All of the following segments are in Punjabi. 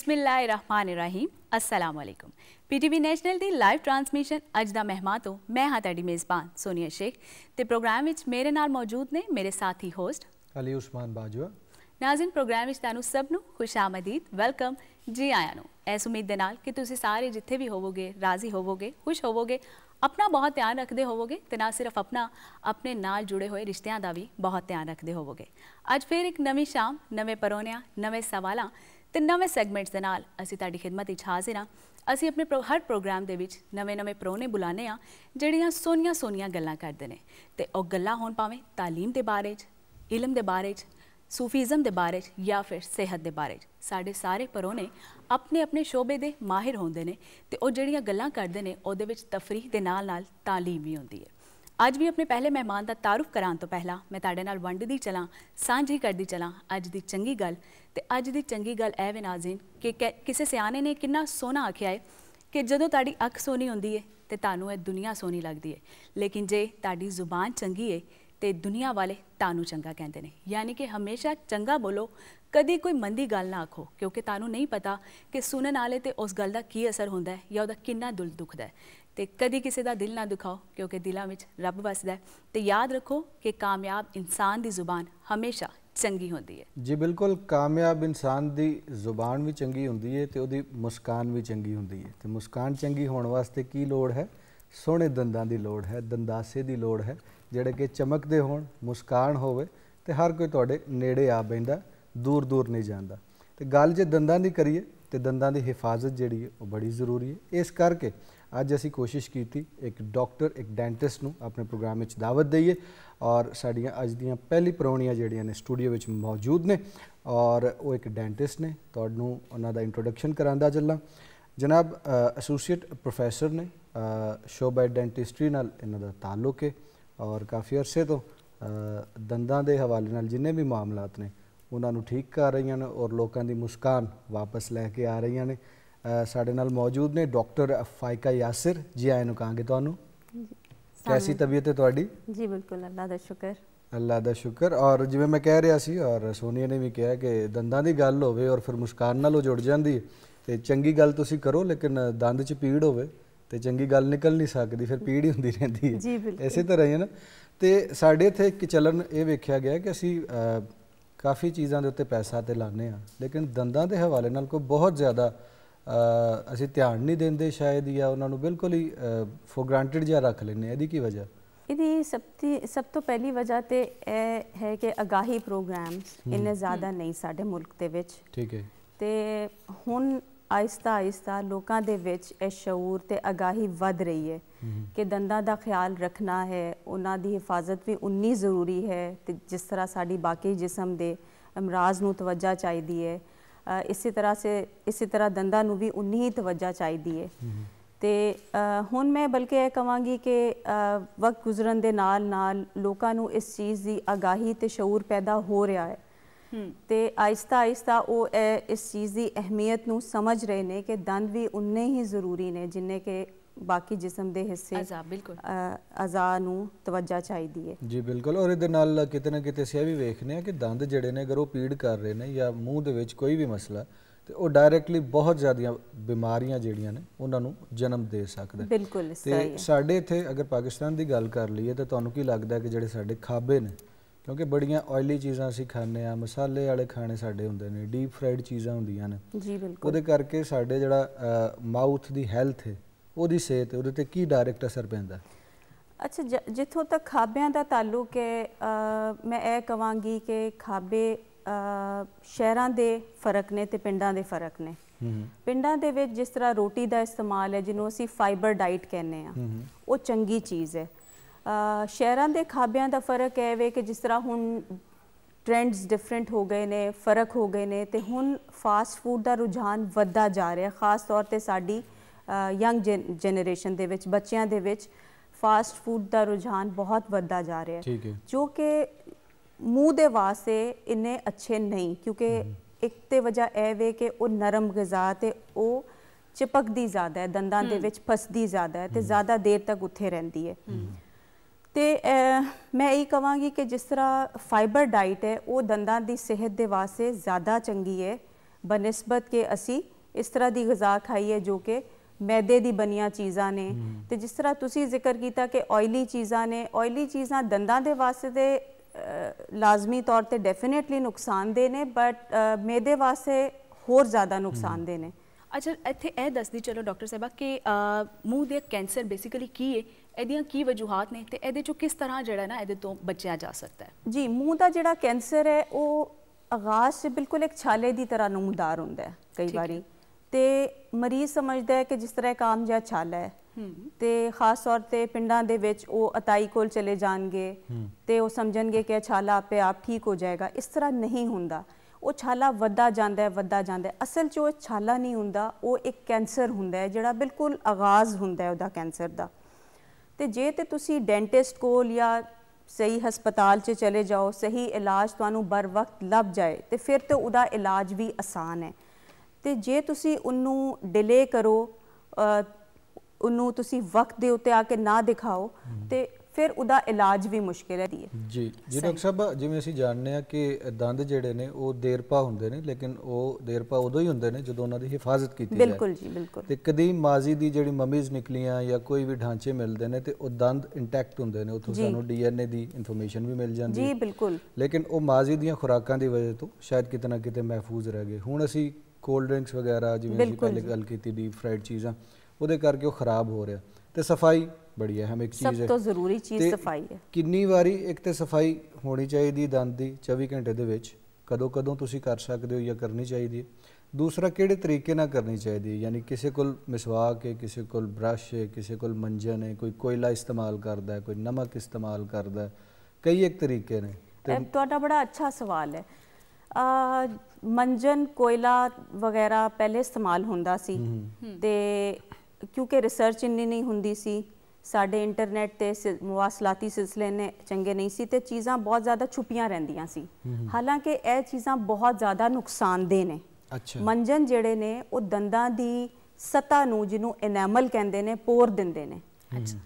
ਬਿਸਮਿਲ੍ਲਾਹਿਰਰahmanirrahim ਅਸਲਾਮ ਵਾਲੇਕੁਮ ਪੀਟੀਵੀ ਨੈਸ਼ਨਲ ਦੀ ਲਾਈਵ ਟ੍ਰਾਂਸਮਿਸ਼ਨ ਅੱਜ ਦਾ ਮਹਿਮਾਨ ਤੋਂ ਮੈਂ ਹਾਂ ਤੁਹਾਡੀ ਮੇਜ਼ਬਾਨ ਸੋਨੀਆ ਸ਼ੇਖ ਤੇ ਪ੍ਰੋਗਰਾਮ ਵਿੱਚ ਮੇਰੇ ਨਾਲ ਮੌਜੂਦ ਨੇ ਮੇਰੇ ਸਾਥੀ ਹੋਸਟ ਅਲੀ ਉਸਮਾਨ ਬਾਜਵਾ ਨਾਜ਼ਿਨ ਪ੍ਰੋਗਰਾਮ ਵਿੱਚ ਤੁਹਾਨੂੰ ਸਭ ਨੂੰ ਖੁਸ਼ਾਮਦੀਦ ਵੈਲਕਮ ਜੀ ਆਇਆਂ ਨੂੰ ਇਸ ਉਮੀਦ ਦੇ ਨਾਲ ਕਿ ਤੁਸੀਂ ਸਾਰੇ ਜਿੱਥੇ ਵੀ ਹੋਵੋਗੇ ਰਾਜ਼ੀ ਹੋਵੋਗੇ ਖੁਸ਼ ਹੋਵੋਗੇ ਆਪਣਾ ਬਹੁਤ ਧਿਆਨ ਰੱਖਦੇ ਹੋਵੋਗੇ ਤੇ ਨਾ ਸਿਰਫ ਆਪਣਾ ਆਪਣੇ ਨਾਲ ਜੁੜੇ ਹੋਏ ਰਿਸ਼ਤਿਆਂ ਦਾ ਵੀ ਬਹੁਤ ਧਿਆਨ ਰੱਖਦੇ ਹੋਵੋਗੇ ਅੱਜ ਫੇਰ ਇੱਕ ਨਵੀਂ ਸ਼ਾਮ ਨਵੇਂ ਪਰੋਨਿਆਂ ਨਵੇਂ ਸਵਾਲਾਂ ਤੇ ਨਵੇਂ ਸੈਗਮੈਂਟਸ ਦੇ ਨਾਲ ਅਸੀਂ ਤੁਹਾਡੀ ਖidmat ਵਿੱਚ ਹਾਜ਼ਰ ਹਾਂ ਅਸੀਂ ਆਪਣੇ ਹਰ ਪ੍ਰੋਗਰਾਮ ਦੇ ਵਿੱਚ ਨਵੇਂ-ਨਵੇਂ ਪ੍ਰੋਨੇ ਬੁਲਾਣੇ ਆ ਜਿਹੜੀਆਂ ਸੋਨੀਆਂ ਸੋਨੀਆਂ ਗੱਲਾਂ ਕਰਦੇ ਨੇ ਤੇ ਉਹ ਗੱਲਾਂ ਹੋਣ ਪਾਵੇਂ تعلیم ਦੇ ਬਾਰੇ 'ਚ ਇਲਮ ਦੇ ਬਾਰੇ 'ਚ ਸੂਫੀਜ਼ਮ ਦੇ ਬਾਰੇ 'ਚ ਜਾਂ ਫਿਰ ਸਿਹਤ ਦੇ ਬਾਰੇ 'ਚ ਸਾਡੇ ਸਾਰੇ ਪਰੋਨੇ ਆਪਣੇ ਆਪਣੇ ਸ਼ੋਬੇ ਦੇ ਮਾਹਿਰ ਹੁੰਦੇ ਨੇ ਤੇ ਉਹ ਜਿਹੜੀਆਂ ਗੱਲਾਂ ਕਰਦੇ ਨੇ ਉਹਦੇ ਵਿੱਚ ਤਫਰੀਹ ਦੇ ਨਾਲ-ਨਾਲ تعلیم ਵੀ ਹੁੰਦੀ ਹੈ ਅੱਜ ਵੀ ਆਪਣੇ ਪਹਿਲੇ ਮਹਿਮਾਨ ਦਾ ਤਾਰੂਫ ਕਰਾਂ ਤੋਂ ਪਹਿਲਾਂ ਮੈਂ ਤੁਹਾਡੇ ਨਾਲ ਵੰਡਦੀ ਚਲਾਂ ਸਾਂਝੀ ਕਰਦੀ ਚਲਾਂ ਅੱਜ ਦੀ ਚੰਗੀ ਗੱਲ ਤੇ ਅੱਜ ਦੀ ਚੰਗੀ ਗੱਲ ਇਹ ਵੇ ਨਾਜ਼ਰੀਨ ਕਿ ਕਿਸੇ ਸਿਆਣੇ ਨੇ ਕਿੰਨਾ ਸੋਹਣਾ ਆਖਿਆ ਹੈ ਕਿ ਜਦੋਂ ਤੁਹਾਡੀ ਅੱਖ ਸੋਹਣੀ ਹੁੰਦੀ ਹੈ ਤੇ ਤੁਹਾਨੂੰ ਇਹ ਦੁਨੀਆ ਸੋਹਣੀ ਲੱਗਦੀ ਹੈ ਲੇਕਿਨ ਜੇ ਤੁਹਾਡੀ ਜ਼ੁਬਾਨ ਚੰਗੀ ਹੈ ਤੇ ਦੁਨੀਆ ਵਾਲੇ ਤੁਹਾਨੂੰ ਚੰਗਾ ਕਹਿੰਦੇ ਨੇ ਯਾਨੀ ਕਿ ਹਮੇਸ਼ਾ ਚੰਗਾ ਬੋਲੋ ਕਦੀ ਕੋਈ ਮੰਦੀ ਗੱਲ ਨਾ ਆਖੋ ਕਿਉਂਕਿ ਤੁਹਾਨੂੰ ਨਹੀਂ ਪਤਾ ਕਿ ਸੁਣਨ ਵਾਲੇ ਤੇ ਉਸ ਗੱਲ ਦਾ ਕੀ ਅਸਰ ਹੁੰਦਾ ਹੈ ਜਾਂ ਉਹਦਾ ਕਿੰਨਾ ਦਿਲ ਦੁਖਦਾ ਹੈ ਤੇ ਕਦੀ ਕਿਸੇ ਦਾ ਦਿਲ ਨਾ ਦੁਖਾਓ ਕਿਉਂਕਿ ਦਿਲਾਂ ਵਿੱਚ ਰੱਬ ਵਸਦਾ ਹੈ ਤੇ ਯਾਦ ਰੱਖੋ ਕਿ ਕਾਮਯਾਬ ਇਨਸਾਨ ਦੀ ਜ਼ੁਬਾਨ ਹਮੇਸ਼ਾ ਚੰਗੀ ਹੁੰਦੀ ਹੈ ਜੀ ਬਿਲਕੁਲ ਕਾਮਯਾਬ ਇਨਸਾਨ ਦੀ ਜ਼ੁਬਾਨ ਵੀ ਚੰਗੀ ਹੁੰਦੀ ਹੈ ਤੇ ਉਹਦੀ ਮੁਸਕਾਨ ਵੀ ਚੰਗੀ ਹੁੰਦੀ ਹੈ ਤੇ ਮੁਸਕਾਨ ਚੰਗੀ ਹੋਣ ਵਾਸਤੇ ਕੀ ਲੋੜ ਹੈ ਸੋਹਣੇ ਦੰਦਾਂ ਦੀ ਲੋੜ ਹੈ ਦੰਦਾਸੇ ਦੀ ਲੋੜ ਹੈ ਜਿਹੜੇ ਕਿ ਚਮਕਦੇ ਹੋਣ ਮੁਸਕਾਨ ਹੋਵੇ ਤੇ ਹਰ ਕੋਈ ਤੁਹਾਡੇ ਨੇੜੇ ਆ ਬੈਂਦਾ ਦੂਰ ਦੂਰ ਨਹੀਂ ਜਾਂਦਾ ਤੇ ਗੱਲ ਜੇ ਦੰਦਾਂ ਦੀ ਕਰੀਏ ਤੇ ਦੰਦਾਂ ਦੀ ਹਿਫਾਜ਼ਤ ਜਿਹੜੀ ਹੈ ਉਹ ਬੜੀ ਜ਼ਰੂਰੀ ਹੈ ਇਸ ਕਰਕੇ ਅੱਜ ਅਸੀਂ ਕੋਸ਼ਿਸ਼ ਕੀਤੀ ਇੱਕ ਡਾਕਟਰ ਇੱਕ ਡੈਂਟਿਸਟ ਨੂੰ ਆਪਣੇ ਪ੍ਰੋਗਰਾਮ ਵਿੱਚ ਦਾਵਤ ਦਈਏ ਔਰ ਸਾਡੀਆਂ ਅੱਜ ਦੀਆਂ ਪਹਿਲੀ ਪ੍ਰੋਣੀਆਂ ਜਿਹੜੀਆਂ ਨੇ ਸਟੂਡੀਓ ਵਿੱਚ ਮੌਜੂਦ ਨੇ ਔਰ ਉਹ ਇੱਕ ਡੈਂਟਿਸਟ ਨੇ ਤੁਹਾਨੂੰ ਉਹਨਾਂ ਦਾ ਇੰਟਰੋਡਕਸ਼ਨ ਕਰਾਂਦਾ ਚੱਲਾਂ ਜਨਾਬ ਐਸੋਸੀਏਟ ਪ੍ਰੋਫੈਸਰ ਨੇ ਸ਼ੋਬਾ ਡੈਂਟਿਸਟਰੀ ਨਾਲ ਇਹਨਾਂ ਦਾ ਤਾਲੁਕ ਹੈ ਔਰ ਕਾਫੀ ਅਰਸੇ ਤੋਂ ਦੰਦਾਂ ਦੇ ਹਵਾਲੇ ਨਾਲ ਜਿੰਨੇ ਵੀ ਆਤ ਨੇ ਉਹਨਾਂ ਨੂੰ ਠੀਕ ਕਰ ਰਹੀਆਂ ਨੇ ਔਰ ਲੋਕਾਂ ਦੀ ਮੁਸਕਾਨ ਵਾਪਸ ਲੈ ਕੇ ਆ ਰਹੀਆਂ ਨੇ ਸਾਡੇ ਨਾਲ ਮੌਜੂਦ ਨੇ ਡਾਕਟਰ ਫਾਇਕਾ ਯਾਸਿਰ ਜੀ ਆਏ ਨੂੰ ਕਹਾਂਗੇ ਤੁਹਾਨੂੰ ਜੀ ਕੈਸੀ ਤਬੀਅਤ ਹੈ ਤੁਹਾਡੀ ਜੀ ਬਿਲਕੁਲ ਅੱਲਾ ਦਾ ਸ਼ੁਕਰ ਅੱਲਾ ਦਾ ਸ਼ੁਕਰ ਔਰ ਜਿਵੇਂ ਮੈਂ ਕਹਿ ਰਿਹਾ ਸੀ ਔਰ ਸੋਨੀਆ ਨੇ ਵੀ ਕਿਹਾ ਕਿ ਦੰਦਾਂ ਦੀ ਗੱਲ ਹੋਵੇ ਔਰ ਫਿਰ ਮੁਸਕਾਨ ਨਾਲ ਉਹ ਜੁੜ ਜਾਂਦੀ ਤੇ ਚੰਗੀ ਗੱਲ ਤੁਸੀਂ ਕਰੋ ਲੇਕਿਨ ਦੰਦ 'ਚ ਪੀੜ ਹੋਵੇ ਤੇ ਚੰਗੀ ਗੱਲ ਨਿਕਲ ਨਹੀਂ ਸਕਦੀ ਫਿਰ ਪੀੜ ਹੀ ਹੁੰਦੀ ਰਹਿੰਦੀ ਹੈ ਐਸੇ ਤਰ੍ਹਾਂ ਹੀ ਹੈ ਨਾ ਤੇ ਸਾਡੇ ਇੱਥੇ ਇੱਕ ਚਲਨ ਇਹ ਵੇਖਿਆ ਗਿਆ ਕਿ ਅਸੀਂ ਕਾਫੀ ਚੀਜ਼ਾਂ ਦੇ ਉੱਤੇ ਪੈਸਾ ਤੇ ਲਾਣੇ ਆ ਲੇਕਿਨ ਦੰਦਾਂ ਦੇ ਹਵਾਲੇ ਨਾਲ ਕੋਈ ਬਹੁਤ ਜ਼ਿਆਦਾ ਅਸੀਂ ਧਿਆਨ ਨਹੀਂ ਦਿੰਦੇ ਸ਼ਾਇਦ ਜਾਂ ਉਹਨਾਂ ਨੂੰ ਬਿਲਕੁਲ ਹੀ ਫੋਰ ਗ੍ਰਾਂਟਡ ਜਿਹਾ ਰੱਖ ਲੈਂਦੇ ਇਹਦੀ ਕੀ ਵਜ੍ਹਾ ਇਹਦੀ ਸਭ ਤੋਂ ਸਭ ਤੋਂ ਪਹਿਲੀ ਵਜ੍ਹਾ ਤੇ ਇਹ ਹੈ ਕਿ ਅਗਾਹੀ ਪ੍ਰੋਗਰਾਮਸ ਇੰਨੇ ਜ਼ਿਆਦਾ ਨਹੀਂ ਸਾਡੇ ਮੁਲਕ ਦੇ ਵਿੱਚ ਠੀਕ ਹੈ ਤੇ ਹੁਣ ਆਇਸਤਾ ਆਇਸਤਾ ਲੋਕਾਂ ਦੇ ਵਿੱਚ ਇਹ ਸ਼ਾਉਰ ਤੇ ਅਗਾਹੀ ਵੱਧ ਰਹੀ ਹੈ ਕਿ ਦੰਦਾਂ ਦਾ ਖਿਆਲ ਰੱਖਣਾ ਹੈ ਉਹਨਾਂ ਦੀ ਹਿਫਾਜ਼ਤ ਵੀ ਉਨੀ ਜ਼ਰੂਰੀ ਹੈ ਤੇ ਜਿਸ ਤਰ੍ਹਾਂ ਸਾਡੀ ਬਾਕੀ ਜਿਸਮ ਦੇ ਅਮਰਾਜ਼ ਨੂੰ ਤਵੱਜਾ ਚਾਹੀਦੀ ਹੈ ਇਸੇ ਤਰ੍ਹਾਂ ਸੇ ਇਸੇ ਤਰ੍ਹਾਂ ਦੰਦਾਂ ਨੂੰ ਵੀ ਉਨੀ ਹੀ ਤਵੱਜਾ ਚਾਹੀਦੀ ਹੈ ਤੇ ਹੁਣ ਮੈਂ ਬਲਕਿ ਇਹ ਕਹਾਂਗੀ ਕਿ ਵਕਤ ਗੁਜ਼ਰਨ ਦੇ ਨਾਲ ਨਾਲ ਲੋਕਾਂ ਨੂੰ ਇਸ ਚੀਜ਼ ਦੀ ਆਗਾਹੀ ਤੇ ਸ਼عور ਪੈਦਾ ਹੋ ਰਿਹਾ ਹੈ ਤੇ ਆਇਸਤਾ ਆਇਸਤਾ ਉਹ ਇਸ ਚੀਜ਼ ਦੀ ਅਹਿਮੀਅਤ ਨੂੰ ਸਮਝ ਰਹੇ ਨੇ ਕਿ ਦੰਦ ਵੀ ਉਨੇ ਹੀ ਜ਼ਰੂਰੀ ਨੇ ਜਿੰਨੇ ਕਿ ਬਾਕੀ ਜਿਸਮ ਦੇ ਹਿੱਸੇ ਅਜ਼ਾ ਬਿਲਕੁਲ ਅਜ਼ਾ ਨੂੰ ਤਵੱਜਾ ਚਾਹੀਦੀ ਹੈ ਜੀ ਬਿਲਕੁਲ ਔਰ ਇਹਦੇ ਨਾਲ ਕਿਤੇ ਨਾ ਕਿਤੇ ਸਿਆ ਵੀ ਵੇਖਨੇ ਆ ਕਿ ਦੰਦ ਜਿਹੜੇ ਨੇ ਅਗਰ ਉਹ ਪੀੜ ਕਰ ਰਹੇ ਨੇ ਜਾਂ ਮੂੰਹ ਦੇ ਵਿੱਚ ਕੋਈ ਵੀ ਮਸਲਾ ਤੇ ਉਹ ਡਾਇਰੈਕਟਲੀ ਬਹੁਤ ਜ਼ਿਆਦੀਆਂ ਬਿਮਾਰੀਆਂ ਜਿਹੜੀਆਂ ਨੇ ਉਹਨਾਂ ਨੂੰ ਜਨਮ ਦੇ ਸਕਦਾ ਬਿਲਕੁਲ ਤੇ ਸਾਡੇ ਇੱਥੇ ਅਗਰ ਪਾਕਿਸਤਾਨ ਦੀ ਗੱਲ ਕਰ ਲਈਏ ਤਾਂ ਤੁਹਾਨੂੰ ਕੀ ਲੱਗਦਾ ਕਿ ਜਿਹੜੇ ਸਾਡੇ ਖਾਬੇ ਨੇ ਕਿਉਂਕਿ ਬੜੀਆਂ ਆਇਲੀ ਚੀਜ਼ਾਂ ਅਸੀਂ ਖਾਂਦੇ ਆ ਮਸਾਲੇ ਵਾਲੇ ਖਾਣੇ ਸਾਡੇ ਹੁੰਦੇ ਨੇ ਡੀਪ ਫਰਾਈਡ ਚੀਜ਼ਾਂ ਹੁੰਦੀਆਂ ਨੇ ਜੀ ਬਿਲਕੁਲ ਉਹਦੇ ਕਰਕੇ ਸਾਡੇ ਜਿਹੜਾ ਮਾਊਥ ਦੀ ਹੈਲਥ ਹੈ ਉਹਦੀ ਸਿਹਤ ਉਹਦੇ ਤੇ ਕੀ ਡਾਇਰੈਕਟ ਅਸਰ ਪੈਂਦਾ ਅੱਛਾ ਜਿੱਥੋਂ ਤੱਕ ਖਾਬਿਆਂ ਦਾ ਤਾਲੁਕ ਹੈ ਮੈਂ ਇਹ ਕਵਾਂਗੀ ਕਿ ਖਾਬੇ ਸ਼ਹਿਰਾਂ ਦੇ ਫਰਕ ਨੇ ਤੇ ਪਿੰਡਾਂ ਦੇ ਫਰਕ ਨੇ ਪਿੰਡਾਂ ਦੇ ਵਿੱਚ ਜਿਸ ਤਰ੍ਹਾਂ ਰੋਟੀ ਦਾ ਇਸਤੇਮਾਲ ਹੈ ਜਿਹਨੂੰ ਅਸੀਂ ਫਾਈਬਰ ਡਾਈਟ ਕਹਿੰਦੇ ਆ ਉਹ ਚੰਗੀ ਚੀਜ਼ ਹੈ ਸ਼ਹਿਰਾਂ ਦੇ ਖਾਬਿਆਂ ਦਾ ਫਰਕ ਹੈ ਵੇ ਕਿ ਜਿਸ ਤਰ੍ਹਾਂ ਹੁਣ ਟ੍ਰੈਂਡਸ ਡਿਫਰੈਂਟ ਹੋ ਗਏ ਨੇ ਫਰਕ ਹੋ ਗਏ ਨੇ ਤੇ ਹੁਣ ਫਾਸਟ ਫੂਡ ਦਾ ਰੁਝਾਨ ਵੱਧਦਾ ਜਾ ਰਿਹਾ ਖਾਸ ਤੌਰ ਤੇ ਸਾਡੀ ਯੰਗ ਜਨਰੇਸ਼ਨ ਦੇ ਵਿੱਚ ਬੱਚਿਆਂ ਦੇ ਵਿੱਚ ਫਾਸਟ ਫੂਡ ਦਾ ਰੁਝਾਨ ਬਹੁਤ ਵੱਧਦਾ ਜਾ ਰਿਹਾ ਹੈ ਜੋ ਕਿ ਮੂੰਹ ਦੇ ਵਾਸਤੇ ਇੰਨੇ ਅੱਛੇ ਨਹੀਂ ਕਿਉਂਕਿ ਇੱਕ ਤੇ ਵਜ੍ਹਾ ਇਹ ਵੇ ਕਿ ਉਹ ਨਰਮ ਗਿਜ਼ਾ ਤੇ ਉਹ ਚਿਪਕਦੀ ਜ਼ਿਆਦਾ ਹੈ ਦੰਦਾਂ ਦੇ ਵਿੱਚ ਫਸਦੀ ਜ਼ਿਆਦਾ ਹੈ ਤੇ ਜ਼ਿਆਦਾ ਦੇਰ ਤੱਕ ਉੱਥੇ ਰਹਿੰਦੀ ਹੈ ਤੇ ਮੈਂ ਇਹ ਕਹਾਂਗੀ ਕਿ ਜਿਸ ਤਰ੍ਹਾਂ ਫਾਈਬਰ ਡਾਈਟ ਹੈ ਉਹ ਦੰਦਾਂ ਦੀ ਸਿਹਤ ਦੇ ਵਾਸਤੇ ਜ਼ਿਆਦਾ ਚੰਗੀ ਹੈ ਬਨਿਸਬਤ ਕਿ ਅਸੀਂ ਇਸ ਤਰ੍ਹਾਂ ਦੀ ਗਿਜ਼ਾ ਖਾਈਏ ਜੋ ਕਿ ਮੈਦੇ ਦੀ ਬਨੀਆਂ ਚੀਜ਼ਾਂ ਨੇ ਤੇ ਜਿਸ ਤਰ੍ਹਾਂ ਤੁਸੀਂ ਜ਼ਿਕਰ ਕੀਤਾ ਕਿ ਆਇਲੀ ਚੀਜ਼ਾਂ ਨੇ ਆਇਲੀ ਚੀਜ਼ਾਂ ਦੰਦਾਂ ਦੇ ਵਾਸਤੇ ਲਾਜ਼ਮੀ ਤੌਰ ਤੇ ਡੈਫੀਨਿਟਲੀ ਨੁਕਸਾਨਦੇ ਨੇ ਬਟ ਮੈਦੇ ਵਾਸਤੇ ਹੋਰ ਜ਼ਿਆਦਾ ਨੁਕਸਾਨਦੇ ਨੇ ਅੱਛਾ ਇੱਥੇ ਇਹ ਦੱਸਦੀ ਚਲੋ ਡਾਕਟਰ ਸਾਹਿਬਾ ਕਿ ਮੂੰਹ ਦੇ ਕੈਂਸਰ ਬੇਸਿਕਲੀ ਕੀ ਹੈ ਇਹਦੀਆਂ ਕੀ ਵਜੂਹਾਂ ਨੇ ਤੇ ਇਹਦੇ ਚੋਂ ਕਿਸ ਤਰ੍ਹਾਂ ਜਿਹੜਾ ਨਾ ਇਹਦੇ ਤੋਂ ਬਚਿਆ ਜਾ ਸਕਦਾ ਹੈ ਜੀ ਮੂੰਹ ਦਾ ਜਿਹੜਾ ਕੈਂਸਰ ਹੈ ਉਹ ਆਗਾਜ਼ ਸੇ ਬਿਲਕੁਲ ਇੱਕ ਛਾਲੇ ਦੀ ਤਰ੍ਹਾਂ ਨਮੂਦਾਰ ਹੁੰਦਾ ਹੈ ਕਈ ਵਾਰੀ ਤੇ ਮਰੀਜ਼ ਸਮਝਦਾ ਹੈ ਕਿ ਜਿਸ ਤਰ੍ਹਾਂ ਕਾਮ ਜਾਂ ਛਾਲ ਛਾਲਾ ਹੈ ਤੇ ਖਾਸ ਤੌਰ ਤੇ ਪਿੰਡਾਂ ਦੇ ਵਿੱਚ ਉਹ ਅਤਾਈ ਕੋਲ ਚਲੇ ਜਾਣਗੇ ਤੇ ਉਹ ਸਮਝਣਗੇ ਕਿ ਛਾਲਾ ਆਪੇ ਆਪ ਠੀਕ ਹੋ ਜਾਏਗਾ ਇਸ ਤਰ੍ਹਾਂ ਨਹੀਂ ਹੁੰਦਾ ਉਹ ਛਾਲਾ ਵੱਧਾ ਜਾਂਦਾ ਹੈ ਵੱਧਾ ਜਾਂਦਾ ਹੈ ਅਸਲ 'ਚ ਉਹ ਛਾਲਾ ਨਹੀਂ ਹੁੰਦਾ ਉਹ ਇੱਕ ਕੈਂਸਰ ਹੁੰਦਾ ਹੈ ਜਿਹੜਾ ਬਿਲਕੁਲ ਆਗਾਜ਼ ਹੁੰਦਾ ਹੈ ਉਹਦਾ ਕੈਂਸਰ ਦਾ ਤੇ ਜੇ ਤੇ ਤੁਸੀਂ ਡੈਂਟਿਸਟ ਕੋਲ ਜਾਂ ਸਹੀ ਹਸਪਤਾਲ 'ਚ ਚਲੇ ਜਾਓ ਸਹੀ ਇਲਾਜ ਤੁਹਾਨੂੰ ਬਰ ਵਕਤ ਲੱਭ ਜਾਏ ਤੇ ਫਿਰ ਤੇ ਉਹਦਾ ਇਲਾਜ ਵੀ ਆਸਾਨ ਹੈ ਤੇ ਜੇ ਤੁਸੀਂ ਉਹਨੂੰ ਡਿਲੇ ਕਰੋ ਉਹਨੂੰ ਤੁਸੀਂ ਵਕਤ ਦੇ ਉੱਤੇ ਆ ਕੇ ਨਾ ਦਿਖਾਓ ਤੇ ਫਿਰ ਉਹਦਾ ਇਲਾਜ ਵੀ ਮੁਸ਼ਕਿਲ ਹੈ ਜੀ ਜੀ ਡਾਕਟਰ ਸਾਹਿਬ ਜਿਵੇਂ ਅਸੀਂ ਜਾਣਦੇ ਆ ਕਿ ਦੰਦ ਜਿਹੜੇ ਨੇ ਉਹ ਦੇਰਪਾ ਹੁੰਦੇ ਨੇ ਲੇਕਿਨ ਉਹ ਦੇਰਪਾ ਉਦੋਂ ਹੀ ਹੁੰਦੇ ਨੇ ਜਦੋਂ ਉਹਨਾਂ ਦੀ ਹਿਫਾਜ਼ਤ ਕੀਤੀ ਜਾਏ ਬਿਲਕੁਲ ਜੀ ਬਿਲਕੁਲ ਤੇ ਕਦੀ ਮਾਜ਼ੀ ਦੀ ਜਿਹੜੀ ਮਮੀਜ਼ ਨਿਕਲੀਆਂ ਜਾਂ ਕੋਈ ਵੀ ਢਾਂਚੇ ਮਿਲਦੇ ਨੇ ਤੇ ਉਹ ਦੰਦ ਇੰਟੈਕਟ ਹੁੰਦੇ ਨੇ ਉਥੋਂ ਸਾਨੂੰ ਡੀਐਨਏ ਦੀ ਇਨਫੋਰਮੇਸ਼ਨ ਵੀ ਮਿਲ ਜਾਂਦੀ ਹੈ ਜੀ ਬਿਲਕੁਲ ਲੇਕਿਨ ਉਹ ਮਾਜ਼ੀ ਦੀਆਂ ਖੁਰਾਕਾਂ ਦੀ ਵਜ੍ਹਾ ਤੋਂ ਸ਼ਾਇਦ ਕਿਤੇ ਨਾ ਕਿਤੇ ਮਹਿਫੂਜ਼ ਰਹਿ ਗਏ ਹੁਣ ਅਸੀਂ ਕੋਲਡ ਡਰਿੰਕਸ ਵਗੈਰਾ ਜਿਵੇਂ ਅਸੀਂ ਪਹਿਲੇ ਗੱਲ ਕੀਤੀ ਡੀਪ ਫਰਾਈਡ ਚੀਜ਼ਾਂ ਉਹਦੇ ਕਰਕੇ ਉਹ ਖਰਾਬ ਹੋ ਰਿਹਾ ਤੇ ਸਫਾਈ ਬੜੀ ਅਹਿਮ ਇੱਕ ਚੀਜ਼ ਹੈ ਸਭ ਤੋਂ ਜ਼ਰੂਰੀ ਚੀਜ਼ ਸਫਾਈ ਹੈ ਕਿੰਨੀ ਵਾਰੀ ਇੱਕ ਤੇ ਸਫਾਈ ਹੋਣੀ ਚਾਹੀਦੀ ਦੰਦ ਦੀ 24 ਘੰਟੇ ਦੇ ਵਿੱਚ ਕਦੋਂ ਕਦੋਂ ਤੁਸੀਂ ਕਰ ਸਕਦੇ ਹੋ ਜਾਂ ਕਰਨੀ ਚਾਹੀਦੀ ਦੂਸਰਾ ਕਿਹੜੇ ਤਰੀਕੇ ਨਾਲ ਕਰਨੀ ਚਾਹੀਦੀ ਹੈ ਯਾਨੀ ਕਿਸੇ ਕੋਲ ਮਿਸਵਾਕ ਹੈ ਕਿਸੇ ਕੋਲ ਬ੍ਰਸ਼ ਹੈ ਕਿਸੇ ਕੋਲ ਮੰਜਨ ਹੈ ਕੋਈ ਕੋਇਲਾ ਇਸਤੇਮਾਲ ਕਰਦਾ ਹੈ ਕੋਈ ਨਮਕ ਇਸਤੇਮਾਲ ਕਰਦਾ ਹੈ ਕਈ ਇੱਕ ਤਰੀਕੇ ਨੇ ਤੁਹਾਡਾ ਬੜਾ ਅੱਛਾ ਸਵਾਲ ਹੈ ਮੰਜਨ ਕੋਇਲਾ ਵਗੈਰਾ ਪਹਿਲੇ ਇਸਤੇਮਾਲ ਹੁੰਦਾ ਸੀ ਤੇ ਕਿਉਂਕਿ ਰਿਸਰਚ ਇੰਨੀ ਨਹੀਂ ਹੁੰਦੀ ਸੀ ਸਾਡੇ ਇੰਟਰਨੈਟ ਤੇ ਮਵਾਸਲਾਤੀ ਸਿਲਸਿਲੇ ਨੇ ਚੰਗੇ ਨਹੀਂ ਸੀ ਤੇ ਚੀਜ਼ਾਂ ਬਹੁਤ ਜ਼ਿਆਦਾ ਛੁਪੀਆਂ ਰਹਿੰਦੀਆਂ ਸੀ ਹਾਲਾਂਕਿ ਇਹ ਚੀਜ਼ਾਂ ਬਹੁਤ ਜ਼ਿਆਦਾ ਨੁਕਸਾਨਦੇ ਨੇ ਮੰਜਨ ਜਿਹੜੇ ਨੇ ਉਹ ਦੰਦਾਂ ਦੀ ਸਤਾ ਨੂੰ ਜਿਹਨੂੰ ਇਨੈਮਲ ਕਹਿੰਦੇ ਨੇ ਪੋਰ ਦਿੰਦੇ ਨੇ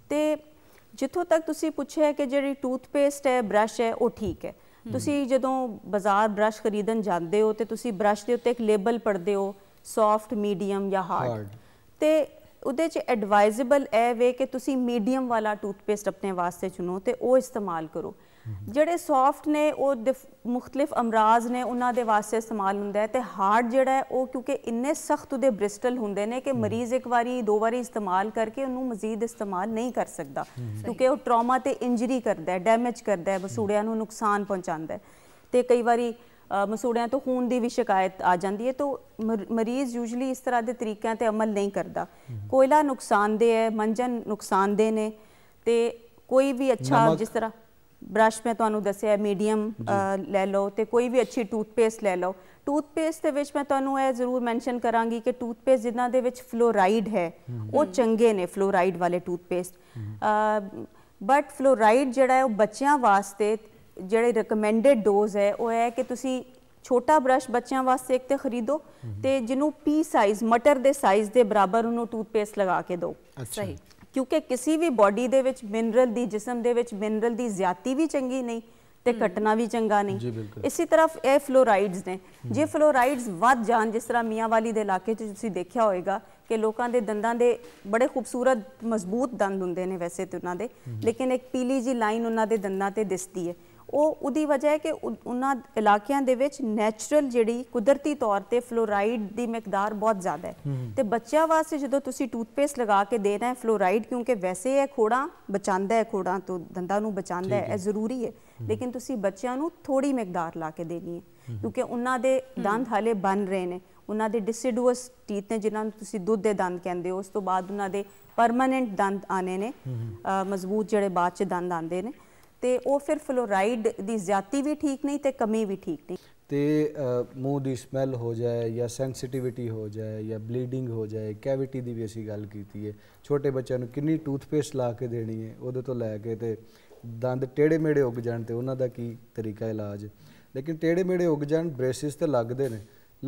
ਤੇ ਜਿੱਥੋਂ ਤੱਕ ਤੁਸੀਂ ਪੁੱਛਿਆ ਕਿ ਜਿਹੜੀ ਟੂਥਪੇਸਟ ਹੈ ਬ੍ਰਸ਼ ਹੈ ਉਹ ਠੀਕ ਹੈ ਤੁਸੀਂ ਜਦੋਂ ਬਾਜ਼ਾਰ ਬ੍ਰਸ਼ ਖਰੀਦਣ ਜਾਂਦੇ ਹੋ ਤੇ ਤੁਸੀਂ ਬ੍ਰਸ਼ ਦੇ ਉੱਤੇ ਇੱਕ ਲੇਬਲ ਪੜਦੇ ਹੋ ਸੌਫਟ ਮੀਡੀਅਮ ਜਾਂ ਹਾਰਡ ਤੇ ਉਹਦੇ 'ਚ ਐਡਵਾਈਜ਼ੇਬਲ ਐ ਵੇ ਕਿ ਤੁਸੀਂ ਮੀਡੀਅਮ ਵਾਲਾ ਟੂਥਪੇਸਟ ਆਪਣੇ ਵਾਸਤੇ ਚੁਣੋ ਤੇ ਉਹ ਇਸਤੇਮਾਲ ਕਰੋ ਜਿਹੜੇ ਸੌਫਟ ਨੇ ਉਹ ਮੁxtਲਿਫ ਅਮਰਾਜ਼ ਨੇ ਉਹਨਾਂ ਦੇ ਵਾਸਤੇ ਇਸਤੇਮਾਲ ਹੁੰਦਾ ਹੈ ਤੇ ਹਾਰਡ ਜਿਹੜਾ ਹੈ ਉਹ ਕਿਉਂਕਿ ਇੰਨੇ ਸਖਤ ਉਹਦੇ ਬ੍ਰਿਸਟਲ ਹੁੰਦੇ ਨੇ ਕਿ ਮਰੀਜ਼ ਇੱਕ ਵਾਰੀ ਦੋ ਵਾਰੀ ਇਸਤੇਮਾਲ ਕਰਕੇ ਉਹਨੂੰ ਮਜ਼ੀਦ ਇਸਤੇਮਾਲ ਨਹੀਂ ਕਰ ਸਕਦਾ ਕਿਉਂਕਿ ਉਹ ਟਰਾਮਾ ਤੇ ਇੰਜਰੀ ਕਰਦਾ ਹੈ ਡੈਮੇਜ ਕਰਦਾ ਹੈ ਮਸੂੜਿਆਂ ਨੂੰ ਨੁਕਸਾਨ ਪਹੁੰਚਾਉਂਦਾ ਹੈ ਤੇ ਕਈ ਵਾਰੀ ਮਸੂੜਿਆਂ ਤੋਂ ਖੂਨ ਦੀ ਵੀ ਸ਼ਿਕਾਇਤ ਆ ਜਾਂਦੀ ਹੈ ਤਾਂ ਮਰੀਜ਼ ਯੂਜੂਲੀ ਇਸ ਤਰ੍ਹਾਂ ਦੇ ਤਰੀਕਿਆਂ ਤੇ ਅਮਲ ਨਹੀਂ ਕਰਦਾ ਕੋਇਲਾ ਨੁਕਸਾਨਦੇ ਹੈ ਮੰਜਨ ਨੁਕਸਾਨਦੇ ਨੇ ਤੇ ਕੋਈ ਵੀ ਅੱਛਾ ਜਿਸ ਤਰ੍ਹਾਂ ਬ੍ਰਸ਼ ਮੈਂ ਤੁਹਾਨੂੰ ਦੱਸਿਆ ਮੀਡੀਅਮ ਲੈ ਲਓ ਤੇ ਕੋਈ ਵੀ ਅੱਛੀ ਟੂਥਪੇਸਟ ਲੈ ਲਓ ਟੂਥਪੇਸਟ ਦੇ ਵਿੱਚ ਮੈਂ ਤੁਹਾਨੂੰ ਇਹ ਜ਼ਰੂਰ ਮੈਂਸ਼ਨ ਕਰਾਂਗੀ ਕਿ ਟੂਥਪੇਸਟ ਜਿਨ੍ਹਾਂ ਦੇ ਵਿੱਚ ਫਲੋਰਾਈਡ ਹੈ ਉਹ ਚੰਗੇ ਨੇ ਫਲੋਰਾਈਡ ਵਾਲੇ ਟੂਥਪੇਸਟ ਬਟ ਫਲੋਰਾਈਡ ਜਿਹੜਾ ਹੈ ਉਹ ਬੱਚਿਆਂ ਵਾਸਤੇ ਜਿਹੜੇ ਰეკਮੈਂਡਡ ਡੋਜ਼ ਹੈ ਉਹ ਹੈ ਕਿ ਤੁਸੀਂ ਛੋਟਾ ਬ੍ਰਸ਼ ਬੱਚਿਆਂ ਵਾਸਤੇ ਇੱਕ ਤੇ ਖਰੀਦੋ ਤੇ ਜਿਹਨੂੰ ਪੀ ਸਾਈਜ਼ ਮਟਰ ਦੇ ਸਾਈਜ਼ ਦੇ ਬਰਾਬਰ ਉਹਨੂੰ ਟੂਥਪੇਸਟ ਲਗਾ ਕੇ ਦਿਓ ਸਹੀ ਕਿਉਂਕਿ ਕਿਸੇ ਵੀ ਬਾਡੀ ਦੇ ਵਿੱਚ ਮਿਨਰਲ ਦੀ ਜਿਸਮ ਦੇ ਵਿੱਚ ਮਿਨਰਲ ਦੀ ਜ਼ਿਆਤੀ ਵੀ ਚੰਗੀ ਨਹੀਂ ਤੇ ਘਟਣਾ ਵੀ ਚੰਗਾ ਨਹੀਂ ਇਸੇ ਤਰ੍ਹਾਂ ਇਹ ਫਲੋਰਾਈਡਸ ਨੇ ਜੇ ਫਲੋਰਾਈਡਸ ਵੱਧ ਜਾਣ ਜਿਸ ਤਰ੍ਹਾਂ ਮੀਆਂਵਾਲੀ ਦੇ ਇਲਾਕੇ 'ਚ ਤੁਸੀਂ ਦੇਖਿਆ ਹੋਵੇਗਾ ਕਿ ਲੋਕਾਂ ਦੇ ਦੰਦਾਂ ਦੇ ਬੜੇ ਖੂਬਸੂਰਤ ਮਜ਼ਬੂਤ ਦੰਦ ਹੁੰਦੇ ਨੇ ਵੈਸੇ ਤੇ ਉਹਨਾਂ ਦੇ ਲੇਕਿਨ ਇੱਕ ਪੀਲੀ ਜੀ ਲਾਈਨ ਉਹਨਾਂ ਦੇ ਦੰਦਾਂ ਤੇ ਦਿਸਦੀ ਹੈ ਉਹ ਉਹਦੀ ਵਜ੍ਹਾ ਹੈ ਕਿ ਉਹਨਾਂ ਇਲਾਕਿਆਂ ਦੇ ਵਿੱਚ ਨੇਚਰਲ ਜਿਹੜੀ ਕੁਦਰਤੀ ਤੌਰ ਤੇ ਫਲੋਰਾਈਡ ਦੀ ਮਿਕਦਾਰ ਬਹੁਤ ਜ਼ਿਆਦਾ ਹੈ ਤੇ ਬੱਚਿਆਂ ਵਾਸਤੇ ਜਦੋਂ ਤੁਸੀਂ ਟੂਥਪੇਸਟ ਲਗਾ ਕੇ ਰਹੇ ਹੋ ਫਲੋਰਾਈਡ ਕਿਉਂਕਿ ਵੈਸੇ ਇਹ ਖੋੜਾ ਬਚਾਉਂਦਾ ਹੈ ਖੋੜਾ ਤੋਂ ਦੰਦਾਂ ਨੂੰ ਬਚਾਉਂਦਾ ਹੈ ਇਹ ਜ਼ਰੂਰੀ ਹੈ ਲੇਕਿਨ ਤੁਸੀਂ ਬੱਚਿਆਂ ਨੂੰ ਥੋੜੀ ਮਿਕਦਾਰ ਲਾ ਕੇ ਦੇਣੀ ਹੈ ਕਿਉਂਕਿ ਉਹਨਾਂ ਦੇ ਦੰਦ ਹਾਲੇ ਬਣ ਰਹੇ ਨੇ ਉਹਨਾਂ ਦੇ ਡਿਸਿਡੂਅਸ ਟੀਥ ਨੇ ਜਿਨ੍ਹਾਂ ਨੂੰ ਤੁਸੀਂ ਦੁੱਧ ਦੇ ਦੰਦ ਕਹਿੰਦੇ ਹੋ ਉਸ ਤੋਂ ਬਾਅਦ ਉਹਨਾਂ ਦੇ ਪਰਮਨੈਂਟ ਦੰਦ ਆਨੇ ਨੇ ਮਜ਼ਬੂਤ ਜਿਹੜੇ ਬਾਅਦ ਚ ਦੰਦ ਆਂਦੇ ਨੇ ਤੇ ਉਹ ਫਿਰ ਫਲੋਰਾਈਡ ਦੀ ਜ਼ਿਆਤੀ ਵੀ ਠੀਕ ਨਹੀਂ ਤੇ ਕਮੀ ਵੀ ਠੀਕ ਨਹੀਂ ਤੇ ਮੂੰਹ ਦੀ ਸਮੈਲ ਹੋ ਜਾਏ ਜਾਂ ਸੈਂਸਿਟੀਵਿਟੀ ਹੋ ਜਾਏ ਜਾਂ ਬਲੀਡਿੰਗ ਹੋ ਜਾਏ ਕੈਵਿਟੀ ਦੀ ਵੀ ਅਸੀਂ ਗੱਲ ਕੀਤੀ ਹੈ ਛੋਟੇ ਬੱਚਿਆਂ ਨੂੰ ਕਿੰਨੀ ਟੂਥਪੇਸਟ ਲਾ ਕੇ ਦੇਣੀ ਹੈ ਉਹਦੇ ਤੋਂ ਲੈ ਕੇ ਤੇ ਦੰਦ ਟੇੜੇ ਮੇੜੇ ਉੱਗ ਜਾਣ ਤੇ ਉਹਨਾਂ ਦਾ ਕੀ ਤਰੀਕਾ ਇਲਾਜ ਲੇਕਿਨ ਟੇੜੇ ਮੇੜੇ ਉੱਗ ਜਾਣ ਬ੍ਰੇਸਿਸ ਤੇ ਲੱਗਦੇ ਨੇ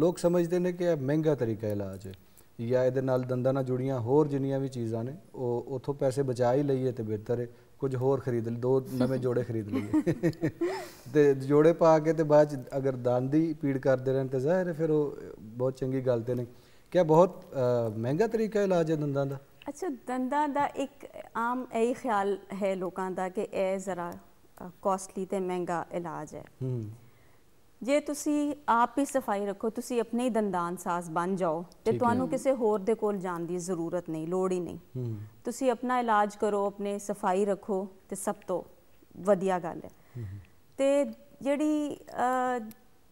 ਲੋਕ ਸਮਝਦੇ ਨੇ ਕਿ ਇਹ ਮਹਿੰਗਾ ਤਰੀਕਾ ਇਲਾਜ ਹੈ ਜਾਂ ਇਹਦੇ ਨਾਲ ਦੰਦਾਂ ਨਾਲ ਜੁੜੀਆਂ ਹੋਰ ਜਿੰਨੀਆਂ ਵੀ ਚੀਜ਼ਾਂ ਨੇ ਉਹ ਉਥੋਂ ਪੈਸੇ ਬਚਾ ਹੀ ਲਈਏ ਤੇ ਬਿਹਤਰ ਹੈ ਕੁਝ ਹੋਰ ਖਰੀਦ ਲਈ ਦੋ ਨਵੇਂ ਜੋੜੇ ਖਰੀਦ ਲਈ ਤੇ ਜੋੜੇ ਪਾ ਕੇ ਤੇ ਬਾਅਦ ਚ ਅਗਰ ਦੰਦ ਹੀ ਪੀੜ ਕਰਦੇ ਰਹਿਣ ਤੇ ਜ਼ਾਹਿਰ ਹੈ ਫਿਰ ਉਹ ਬਹੁਤ ਚੰਗੀ ਗੱਲ ਤੇ ਨਹੀਂ ਕਿ ਬਹੁਤ ਮਹਿੰਗਾ ਤਰੀਕਾ ਇਲਾਜ ਹੈ ਦੰਦਾਂ ਦਾ ਅੱਛਾ ਦੰਦਾਂ ਦਾ ਇੱਕ ਆਮ ਇਹ ਖਿਆਲ ਹੈ ਲੋਕਾਂ ਦਾ ਕਿ ਇਹ ਜ਼ਰਾ ਕਾਸਟਲੀ ਤੇ ਮਹਿੰਗਾ ਇਲਾਜ ਹੈ ਹੂੰ ਜੇ ਤੁਸੀਂ ਆਪ ਹੀ ਸਫਾਈ ਰੱਖੋ ਤੁਸੀਂ ਆਪਣੇ ਹੀ ਦੰਦਾਨ ਸਾਜ਼ ਬਣ ਜਾਓ ਤੇ ਤੁਹਾਨੂੰ ਕਿਸੇ ਹੋਰ ਦੇ ਕੋਲ ਜਾਣ ਦੀ ਜ਼ਰੂਰਤ ਨਹੀਂ ਲੋੜ ਹੀ ਨਹੀਂ ਤੁਸੀਂ ਆਪਣਾ ਇਲਾਜ ਕਰੋ ਆਪਣੇ ਸਫਾਈ ਰੱਖੋ ਤੇ ਸਭ ਤੋਂ ਵਧੀਆ ਗੱਲ ਹੈ ਤੇ ਜਿਹੜੀ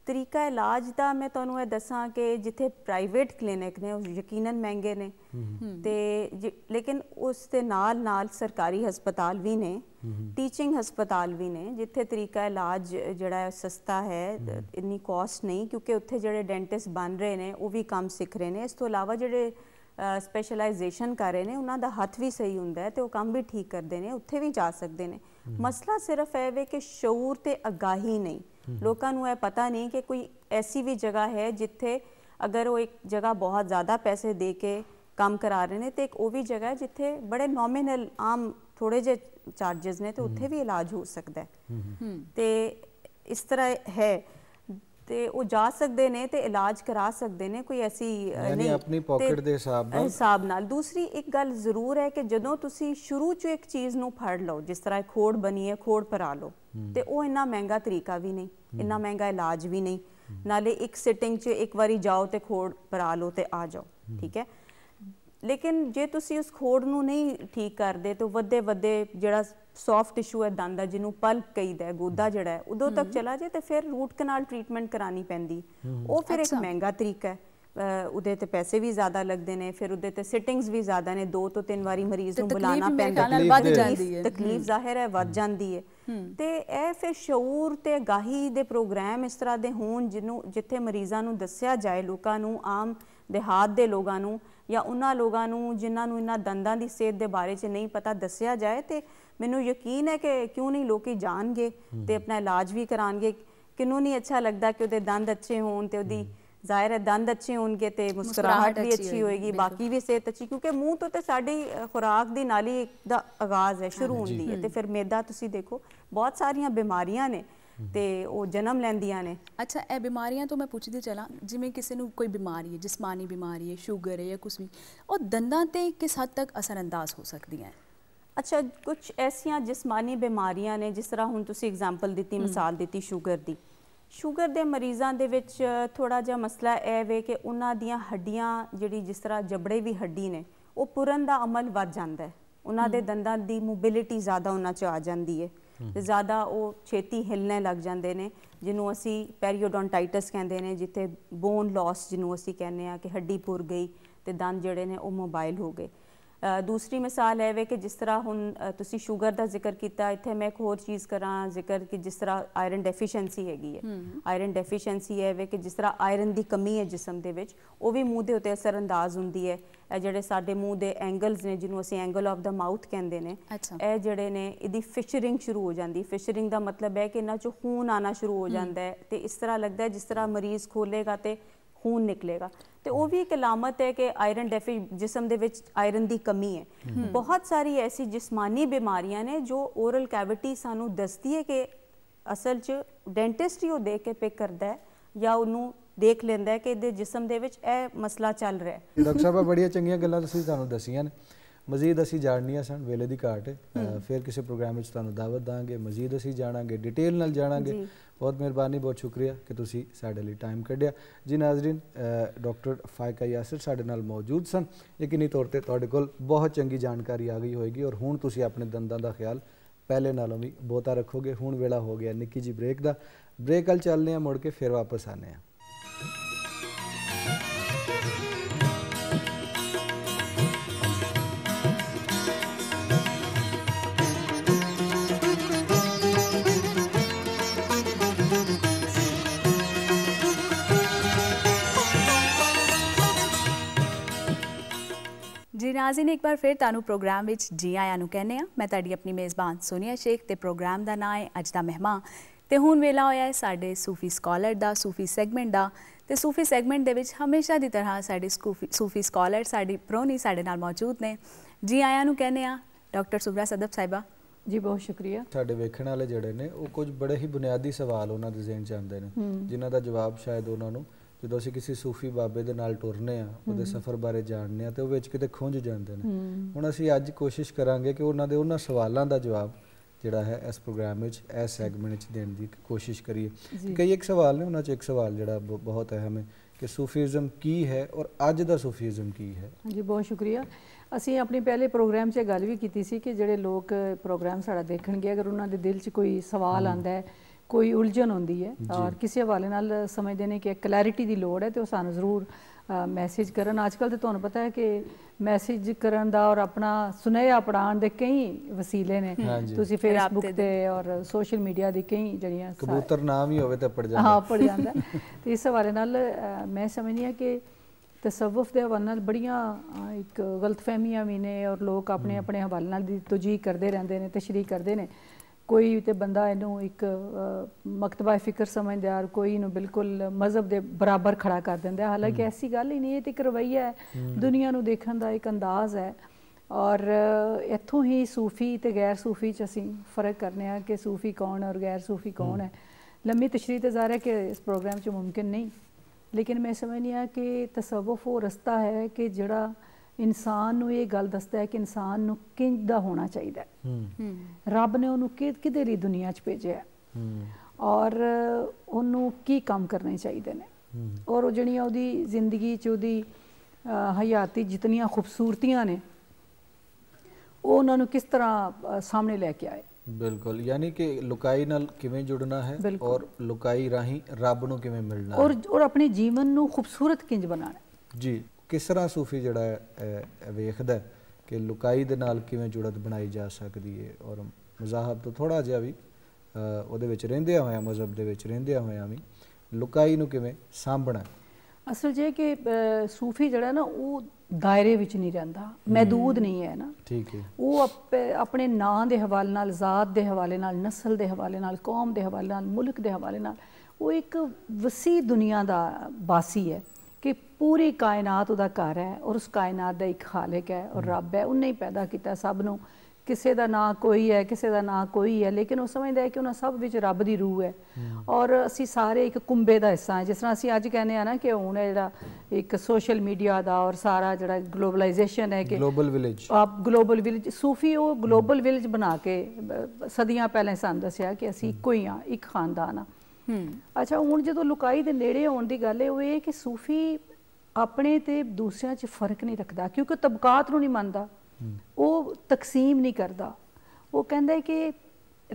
ਤਰੀਕਾ ਇਲਾਜ ਦਾ ਮੈਂ ਤੁਹਾਨੂੰ ਇਹ ਦੱਸਾਂ ਕਿ ਜਿੱਥੇ ਪ੍ਰਾਈਵੇਟ ਕਲੀਨਿਕ ਨੇ ਉਹ ਯਕੀਨਨ ਮਹਿੰਗੇ ਨੇ ਤੇ ਲੇਕਿਨ ਉਸ ਦੇ ਨਾਲ ਨਾਲ ਸਰਕਾਰੀ ਹਸਪਤਾਲ ਵੀ ਨੇ ਟੀਚਿੰਗ ਹਸਪਤਾਲ ਵੀ ਨੇ ਜਿੱਥੇ ਤਰੀਕਾ ਇਲਾਜ ਜਿਹੜਾ ਹੈ ਸਸਤਾ ਹੈ ਇੰਨੀ ਕਾਸਟ ਨਹੀਂ ਕਿਉਂਕਿ ਉੱਥੇ ਜਿਹੜੇ ਡੈਂਟਿਸਟ ਬਣ ਰਹੇ ਨੇ ਉਹ ਵੀ ਕੰਮ ਸਿੱਖ ਰਹੇ ਨੇ ਇਸ ਤੋਂ ਇਲਾਵਾ ਜਿਹੜੇ ਸਪੈਸ਼ਲਾਈਜੇਸ਼ਨ ਕਰ ਰਹੇ ਨੇ ਉਹਨਾਂ ਦਾ ਹੱਥ ਵੀ ਸਹੀ ਹੁੰਦਾ ਹੈ ਤੇ ਉਹ ਕੰਮ ਵੀ ਠੀਕ ਕਰਦੇ ਨੇ ਉੱਥੇ ਵੀ ਜਾ ਸਕਦੇ ਨੇ ਮਸਲਾ ਸਿਰਫ ਇਹ ਵੇ ਕਿ ਸ਼ਊਰ ਤੇ ਅਗਾਹੀ ਨਹੀਂ ਲੋਕਾਂ ਨੂੰ ਇਹ ਪਤਾ ਨਹੀਂ ਕਿ ਕੋਈ ਐਸੀ ਵੀ ਜਗ੍ਹਾ ਹੈ ਜਿੱਥੇ ਅਗਰ ਉਹ ਇੱਕ ਜਗ੍ਹਾ ਬਹੁਤ ਜ਼ਿਆਦਾ ਪੈਸੇ ਦੇ ਕੇ ਕੰਮ ਕਰਾ ਰਹੇ ਨੇ ਤੇ ਇੱਕ ਉਹ ਵੀ ਜਗ੍ਹਾ ਹੈ ਜਿੱਥੇ ਬੜੇ ਨੋਮੀਨਲ ਆਮ ਥੋੜੇ ਜੇ ਚਾਰजेस ਨੇ ਤੇ ਉੱਥੇ ਵੀ ਇਲਾਜ ਹੋ ਸਕਦਾ ਹੈ ਤੇ ਇਸ ਤਰ੍ਹਾਂ ਹੈ ਤੇ ਉਹ ਜਾ ਸਕਦੇ ਨੇ ਤੇ ਇਲਾਜ ਕਰਾ ਸਕਦੇ ਨੇ ਕੋਈ ਐਸੀ ਨਹੀਂ ਆਪਣੀ ਪਾਕਟ ਦੇ ਹਿਸਾਬ ਨਾਲ ਹਿਸਾਬ ਨਾਲ ਦੂਸਰੀ ਇੱਕ ਗੱਲ ਜ਼ਰੂਰ ਹੈ ਕਿ ਜਦੋਂ ਤੁਸੀਂ ਸ਼ੁਰੂ ਚ ਇੱਕ ਚੀਜ਼ ਨੂੰ ਫੜ ਲਓ ਜਿਸ ਤਰ੍ਹਾਂ ਇੱਕ ਖੋੜ ਬਣੀ ਹੈ ਖੋੜ ਪਰਾ ਲਓ ਤੇ ਉਹ ਇੰਨਾ ਮਹਿੰਗਾ ਤਰੀਕਾ ਵੀ ਨਹੀਂ ਇੰਨਾ ਮਹਿੰਗਾ ਇਲਾਜ ਵੀ ਨਹੀਂ ਨਾਲੇ ਇੱਕ ਸਿਟਿੰਗ 'ਚ ਇੱਕ ਵਾਰੀ ਜਾਓ ਤੇ ਖੋੜ ਪਰਾ ਲਓ ਤੇ ਆ ਜਾਓ ਠੀਕ ਹੈ ਲੇਕਿਨ ਜੇ ਤੁਸੀਂ ਉਸ ਖੋੜ ਨੂੰ ਨਹੀਂ ਠੀਕ ਕਰਦੇ ਤਾਂ ਵੱਧੇ ਵੱਧੇ ਜਿਹੜਾ ਸੌਫਟ ਟਿਸ਼ੂ ਹੈ ਦੰਦ ਦਾ ਜਿਹਨੂੰ ਪਲਕ ਕਹੀਦਾ ਹੈ ਗੋਦਾ ਜਿਹੜਾ ਹੈ ਉਦੋਂ ਤੱਕ ਚਲਾ ਜੇ ਤੇ ਫਿਰ ਰੂਟ ਕਨਾਲ ਟ੍ਰੀਟਮੈਂਟ ਕਰਾਣੀ ਪੈਂਦੀ ਉਹ ਫਿਰ ਇੱਕ ਮਹਿੰਗਾ ਤਰੀਕਾ ਹੈ ਉਹਦੇ ਤੇ ਪੈਸੇ ਵੀ ਜ਼ਿਆਦਾ ਲੱਗਦੇ ਨੇ ਫਿਰ ਉਹਦੇ ਤੇ ਸਿਟਿੰਗਸ ਵੀ ਜ਼ਿਆਦਾ ਨੇ ਦੋ ਤੋਂ ਤਿੰਨ ਵਾਰੀ ਮਰੀਜ਼ ਨੂੰ ਬੁਲਾਣਾ ਪੈਂਦਾ ਵੱਧ ਜਾਂਦੀ ਹੈ ਤਕਲੀਫ ਜ਼ਾਹਿਰ ਹੈ ਵੱਧ ਜਾਂਦੀ ਹੈ ਤੇ ਇਹ ਫਿਰ ਸ਼ੌਰ ਤੇ ਗਾਹੀ ਦੇ ਪ੍ਰੋਗਰਾਮ ਇਸ ਤਰ੍ਹਾਂ ਦੇ ਹੋਣ ਜਿਹਨੂੰ ਜਿੱਥੇ ਮਰੀਜ਼ਾਂ ਨੂੰ ਦੱਸਿਆ ਜਾਏ ਲੋਕਾਂ ਨੂੰ ਆਮ ਦੇਹਾਤ ਦੇ ਲੋਕਾਂ ਨੂੰ ਜਾਂ ਉਹਨਾਂ ਲੋਕਾਂ ਨੂੰ ਜਿਨ੍ਹਾਂ ਨੂੰ ਇਹਨਾਂ ਦੰਦਾਂ ਦੀ ਸਿਹਤ ਦੇ ਬਾਰੇ 'ਚ ਨਹੀਂ ਪਤਾ ਦੱਸਿਆ ਜਾਏ ਤੇ ਮੈਨੂੰ ਯਕੀਨ ਹੈ ਕਿ ਕਿਉਂ ਨਹੀਂ ਲੋਕੀ ਜਾਣਗੇ ਤੇ ਆਪਣਾ ਇਲਾਜ ਵੀ ਕਰਾਣਗੇ ਕਿਨੂੰ ਨਹੀਂ ਅੱਛਾ ਲੱਗਦਾ ਕਿ ਉਹਦੇ ਦੰਦ ਅੱਛੇ ਹੋਣ ਤੇ ਉਹਦੀ ਜ਼ਾਹਿਰ ਹੈ ਦੰਦ ਅੱਛੇ ਹੋਣਗੇ ਤੇ ਮੁਸਕਰਾਹਟ ਵੀ ਅੱਛੀ ਹੋਏਗੀ ਬਾਕੀ ਵੀ ਸਿਹਤ ਅੱਛੀ ਕਿਉਂਕਿ ਮੂੰਹ ਤੋਂ ਤੇ ਸਾਡੀ ਖੁਰਾਕ ਦੀ ਨਾਲੀ ਦਾ ਆਗਾਜ਼ ਹੈ ਸ਼ੁਰੂ ਹੁੰਦੀ ਹੈ ਤੇ ਫਿਰ ਮੇਦਾ ਤੁਸੀਂ ਦੇਖੋ ਬਹੁਤ ਸਾਰੀਆਂ ਬਿਮਾਰੀਆਂ ਨੇ ਤੇ ਉਹ ਜਨਮ ਲੈਂਦੀਆਂ ਨੇ ਅੱਛਾ ਇਹ ਬਿਮਾਰੀਆਂ ਤੋਂ ਮੈਂ ਪੁੱਛਦੀ ਚਲਾਂ ਜਿਵੇਂ ਕਿਸੇ ਨੂੰ ਕੋਈ ਬਿਮਾਰੀ ਹੈ ਜਿਸਮਾਨੀ ਬਿਮਾਰੀ ਹੈ 슈ਗਰ ਹੈ ਜਾਂ ਕੁਝ ਵੀ ਉਹ ਦੰਦਾਂ ਤੇ ਕਿਸ ਹੱਦ ਤੱਕ ਅਸਰੰਦਾਜ਼ ਹੋ ਸਕਦੀਆਂ ਹੈ ਅੱਛਾ ਕੁਝ ਐਸੀਆਂ ਜਿਸਮਾਨੀ ਬਿਮਾਰੀਆਂ ਨੇ ਜਿਸ ਤਰ੍ਹਾਂ ਹੁਣ ਤੁਸੀਂ ਐਗਜ਼ਾਮਪਲ ਦਿੱਤੀ ਮਿਸਾਲ ਦਿੱਤੀ 슈ਗਰ ਦੀ 슈ਗਰ ਦੇ ਮਰੀਜ਼ਾਂ ਦੇ ਵਿੱਚ ਥੋੜਾ ਜਿਹਾ ਮਸਲਾ ਇਹ ਵੇ ਕਿ ਉਹਨਾਂ ਦੀਆਂ ਹੱਡੀਆਂ ਜਿਹੜੀ ਜਿਸ ਤਰ੍ਹਾਂ ਜਬੜੇ ਵੀ ਹੱਡੀ ਨੇ ਉਹ ਪੁਰਨ ਦਾ ਅਮਲ ਵੱਧ ਜਾਂਦਾ ਹੈ ਉਹਨਾਂ ਦੇ ਦੰਦਾਂ ਦੀ ਮੋਬਿਲਿਟੀ ਜ਼ਿਆਦਾ ਉਹਨਾਂ 'ਚ ਆ ਜਾਂਦੀ ਹੈ ਤੇ ਜ਼ਿਆਦਾ ਉਹ ਛੇਤੀ ਹਿਲਣੇ ਲੱਗ ਜਾਂਦੇ ਨੇ ਜਿਹਨੂੰ ਅਸੀਂ ਪੈਰੀਓਡੋਂਟਾਈਟਸ ਕਹਿੰਦੇ ਨੇ ਜਿੱਥੇ ਬੋਨ ਲਾਸ ਜਿਹਨੂੰ ਅਸੀਂ ਕਹਿੰਦੇ ਆ ਕਿ ਹੱਡੀ ਪੁਰ ਗਈ ਤੇ ਦੰਦ ਜਿਹੜੇ ਨੇ ਉਹ ਮੋਬਾਈਲ ਹੋ ਗਏ ਦੂਸਰੀ ਮਿਸਾਲ ਹੈ ਵੇ ਕਿ ਜਿਸ ਤਰ੍ਹਾਂ ਹੁਣ ਤੁਸੀਂ ਸ਼ੂਗਰ ਦਾ ਜ਼ਿਕਰ ਕੀਤਾ ਇੱਥੇ ਮੈਂ ਇੱਕ ਹੋਰ ਚੀਜ਼ ਕਰਾਂ ਜ਼ਿਕਰ ਕਿ ਜਿਸ ਤਰ੍ਹਾਂ ਆਇਰਨ ਡੈਫੀਸ਼ੀਐਂਸੀ ਹੈਗੀ ਹੈ ਆਇਰਨ ਡੈਫੀਸ਼ੀਐਂਸੀ ਹੈ ਵੇ ਕਿ ਜਿਸ ਤਰ੍ਹਾਂ ਆਇਰਨ ਦੀ ਕਮੀ ਹੈ ਜਿਸਮ ਦੇ ਵਿੱਚ ਉਹ ਵੀ ਮੂੰਹ ਦੇ ਉੱਤੇ ਅਸਰ ਅੰਦਾਜ਼ ਹੁੰਦੀ ਹੈ ਇਹ ਜਿਹੜੇ ਸਾਡੇ ਮੂੰਹ ਦੇ ਐਂਗਲਸ ਨੇ ਜਿਹਨੂੰ ਅਸੀਂ ਐਂਗਲ ਆਫ ਦਾ ਮਾਊਥ ਕਹਿੰਦੇ ਨੇ ਇਹ ਜਿਹੜੇ ਨੇ ਇਹਦੀ ਫਿਸ਼ਰਿੰਗ ਸ਼ੁਰੂ ਹੋ ਜਾਂਦੀ ਫਿਸ਼ਰਿੰਗ ਦਾ ਮਤਲਬ ਹੈ ਕਿ ਇਹਨਾਂ ਚੋਂ ਖੂਨ ਆਣਾ ਸ਼ੁਰੂ ਹੋ ਜਾਂਦਾ ਹੈ ਤੇ ਇਸ ਤਰ੍ਹਾਂ ਲੱਗਦਾ ਜਿਸ ਤਰ੍ਹਾਂ ਮਰੀਜ਼ ਖੋਲੇਗਾ ਤੇ ਖੂਨ ਨਿਕਲੇਗਾ ਤੇ ਉਹ ਵੀ ਇੱਕ ਲਾਮਤ ਹੈ ਕਿ ਆਇਰਨ ਡੈਫੀ ਜਿਸਮ ਦੇ ਵਿੱਚ ਆਇਰਨ ਦੀ ਕਮੀ ਹੈ ਬਹੁਤ ਸਾਰੀ ਐਸੀ ਜਿਸਮਾਨੀ ਬਿਮਾਰੀਆਂ ਨੇ ਜੋ ਓਰਲ ਕੈਵਿਟੀ ਸਾਨੂੰ ਦੱਸਦੀ ਹੈ ਕਿ ਅਸਲ 'ਚ ਡੈਂਟਿਸਟ ਹੀ ਉਹ ਦੇਖ ਕੇ ਪਿਕ ਕਰਦਾ ਹੈ ਜਾਂ ਉਹਨੂੰ ਦੇਖ ਲੈਂਦਾ ਹੈ ਕਿ ਇਹਦੇ ਜਿਸਮ ਦੇ ਵਿੱਚ ਇਹ ਮਸਲਾ ਚੱਲ ਰਿਹਾ ਹੈ ਡਾਕਟਰ ਸਾਹਿਬ ਬੜੀਆਂ ਚੰਗੀਆਂ ਗੱਲਾਂ ਤੁਸੀਂ ਤੁਹਾਨੂੰ ਦੱਸੀਆਂ ਨੇ ਮਜ਼ੀਦ ਅਸੀਂ ਜਾਣਨੀਆਂ ਸਨ ਵੇਲੇ ਦੀ ਘਾਟ ਫਿਰ ਕਿਸੇ ਪ੍ਰੋਗਰਾਮ ਵਿੱਚ ਤੁਹਾਨੂੰ ਦਾਵਤ ਦਾਂਗੇ ਮਜ਼ੀਦ ਅਸੀਂ ਜਾਣਾਂਗੇ ਡਿਟੇਲ ਨਾਲ ਜਾਣਾਂਗੇ ਬਹੁਤ ਮਿਹਰਬਾਨੀ ਬਹੁਤ ਸ਼ੁਕਰੀਆ ਕਿ ਤੁਸੀਂ ਸਾਡੇ ਲਈ ਟਾਈਮ ਕੱਢਿਆ ਜੀ ਨਾਜ਼ਰੀਨ ਡਾਕਟਰ ਫਾਇਕਾ ਯਾਸਰ ਸਾਡੇ ਨਾਲ ਮੌਜੂਦ ਸਨ ਯਕੀਨੀ ਤੌਰ ਤੇ ਤੁਹਾਡੇ ਕੋਲ ਬਹੁਤ ਚੰਗੀ ਜਾਣਕਾਰੀ ਆ ਗਈ ਹੋਏਗੀ ਔਰ ਹੁਣ ਤੁਸੀਂ ਆਪਣੇ ਦੰਦਾਂ ਦਾ ਖਿਆਲ ਪਹਿਲੇ ਨਾਲੋਂ ਵੀ ਬਹੁਤਾ ਰੱਖੋਗੇ ਹੁਣ ਵੇਲਾ ਹੋ ਗਿਆ ਨਿੱਕੀ ਜੀ ਬ੍ਰੇਕ ਦਾ ਬ੍ਰੇਕ ਹਲ ਚੱਲਨੇ ਆ ਮੁੜ ਕੇ ਫਿਰ ਵਾਪਸ ਆਨੇ ਆ ਜੀ ਨਾਜ਼ਰੀਨ ਇੱਕ ਵਾਰ ਫਿਰ ਤੁਹਾਨੂੰ ਪ੍ਰੋਗਰਾਮ ਵਿੱਚ ਜੀ ਆਇਆਂ ਨੂੰ ਕਹਿੰਦੇ ਆ ਮੈਂ ਤੁਹਾਡੀ ਆਪਣੀ ਮੇਜ਼ਬਾਨ ਸੋਨੀਆ ਸ਼ੇਖ ਤੇ ਪ੍ਰੋਗਰਾਮ ਦਾ ਨਾਮ ਹੈ ਅੱਜ ਦਾ ਮਹਿਮਾਨ ਤੇ ਹੁਣ ਵੇਲਾ ਹੋਇਆ ਹੈ ਸਾਡੇ ਸੂਫੀ ਸਕਾਲਰ ਦਾ ਸੂਫੀ ਸੈਗਮੈਂਟ ਦਾ ਤੇ ਸੂਫੀ ਸੈਗਮੈਂਟ ਦੇ ਵਿੱਚ ਹਮੇਸ਼ਾ ਦੀ ਤਰ੍ਹਾਂ ਸਾਡੇ ਸੂਫੀ ਸਕਾਲਰ ਸਾਡੀ ਪ੍ਰੋਨੀ ਸਾਡੇ ਨਾਲ ਮੌਜੂਦ ਨੇ ਜੀ ਆਇਆਂ ਨੂੰ ਕਹਿੰਦੇ ਆ ਡਾਕਟਰ ਸੁਬਰਾ ਸਦਬ ਸਾਹਿਬਾ ਜੀ ਬਹੁਤ ਸ਼ੁਕਰੀਆ ਸਾਡੇ ਵੇਖਣ ਵਾਲੇ ਜਿਹੜੇ ਨੇ ਉਹ ਕੁਝ ਬੜੇ ਹੀ ਬੁਨਿਆਦੀ ਸਵਾਲ ਉਹਨਾਂ ਦੇ ਜ਼ਿਹਨ 'ਚ ਆਉਂਦੇ ਨੇ ਜਿਨ੍ਹਾਂ ਦਾ ਜਵਾਬ ਸ਼ਾਇਦ ਉਹਨਾਂ ਨੂੰ ਜਦੋਂ ਅਸੀਂ ਕਿਸੇ ਸੂਫੀ ਬਾਬੇ ਦੇ ਨਾਲ ਟੁਰਨੇ ਆ ਉਹਦੇ ਸਫ਼ਰ ਬਾਰੇ ਜਾਣਨੇ ਆ ਤੇ ਉਹ ਵਿੱਚ ਕਿਤੇ ਖੁੰਝ ਜਾਂਦੇ ਨੇ ਹੁਣ ਅਸੀਂ ਅੱਜ ਕੋਸ਼ਿਸ਼ ਕਰਾਂਗੇ ਕਿ ਉਹਨਾਂ ਦੇ ਉਹਨਾਂ ਸਵਾਲਾਂ ਦਾ ਜਵਾਬ ਜਿਹੜਾ ਹੈ ਇਸ ਪ੍ਰੋਗਰਾਮ ਵਿੱਚ ਇਸ ਸੈਗਮੈਂਟ ਵਿੱਚ ਦੇਣ ਦੀ ਕੋਸ਼ਿਸ਼ ਕਰੀਏ ਕਈ ਇੱਕ ਸਵਾਲ ਨੇ ਉਹਨਾਂ ਚ ਇੱਕ ਸਵਾਲ ਜਿਹੜਾ ਬਹੁਤ ਅਹਿਮ ਹੈ ਕਿ ਸੂਫੀਜ਼ਮ ਕੀ ਹੈ ਔਰ ਅੱਜ ਦਾ ਸੂਫੀਜ਼ਮ ਕੀ ਹੈ ਜੀ ਬਹੁਤ ਸ਼ੁਕਰੀਆ ਅਸੀਂ ਆਪਣੇ ਪਹਿਲੇ ਪ੍ਰੋਗਰਾਮ 'ਚ ਗੱਲ ਵੀ ਕੀਤੀ ਸੀ ਕਿ ਜਿਹੜੇ ਲੋਕ ਪ੍ਰੋਗਰਾਮ ਸਾਡਾ ਦੇਖਣਗੇ ਅਗਰ ਉਹਨਾਂ ਦੇ ਦਿਲ 'ਚ ਕੋਈ ਸਵਾਲ ਆਂਦਾ ਹੈ ਕੋਈ ਉਲਝਣ ਹੁੰਦੀ ਹੈ ਔਰ ਕਿਸੇ ਹਵਾਲੇ ਨਾਲ ਸਮਝਦੇ ਨੇ ਕਿ ਇੱਕ ਕਲੈਰਿਟੀ ਦੀ ਲੋੜ ਹੈ ਤੇ ਉਹ ਸਾਨੂੰ ਜ਼ਰੂਰ ਮੈਸੇਜ ਕਰਨ ਅੱਜ ਕੱਲ ਤੇ ਤੁਹਾਨੂੰ ਪਤਾ ਹੈ ਕਿ ਮੈਸੇਜ ਕਰਨ ਦਾ ਔਰ ਆਪਣਾ ਸੁਨੇਹਾ ਪੜਾਉਣ ਦੇ ਕਈ ਵਸੀਲੇ ਨੇ ਤੁਸੀਂ ਫੇਸਬੁੱਕ ਤੇ ਔਰ ਸੋਸ਼ਲ ਮੀਡੀਆ ਦੇ ਕਈ ਜਿਹੜੀਆਂ ਕਬੂਤਰ ਨਾਮ ਹੀ ਹੋਵੇ ਤਾਂ ਪੜ ਜਾਂਦਾ ਹਾਂ ਪੜ ਜਾਂਦਾ ਤੇ ਇਸ ਹਵਾਲੇ ਨਾਲ ਮੈਂ ਸਮਝਨੀ ਹੈ ਕਿ ਤਸਵਫ ਦੇ ਹਵਾਲੇ ਨਾਲ ਬੜੀਆਂ ਇੱਕ ਗਲਤਫਹਿਮੀਆਂ ਵੀ ਨੇ ਔਰ ਲੋਕ ਆਪਣੇ ਆਪਣੇ ਹਵਾਲੇ ਨਾਲ ਦੀ ਤਜੀਹ ਕਰਦੇ ਰਹਿੰਦੇ ਨੇ ਤਸ਼ਰੀਹ ਕਰਦੇ ਨੇ ਕੋਈ ਤੇ ਬੰਦਾ ਇਹਨੂੰ ਇੱਕ ਮਕਤਬਾ ਫਿਕਰ ਸਮਝਦਾ ਔਰ ਕੋਈ ਇਹਨੂੰ ਬਿਲਕੁਲ ਮਜ਼ਹਬ ਦੇ ਬਰਾਬਰ ਖੜਾ ਕਰ ਦਿੰਦਾ ਹਾਲਾਂਕਿ ਐਸੀ ਗੱਲ ਹੀ ਨਹੀਂ ਇਹ ਤੇ ਇੱਕ ਰਵਈਆ ਹੈ ਦੁਨੀਆ ਨੂੰ ਦੇਖਣ ਦਾ ਇੱਕ ਅੰਦਾਜ਼ ਹੈ ਔਰ ਇੱਥੋਂ ਹੀ ਸੂਫੀ ਤੇ ਗੈਰ ਸੂਫੀ ਚ ਅਸੀਂ ਫਰਕ ਕਰਨੇ ਆ ਕਿ ਸੂਫੀ ਕੌਣ ਔਰ ਗੈਰ ਸੂਫੀ ਕੌਣ ਹੈ ਲੰਮੀ ਤਸ਼ਰੀਹ ਤੇ ਜ਼ਾਰਾ ਕਿ ਇਸ ਪ੍ਰੋਗਰਾਮ ਚ ਮੁਮਕਿਨ ਨਹੀਂ ਲੇਕਿਨ ਮੈਂ ਸਮਝਨੀ ਆ ਕਿ ਤਸਵੁਫ ਉਹ ਰਸਤਾ ਹੈ ਕਿ ਜਿਹੜਾ ਇਨਸਾਨ ਨੂੰ ਇਹ ਗੱਲ ਦੱਸਦਾ ਹੈ ਕਿ ਇਨਸਾਨ ਨੂੰ ਕਿੰਜ ਦਾ ਹੋਣਾ ਚਾਹੀਦਾ ਹੈ ਰੱਬ ਨੇ ਉਹਨੂੰ ਕਿਹਦੇ ਲਈ ਦੁਨੀਆ 'ਚ ਭੇਜਿਆ ਹੈ ਔਰ ਉਹਨੂੰ ਕੀ ਕੰਮ ਕਰਨੇ ਚਾਹੀਦੇ ਨੇ ਔਰ ਉਹ ਜਿਹੜੀਆਂ ਉਹਦੀ ਜ਼ਿੰਦਗੀ 'ਚ ਉਹਦੀ ਹਯਾਤੀ ਜਿਤਨੀਆਂ ਖੂਬਸੂਰਤੀਆਂ ਨੇ ਉਹ ਉਹਨਾਂ ਨੂੰ ਕਿਸ ਤਰ੍ਹਾਂ ਸਾਹਮਣੇ ਲੈ ਕੇ ਆਏ ਬਿਲਕੁਲ ਯਾਨੀ ਕਿ ਲੁਕਾਈ ਨਾਲ ਕਿਵੇਂ ਜੁੜਨਾ ਹੈ ਔਰ ਲੁਕਾਈ ਰਾਹੀਂ ਰੱਬ ਨੂੰ ਕਿਵੇਂ ਮਿਲਣਾ ਹੈ ਔਰ ਔਰ ਆਪਣੇ ਜੀਵਨ ਨੂੰ ਖੂਬਸੂਰਤ ਕਿੰਜ ਬਣਾਣਾ ਜੀ ਕਿਸ ਤਰ੍ਹਾਂ ਸੂਫੀ ਜਿਹੜਾ ਵੇਖਦਾ ਕਿ ਲੁਕਾਈ ਦੇ ਨਾਲ ਕਿਵੇਂ ਜੁੜਤ ਬਣਾਈ ਜਾ ਸਕਦੀ ਹੈ ਔਰ ਮਜ਼ਾਹਬ ਤੋਂ ਥੋੜਾ ਜਿਹਾ ਵੀ ਉਹਦੇ ਵਿੱਚ ਰਹਿੰਦੇ ਆ ਹੋਇਆ ਮਜ਼ਹਬ ਦੇ ਵਿੱਚ ਰਹਿੰਦੇ ਆ ਹੋਇਆ ਵੀ ਲੁਕਾਈ ਨੂੰ ਕਿਵੇਂ ਸਾਂਭਣਾ ਅਸਲ ਜੇ ਕਿ ਸੂਫੀ ਜਿਹੜਾ ਨਾ ਉਹ ਦਾਇਰੇ ਵਿੱਚ ਨਹੀਂ ਰਹਿੰਦਾ ਮਹਦੂਦ ਨਹੀਂ ਹੈ ਨਾ ਠੀਕ ਹੈ ਉਹ ਆਪਣੇ ਨਾਂ ਦੇ ਹਵਾਲੇ ਨਾਲ ਜ਼ਾਤ ਦੇ ਹਵਾਲੇ ਨਾਲ ਨਸਲ ਦੇ ਹਵਾਲੇ ਨਾਲ ਕੌਮ ਦੇ ਹਵਾਲੇ ਨਾਲ ਮੁਲਕ ਦੇ ਹਵਾਲੇ ਨਾਲ ਉਹ ਇੱਕ ਵਸੀ ਦੁਨੀਆ ਦਾ ਬਾਸੀ ਹੈ ਪੂਰੀ ਕਾਇਨਾਤ ਉਹਦਾ ਘਰ ਹੈ ਔਰ ਉਸ ਕਾਇਨਾਤ ਦਾ ਇੱਕ ਖਾਲਕ ਹੈ ਔਰ ਰੱਬ ਹੈ ਉਹਨੇ ਹੀ ਪੈਦਾ ਕੀਤਾ ਸਭ ਨੂੰ ਕਿਸੇ ਦਾ ਨਾਂ ਕੋਈ ਹੈ ਕਿਸੇ ਦਾ ਨਾਂ ਕੋਈ ਹੈ ਲੇਕਿਨ ਉਹ ਸਮਝਦਾ ਹੈ ਕਿ ਉਹਨਾਂ ਸਭ ਵਿੱਚ ਰੱਬ ਦੀ ਰੂਹ ਹੈ ਔਰ ਅਸੀਂ ਸਾਰੇ ਇੱਕ ਕੁੰਬੇ ਦਾ ਹਿੱਸਾ ਹਾਂ ਜਿਸ ਤਰ੍ਹਾਂ ਅਸੀਂ ਅੱਜ ਕਹਿੰਦੇ ਆ ਨਾ ਕਿ ਹੁਣ ਜਿਹੜਾ ਇੱਕ ਸੋਸ਼ਲ ਮੀਡੀਆ ਦਾ ਔਰ ਸਾਰਾ ਜਿਹੜਾ ਗਲੋਬਲਾਈਜੇਸ਼ਨ ਹੈ ਕਿ ਗਲੋਬਲ ਵਿਲੇਜ ਆਪ ਗਲੋਬਲ ਵਿਲੇਜ ਸੂਫੀ ਉਹ ਗਲੋਬਲ ਵਿਲੇਜ ਬਣਾ ਕੇ ਸਦੀਆਂ ਪਹਿਲਾਂ ਸਾਨੂੰ ਦੱਸਿਆ ਕਿ ਅਸੀਂ ਇੱਕੋ ਹੀ ਆ ਇੱਕ ਖਾਨਦਾਨ ਆ ਅੱਛਾ ਹੁਣ ਜਦੋਂ ਲੁਕਾਈ ਦੇ ਨੇੜੇ ਆਉਣ ਦੀ ਗੱਲ ਹੈ ਉਹ ਇਹ ਕਿ ਸੂਫੀ ਆਪਣੇ ਤੇ ਦੂਸਰਿਆਂ 'ਚ ਫਰਕ ਨਹੀਂ ਰੱਖਦਾ ਕਿਉਂਕਿ ਤਬਕਾਤ ਨੂੰ ਨਹੀਂ ਮੰਨਦਾ ਉਹ ਤਕਸੀਮ ਨਹੀਂ ਕਰਦਾ ਉਹ ਕਹਿੰਦਾ ਕਿ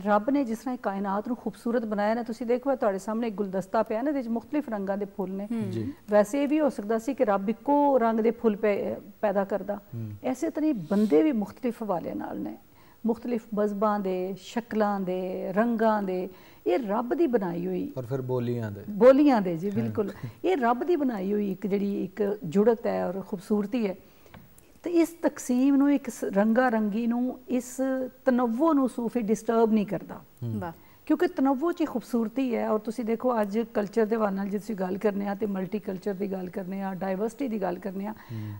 ਰੱਬ ਨੇ ਜਿਸ ਤਰ੍ਹਾਂ ਕਾਇਨਾਤ ਨੂੰ ਖੂਬਸੂਰਤ ਬਣਾਇਆ ਨਾ ਤੁਸੀਂ ਦੇਖੋ ਤੁਹਾਡੇ ਸਾਹਮਣੇ ਇੱਕ ਗੁਲਦਸਤਾ ਪਿਆ ਨਾ ਇਹਦੇ ਵਿੱਚ ਮੁxtਲਿਫ ਰੰਗਾਂ ਦੇ ਫੁੱਲ ਨੇ ਵੈਸੇ ਇਹ ਵੀ ਹੋ ਸਕਦਾ ਸੀ ਕਿ ਰੱਬ ਇੱਕੋ ਰੰਗ ਦੇ ਫੁੱਲ ਪੈਦਾ ਕਰਦਾ ਐਸੇ ਤਰ੍ਹਾਂ ਬੰਦੇ ਵੀ ਮੁxtਲਿਫ ਹਵਾਲੇ ਨਾਲ ਨੇ ਮੁxtਲਿਫ ਬਜ਼ਬਾਂ ਦੇ ਸ਼ਕਲਾਂ ਦੇ ਰੰਗਾਂ ਦੇ ਇਹ ਰੱਬ ਦੀ ਬਣਾਈ ਹੋਈ ਔਰ ਫਿਰ ਬੋਲੀਆਂ ਦੇ ਬੋਲੀਆਂ ਦੇ ਜੀ ਬਿਲਕੁਲ ਇਹ ਰੱਬ ਦੀ ਬਣਾਈ ਹੋਈ ਇੱਕ ਜਿਹੜੀ ਇੱਕ ਜੁੜਤ ਹੈ ਔਰ ਖੂਬਸੂਰਤੀ ਹੈ ਤੇ ਇਸ ਤਕਸੀਮ ਨੂੰ ਇੱਕ ਰੰਗਾ ਰੰਗੀ ਨੂੰ ਇਸ ਤਨਵੋ ਨੂੰ ਸੂਫੀ ਡਿਸਟਰਬ ਨਹੀਂ ਕਰਦਾ ਵਾਹ ਕਿਉਂਕਿ ਤਨਵੋ 'ਚ ਖੂਬਸੂਰਤੀ ਹੈ ਔਰ ਤੁਸੀਂ ਦੇਖੋ ਅੱਜ ਕਲਚਰ ਦੇ ਵਾਰ ਨਾਲ ਜੇ ਤੁਸੀਂ ਗੱਲ ਕਰਨੇ ਆ ਤੇ ਮਲਟੀ ਕਲਚਰ ਦੀ ਗੱਲ ਕਰਨੇ ਆ ਡਾਈਵਰਸਿਟੀ ਦੀ ਗੱਲ ਕਰਨੇ ਆ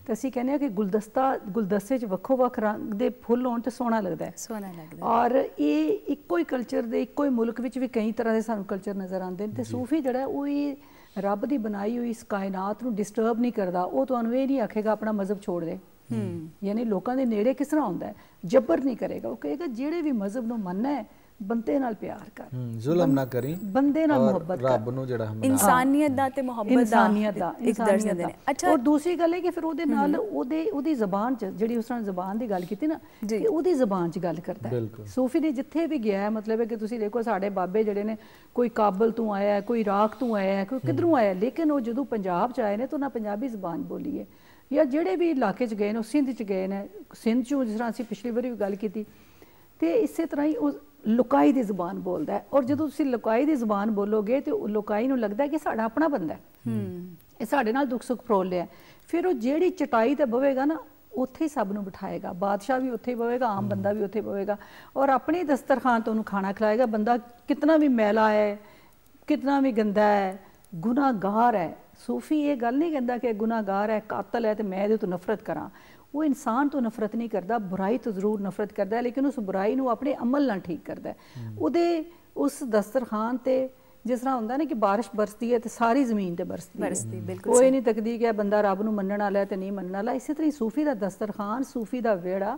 ਤੇ ਅਸੀਂ ਕਹਿੰਦੇ ਆ ਕਿ ਗੁਲਦਸਤਾ ਗੁਲਦਸਤੇ 'ਚ ਵੱਖੋ ਵੱਖ ਰੰਗ ਦੇ ਫੁੱਲ ਹੋਣ ਤੇ ਸੋਹਣਾ ਲੱਗਦਾ ਹੈ ਸੋਹਣਾ ਲੱਗਦਾ ਔਰ ਇਹ ਇੱਕੋ ਹੀ ਕਲਚਰ ਦੇ ਇੱਕੋ ਹੀ ਮੁਲਕ ਵਿੱਚ ਵੀ ਕਈ ਤਰ੍ਹਾਂ ਦੇ ਸਾਨੂੰ ਕਲਚਰ ਨਜ਼ਰ ਆਉਂਦੇ ਨੇ ਤੇ ਸੂਫੀ ਜਿਹੜਾ ਉਹ ਇਹ ਰੱਬ ਦੀ ਬਣਾਈ ਹੋਈ ਇਸ ਕਾਇਨਾਤ ਨੂੰ ਡਿਸਟਰਬ ਨਹੀਂ ਕਰਦਾ ਉਹ ਤੁਹਾਨੂੰ ਇਹ ਨਹੀਂ ਆਖੇਗਾ ਆਪਣਾ ਮਜ਼ਹਬ ਛੋੜ ਦੇ ਹੂੰ ਯਾਨੀ ਲੋਕਾਂ ਦੇ ਨੇੜੇ ਕਿਸ ਤਰ੍ਹਾਂ ਹੁੰਦਾ ਹੈ ਜਬਰ ਨਹੀਂ ਕਰੇਗਾ ਉਹ ਕਹੇਗਾ ਜਿਹੜੇ ਵੀ ਮਜ਼ਹਬ ਨੂੰ ਮੰਨਣਾ ਹੈ ਬੰਦੇ ਨਾਲ ਪਿਆਰ ਕਰ ਜ਼ੁਲਮ ਨਾ ਕਰੀ ਬੰਦੇ ਨਾਲ ਮੁਹੱਬਤ ਕਰ ਰੱਬ ਨੂੰ ਜਿਹੜਾ ਹਮਨਾ ਇਨਸਾਨੀਅਤ ਦਾ ਤੇ ਮੁਹੱਬਤ ਦਾ ਇਨਸਾਨੀਅਤ ਦਾ ਇੱਕ ਦਰਸ਼ਨ ਦੇ ਅੱਛਾ ਔਰ ਦੂਸਰੀ ਗੱਲ ਹੈ ਕਿ ਫਿਰ ਉਹਦੇ ਨਾਲ ਉਹਦੇ ਉਹਦੀ ਜ਼ਬਾਨ ਚ ਜਿਹੜੀ ਉਸ ਨਾਲ ਜ਼ਬਾਨ ਦੀ ਗੱਲ ਕੀਤੀ ਨਾ ਕਿ ਉਹਦੀ ਜ਼ਬਾਨ ਚ ਗੱਲ ਕਰਦਾ ਹੈ ਸੂਫੀ ਨੇ ਜਿੱਥੇ ਵੀ ਗਿਆ ਹੈ ਮਤਲਬ ਹੈ ਕਿ ਤੁਸੀਂ ਦੇਖੋ ਸਾਡੇ ਬਾਬੇ ਜਿਹੜੇ ਨੇ ਕੋਈ ਕਾਬਲ ਤੋਂ ਆਇਆ ਹੈ ਕੋਈ ਇਰਾਕ ਤੋਂ ਆਇਆ ਹੈ ਕੋਈ ਕਿਧਰੋਂ ਆਇਆ ਲੇਕਿਨ ਉਹ ਜਦੋਂ ਪੰਜਾਬ ਚ ਆਏ ਨੇ ਤਾਂ ਉਹਨਾਂ ਪੰਜਾਬੀ ਜ਼ਬਾਨ ਬੋਲੀ ਹੈ ਜਾਂ ਜਿਹੜੇ ਵੀ ਇਲਾਕੇ ਚ ਗਏ ਨੇ ਉਹ ਸਿੰਧ ਚ ਗਏ ਨੇ ਸਿੰਧ ਚੋਂ ਜਿਸ ਤਰ੍ਹਾਂ ਅਸੀਂ ਪਿਛਲੀ ਵਾਰੀ ਵੀ ਗੱਲ ਕੀਤੀ ਤੇ ਇਸੇ ਤਰ੍ਹਾਂ ਹੀ ਉਹ ਲੁਕਾਈ ਦੀ ਜ਼ੁਬਾਨ ਬੋਲਦਾ ਹੈ ਔਰ ਜਦੋਂ ਤੁਸੀਂ ਲੁਕਾਈ ਦੀ ਜ਼ੁਬਾਨ ਬੋਲੋਗੇ ਤੇ ਲੁਕਾਈ ਨੂੰ ਲੱਗਦਾ ਕਿ ਸਾਡਾ ਆਪਣਾ ਬੰਦਾ ਹੈ ਹੂੰ ਇਹ ਸਾਡੇ ਨਾਲ ਦੁੱਖ ਸੁੱਖ ਫਰੋਲ ਲਿਆ ਫਿਰ ਉਹ ਜਿਹੜੀ ਚਟਾਈ ਤੇ ਬਵੇਗਾ ਨਾ ਉੱਥੇ ਹੀ ਸਭ ਨੂੰ ਬਿਠਾਏਗਾ ਬਾਦਸ਼ਾਹ ਵੀ ਉੱਥੇ ਬਵੇਗਾ ਆਮ ਬੰਦਾ ਵੀ ਉੱਥੇ ਬਵੇਗਾ ਔਰ ਆਪਣੇ ਦਸਤਰਖਾਨ ਤੋਂ ਉਹਨੂੰ ਖਾਣਾ ਖਿਲਾਏਗਾ ਬੰਦਾ ਕਿਤਨਾ ਵੀ ਮੈਲਾ ਹੈ ਕਿਤਨਾ ਵੀ ਗੰਦਾ ਹੈ ਗੁਨਾਹਗਾਰ ਹੈ ਸੂਫੀ ਇਹ ਗੱਲ ਨਹੀਂ ਕਹਿੰਦਾ ਕਿ ਗੁਨਾਹਗਾਰ ਹੈ ਕਾਤਲ ਹੈ ਤੇ ਮੈਂ ਇਹਦੇ ਤੋਂ ਨਫ਼ਰਤ ਕਰਾਂ ਉਹ ਇਨਸਾਨ ਤੋਂ ਨਫ਼ਰਤ ਨਹੀਂ ਕਰਦਾ ਬੁਰਾਈ ਤੋਂ ਜ਼ਰੂਰ ਨਫ਼ਰਤ ਕਰਦਾ ਹੈ ਲੇਕਿਨ ਉਸ ਬੁਰਾਈ ਨੂੰ ਆਪਣੇ ਅਮਲ ਨਾਲ ਠੀਕ ਕਰਦਾ ਹੈ ਉਹਦੇ ਉਸ ਦਸਤਰਖਾਨ ਤੇ ਜਿਸ ਤਰ੍ਹਾਂ ਹੁੰਦਾ ਨਾ ਕਿ بارش ਬਰਸਦੀ ਹੈ ਤੇ ਸਾਰੀ ਜ਼ਮੀਨ ਤੇ ਬਰਸਦੀ ਹੈ ਬਰਸਦੀ ਬਿਲਕੁਲ ਕੋਈ ਨਹੀਂ ਤਕਦੀਰ ਹੈ ਬੰਦਾ ਰੱਬ ਨੂੰ ਮੰਨਣ ਵਾਲਾ ਤੇ ਨਹੀਂ ਮੰਨਣ ਵਾਲਾ ਇਸੇ ਤਰ੍ਹਾਂ ਹੀ ਸੂਫੀ ਦਾ ਦਸਤਰਖਾਨ ਸੂਫੀ ਦਾ ਵਿਹੜਾ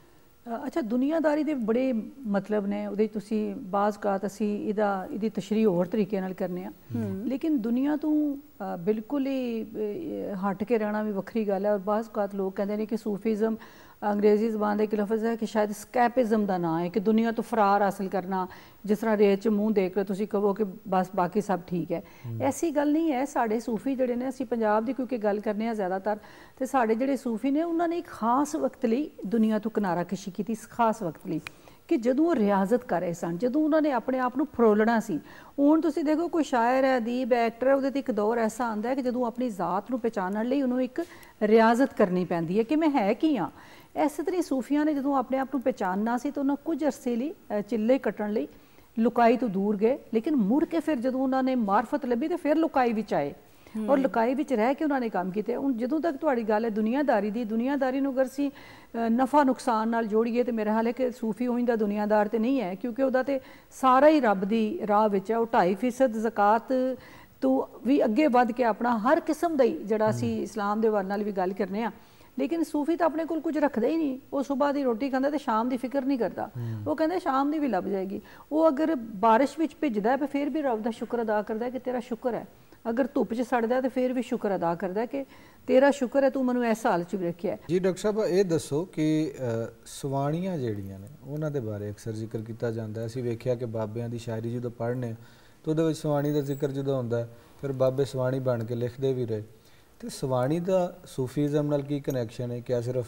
ਅੱਛਾ ਦੁਨੀਆਦਾਰੀ ਦੇ ਬੜੇ ਮਤਲਬ ਨੇ ਉਹਦੇ ਤੁਸੀਂ ਬਾਜ਼ ਅਸੀਂ ਇਹਦਾ ਇਹਦੀ ਤਸ਼ਰੀਹ ਹੋਰ ਤਰੀਕੇ ਨਾਲ ਕਰਨੇ ਆ ਲੇਕਿਨ ਦੁਨੀਆ ਤੋਂ ਬਿਲਕੁਲ ਹੀ ਹਟ ਕੇ ਰਹਿਣਾ ਵੀ ਵੱਖਰੀ ਗੱਲ ਹੈ ਔਰ ਬਾਜ਼ ਕਾਤ ਲੋਕ ਕਹਿੰਦੇ ਨੇ ਕਿ ਸੂਫੀਜ਼ਮ ਅੰਗਰੇਜ਼ੀ ਜ਼ਬਾਨ ਦਾ ਇੱਕ ਲਫ਼ਜ਼ ਹੈ ਕਿ ਸ਼ਾਇਦ ਸਕੈਪਿਜ਼ਮ ਦਾ ਨਾਮ ਹੈ ਕਿ ਦੁਨੀਆ ਤੋਂ ਫਰਾਰ ਹਾਸਲ ਕਰਨਾ ਜਿਸ ਤਰ੍ਹਾਂ ਰੇਤ 'ਚ ਮੂੰਹ ਦੇਖ ਕੇ ਤੁਸੀਂ ਕਹੋ ਕਿ ਬਸ ਬਾਕੀ ਸਭ ਠੀਕ ਹੈ ਐਸੀ ਗੱਲ ਨਹੀਂ ਹੈ ਸਾਡੇ ਸੂਫੀ ਜਿਹੜੇ ਨੇ ਅਸੀਂ ਪੰਜਾਬ ਦੀ ਕਿਉਂਕਿ ਗੱਲ ਕਰਨੇ ਆ ਜ਼ਿਆਦਾਤਰ ਤੇ ਸਾਡੇ ਜਿਹੜੇ ਸੂਫੀ ਨੇ ਉਹਨਾਂ ਨੇ ਇੱਕ ਖਾਸ ਵਕਤ ਲਈ ਦੁਨੀਆ ਤੋਂ ਕਿਨਾਰਾ ਕਸ਼ੀ ਕੀਤੀ ਇਸ ਖਾਸ ਵਕਤ ਲਈ ਕਿ ਜਦੋਂ ਉਹ ਰਿਆਜ਼ਤ ਕਰ ਰਹੇ ਸਨ ਜਦੋਂ ਉਹਨਾਂ ਨੇ ਆਪਣੇ ਆਪ ਨੂੰ ਫਰੋਲਣਾ ਸੀ ਹੁਣ ਤੁਸੀਂ ਦੇਖੋ ਕੋਈ ਸ਼ਾਇਰ ਹੈ ਅਦੀਬ ਐਕਟਰ ਹੈ ਉਹਦੇ ਤੇ ਇੱਕ ਦੌਰ ਐਸਾ ਆਂਦਾ ਹੈ ਕਿ ਜਦੋਂ ਆਪਣੀ ਜ਼ਾਤ ਨੂੰ ਪਛਾਣਨ ਲਈ ਉਹਨੂੰ ਇੱਕ ਰਿਆਜ਼ਤ ਕਰਨੀ ਪੈਂਦੀ ਹੈ ਕਿ ਮੈਂ ਹੈ ਕੀ ਆ ਇਸੇ ਤਰ੍ਹਾਂ ਸੂਫੀਆਂ ਨੇ ਜਦੋਂ ਆਪਣੇ ਆਪ ਨੂੰ ਪਛਾਣਨਾ ਸੀ ਤਾਂ ਉਹਨਾਂ ਕੁਝ ਅਰਸੇ ਲਈ ਚਿੱਲੇ ਕੱਟਣ ਲਈ ਲੁਕਾਈ ਤੋਂ ਦੂਰ ਗਏ ਲੇਕਿਨ ਮੁੜ ਕੇ ਫਿਰ ਜਦੋਂ ਉਹਨਾਂ ਨੇ ਮਾਰਫਤ ਲੱਭੀ ਤੇ ਫਿਰ ਲੁਕਾਈ ਵਿੱਚ ਆਏ ਔਰ ਲੁਕਾਈ ਵਿੱਚ ਰਹਿ ਕੇ ਉਹਨਾਂ ਨੇ ਕੰਮ ਕੀਤੇ ਹੁਣ ਜਦੋਂ ਤੱਕ ਤੁਹਾਡੀ ਗੱਲ ਹੈ ਦੁਨੀਆਦਾਰੀ ਦੀ ਦੁਨੀਆਦਾਰੀ ਨੂੰ ਅਗਰ ਸੀ ਨਫਾ ਨੁਕਸਾਨ ਨਾਲ ਜੋੜੀਏ ਤੇ ਮੇਰੇ ਹਾਲ ਹੈ ਕਿ ਸੂਫੀ ਹੋਈ ਦਾ ਦੁਨੀਆਦਾਰ ਤੇ ਨਹੀਂ ਹੈ ਕਿਉਂਕਿ ਉਹਦਾ ਤੇ ਸਾਰਾ ਹੀ ਰੱਬ ਦੀ ਰਾਹ ਵਿੱਚ ਹੈ ਉਹ 2.5% ਜ਼ਕਾਤ ਤੋਂ ਵੀ ਅੱਗੇ ਵੱਧ ਕੇ ਆਪਣਾ ਹਰ ਕਿਸਮ ਦਾ ਹੀ ਜਿਹੜਾ ਅਸੀਂ ਇਸਲਾਮ ਦੇ ਵਰਨ ਨਾਲ ਵੀ ਗੱਲ ਕਰਨੇ ਆ ਲੇਕਿਨ ਸੂਫੀ ਤਾਂ ਆਪਣੇ ਕੋਲ ਕੁਝ ਰੱਖਦਾ ਹੀ ਨਹੀਂ ਉਹ ਸਵੇਰ ਦੀ ਰੋਟੀ ਖਾਂਦਾ ਤੇ ਸ਼ਾਮ ਦੀ ਫਿਕਰ ਨਹੀਂ ਕਰਦਾ ਉਹ ਕਹਿੰਦਾ ਸ਼ਾਮ ਦੀ ਵੀ ਲੱਭ ਜਾਏਗੀ ਉਹ ਅਗਰ بارش ਵਿੱਚ ਭਿੱਜਦਾ ਹੈ ਫਿਰ ਵੀ ਰੱਬ ਦਾ ਸ਼ੁਕਰ ਅਦਾ ਕਰਦਾ ਹੈ ਕਿ ਤੇਰਾ ਸ਼ੁਕਰ ਹੈ ਅਗਰ ਧੁੱਪ 'ਚ ਸੜਦਾ ਤੇ ਫਿਰ ਵੀ ਸ਼ੁਕਰ ਅਦਾ ਕਰਦਾ ਕਿ ਤੇਰਾ ਸ਼ੁਕਰ ਹੈ ਤੂੰ ਮੈਨੂੰ ਇਸ ਹਾਲ 'ਚ ਰੱਖਿਆ ਜੀ ਡਾਕਟਰ ਸਾਹਿਬ ਇਹ ਦੱਸੋ ਕਿ ਸਵਾਣੀਆਂ ਜਿਹੜੀਆਂ ਨੇ ਉਹਨਾਂ ਦੇ ਬਾਰੇ ਅਕਸਰ ਜ਼ਿਕਰ ਕੀਤਾ ਜਾਂਦਾ ਅਸੀਂ ਵੇਖਿਆ ਕਿ ਬਾਬਿਆਂ ਦੀ ਸ਼ਾਇਰੀ ਜਦੋਂ ਪੜ੍ਹਨੇ ਤਾਂ ਉਹਦੇ ਵਿੱਚ ਸਵਾਣੀ ਦਾ ਜ਼ਿਕਰ ਜਦੋਂ ਹੁੰਦਾ ਫਿਰ ਬਾਬੇ ਸਵਾਣੀ ਬਣ ਕੇ ਲਿਖਦੇ ਵੀ ਰਹੇ ਤੇ ਸਵਾਣੀ ਦਾ ਸੂਫੀਜ਼ਮ ਨਾਲ ਕੀ ਕਨੈਕਸ਼ਨ ਹੈ ਕਿ ਆ ਸਿਰਫ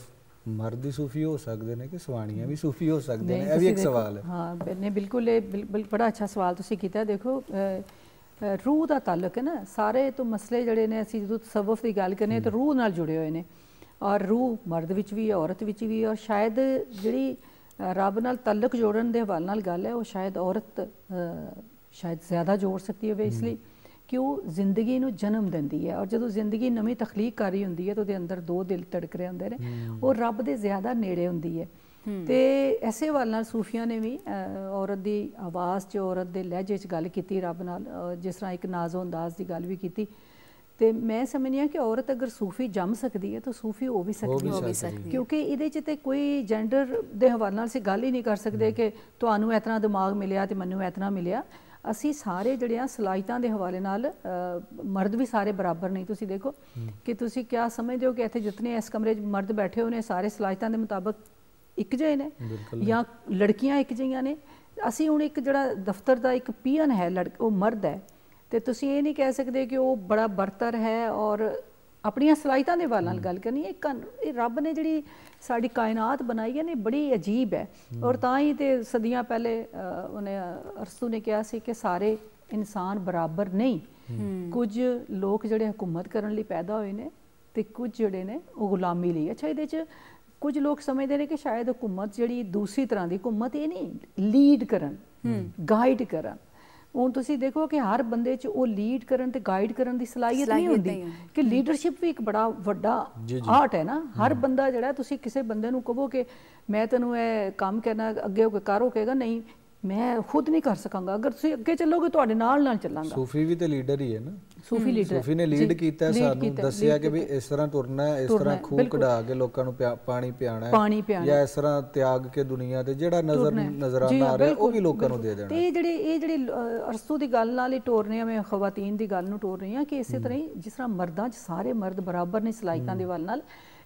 ਮਰਦ ਹੀ ਸੂਫੀ ਹੋ ਸਕਦੇ ਨੇ ਕਿ ਸਵਾਣੀਆਂ ਵੀ ਸੂਫੀ ਹੋ ਸਕਦੇ ਨੇ ਇਹ ਵੀ ਇੱਕ ਸਵਾਲ ਹੈ ਹਾਂ ਬੈਨੇ ਬਿਲਕੁਲ ਇਹ ਬੜਾ ਅੱਛਾ ਸਵਾਲ ਤੁਸੀਂ ਕੀਤਾ ਦੇਖੋ ਰੂਹ ਦਾ ਤਾਲੁਕ ਹੈ ਨਾ ਸਾਰੇ ਤੋਂ ਮਸਲੇ ਜਿਹੜੇ ਨੇ ਅਸੀਂ ਜਦੋਂ ਸਵਫ ਦੀ ਗੱਲ ਕਰਨੇ ਤਾਂ ਰੂਹ ਨਾਲ ਜੁੜੇ ਹੋਏ ਨੇ ਔਰ ਰੂਹ ਮਰਦ ਵਿੱਚ ਵੀ ਹੈ ਔਰਤ ਵਿੱਚ ਵੀ ਔਰ ਸ਼ਾਇਦ ਜਿਹੜੀ ਰੱਬ ਨਾਲ ਤਾਲੁਕ ਜੋੜਨ ਦੇ ਹਵਾਲ ਨਾਲ ਗੱਲ ਹੈ ਉਹ ਸ਼ਾਇਦ ਔਰਤ ਸ਼ਾਇਦ ਜ਼ਿਆਦਾ ਜੋੜ ਸਕਦੀ ਹੋਵੇ ਇਸ ਲਈ ਕਿ ਉਹ ਜ਼ਿੰਦਗੀ ਨੂੰ ਜਨਮ ਦਿੰਦੀ ਹੈ ਔਰ ਜਦੋਂ ਜ਼ਿੰਦਗੀ ਨਵੀਂ ਤਖਲੀਕ ਕਰ ਰਹੀ ਹੁੰਦੀ ਹੈ ਤਾਂ ਉਹਦੇ ਅੰਦਰ ਦੋ ਦਿਲ ਧੜਕ ਰਹੇ ਹੁੰਦੇ ਨੇ ਉਹ ਰੱਬ ਦੇ ਜ਼ਿਆਦਾ ਨੇੜੇ ਹੁੰਦੀ ਹੈ ਤੇ ਐਸੇ ਵਾਲ ਨਾਲ ਸੂਫੀਆਂ ਨੇ ਵੀ ਔਰਤ ਦੀ ਆਵਾਜ਼ 'ਚ ਔਰਤ ਦੇ ਲਹਿਜੇ 'ਚ ਗੱਲ ਕੀਤੀ ਰੱਬ ਨਾਲ ਜਿਸ ਤਰ੍ਹਾਂ ਇੱਕ ਨਾਜ਼ੋ ਅੰਦਾਜ਼ ਦੀ ਗੱਲ ਵੀ ਕੀਤੀ ਤੇ ਮੈਂ ਸਮਝਨੀ ਆ ਕਿ ਔਰਤ ਅਗਰ ਸੂਫੀ ਜੰਮ ਸਕਦੀ ਹੈ ਤਾਂ ਸੂਫੀ ਹੋ ਵੀ ਸਕਦੀ ਹੈ ਹੋ ਵੀ ਸਕਦੀ ਕਿਉਂਕਿ ਇਹਦੇ 'ਚ ਤੇ ਕੋਈ ਜੈਂਡਰ ਦੇ ਹਵਾਲੇ ਨਾਲ ਸੇ ਗੱਲ ਹੀ ਨਹੀਂ ਕਰ ਸਕਦੇ ਕਿ ਤੁਹਾਨੂੰ ਇਤਨਾ ਦਿਮਾਗ ਮਿਲਿਆ ਤੇ ਮੈਨੂੰ ਇਤਨਾ ਮਿਲਿਆ ਅਸੀਂ ਸਾਰੇ ਜਿਹੜੇ ਆ ਸਲਾਈਤਾਂ ਦੇ ਹਵਾਲੇ ਨਾਲ ਮਰਦ ਵੀ ਸਾਰੇ ਬਰਾਬਰ ਨਹੀਂ ਤੁਸੀਂ ਦੇਖੋ ਕਿ ਤੁਸੀਂ ਕਿਆ ਸਮਝਦੇ ਹੋ ਕਿ ਇੱਥੇ ਜਿੰਨੇ ਇਸ ਕਮਰੇ 'ਚ ਮਰਦ ਬੈਠੇ ਹੋਣੇ ਨੇ ਸਾਰੇ ਸਲਾਈਤਾਂ ਦੇ ਮੁਤਾਬਕ ਇੱਕ ਜਿਹੇ ਨੇ ਜਾਂ ਲੜਕੀਆਂ ਇੱਕ ਜਿਹੀਆਂ ਨੇ ਅਸੀਂ ਹੁਣ ਇੱਕ ਜਿਹੜਾ ਦਫ਼ਤਰ ਦਾ ਇੱਕ ਪੀਅਨ ਹੈ ਉਹ ਮਰਦ ਹੈ ਤੇ ਤੁਸੀਂ ਇਹ ਨਹੀਂ ਕਹਿ ਸਕਦੇ ਕਿ ਉਹ ਬੜਾ ਬਰਤਰ ਹੈ ਔਰ ਆਪਣੀਆਂ ਸਲਾਈਤਾਂ ਦੇ ਵਾਲਾਂ ਨਾਲ ਗੱਲ ਕਰਨੀ ਹੈ ਇਹ ਰੱਬ ਨੇ ਜਿਹੜੀ ਸਾਡੀ ਕਾਇਨਾਤ ਬਣਾਈ ਹੈ ਨੇ ਬੜੀ ਅਜੀਬ ਹੈ ਔਰ ਤਾਂ ਹੀ ਤੇ ਸਦੀਆਂ ਪਹਿਲੇ ਉਹਨੇ ਅਰਸਤੂ ਨੇ ਕਿਹਾ ਸੀ ਕਿ ਸਾਰੇ ਇਨਸਾਨ ਬਰਾਬਰ ਨਹੀਂ ਕੁਝ ਲੋਕ ਜਿਹੜੇ ਹਕੂਮਤ ਕਰਨ ਲਈ ਪੈਦਾ ਹੋਏ ਨੇ ਤੇ ਕੁਝ ਜਿਹੜੇ ਨੇ ਉਹ ਗੁਲਾਮੀ ਲਈ ਅੱਛਾ ਇਹਦੇ 'ਚ ਕੁਝ ਲੋਕ ਸਮਝਦੇ ਨੇ ਕਿ ਸ਼ਾਇਦ ਹਕੂਮਤ ਜਿਹੜੀ ਦੂਸਰੀ ਤਰ੍ਹਾਂ ਦੀ ਹਕੂਮਤ ਇਹ ਨਹੀਂ ਲੀਡ ਕਰਨ ਗਾਈਡ ਕਰਨ ਹੁਣ ਤੁਸੀਂ ਦੇਖੋ ਕਿ ਹਰ ਬੰਦੇ 'ਚ ਉਹ ਲੀਡ ਕਰਨ ਤੇ ਗਾਈਡ ਕਰਨ ਦੀ ਸਲਾਹੀਅਤ ਨਹੀਂ ਹੁੰਦੀ ਕਿ ਲੀਡਰਸ਼ਿਪ ਵੀ ਇੱਕ ਬੜਾ ਵੱਡਾ ਆਰਟ ਹੈ ਨਾ ਹਰ ਬੰਦਾ ਜਿਹੜਾ ਤੁਸੀਂ ਕਿਸੇ ਬੰਦੇ ਨੂੰ ਕਹੋ ਕਿ ਮੈਂ ਤੈਨੂੰ ਇਹ ਕੰਮ ਕਰਨਾ ਅੱਗੇ ਉਹ ਕਰੋ ਕਹੇਗਾ ਨਹੀਂ ਮੈਂ ਖੁਦ ਨਹੀਂ ਕਰ ਸਕਾਂਗਾ ਅਗਰ ਤੁਸੀਂ ਅੱਗੇ ਚੱਲੋਗੇ ਤੁਹਾਡੇ ਨਾਲ ਨਾਲ ਚੱਲਾਂਗਾ ਸੂਫੀ ਵੀ ਤੇ ਲੀਡਰ ਹੀ ਹੈ ਨਾ ਸੂਫੀ ਲੀਡਰ ਸੂਫੀ ਨੇ ਲੀਡ ਕੀਤਾ ਸਾਨੂੰ ਦੱਸਿਆ ਕਿ ਵੀ ਇਸ ਤਰ੍ਹਾਂ ਤੁਰਨਾ ਹੈ ਇਸ ਤਰ੍ਹਾਂ ਖੂਹ ਕਢਾ ਕੇ ਲੋਕਾਂ ਨੂੰ ਪਾਣੀ ਪਿਆਣਾ ਹੈ ਜਾਂ ਇਸ ਤਰ੍ਹਾਂ ਤਿਆਗ ਕੇ ਦੁਨੀਆ ਤੇ ਜਿਹੜਾ ਨਜ਼ਰ ਨਜ਼ਰਾਨਾ ਆ ਰਿਹਾ ਉਹ ਵੀ ਲੋਕਾਂ ਨੂੰ ਦੇ ਦੇਣਾ ਤੇ ਜਿਹੜੇ ਇਹ ਜਿਹੜੇ ਅਰਸੂ ਦੀ ਗੱਲ ਨਾਲ ਹੀ ਟੋਰ ਰਹੇ ਆ ਮੈਂ ਖਵਾਤੀਨ ਦੀ ਗੱਲ ਨੂੰ ਟੋਰ ਰਹੀ ਆ ਕਿ ਇਸੇ ਤਰ੍ਹਾਂ ਹੀ ਜਿਸ ਤਰ੍ਹਾਂ ਮਰਦਾਂ 'ਚ ਸਾਰੇ ਮਰਦ ਬਰਾਬਰ ਨੇ ਸਲਾਈਕਾਂ ਦੇ ਵੱਲ ਨਾਲ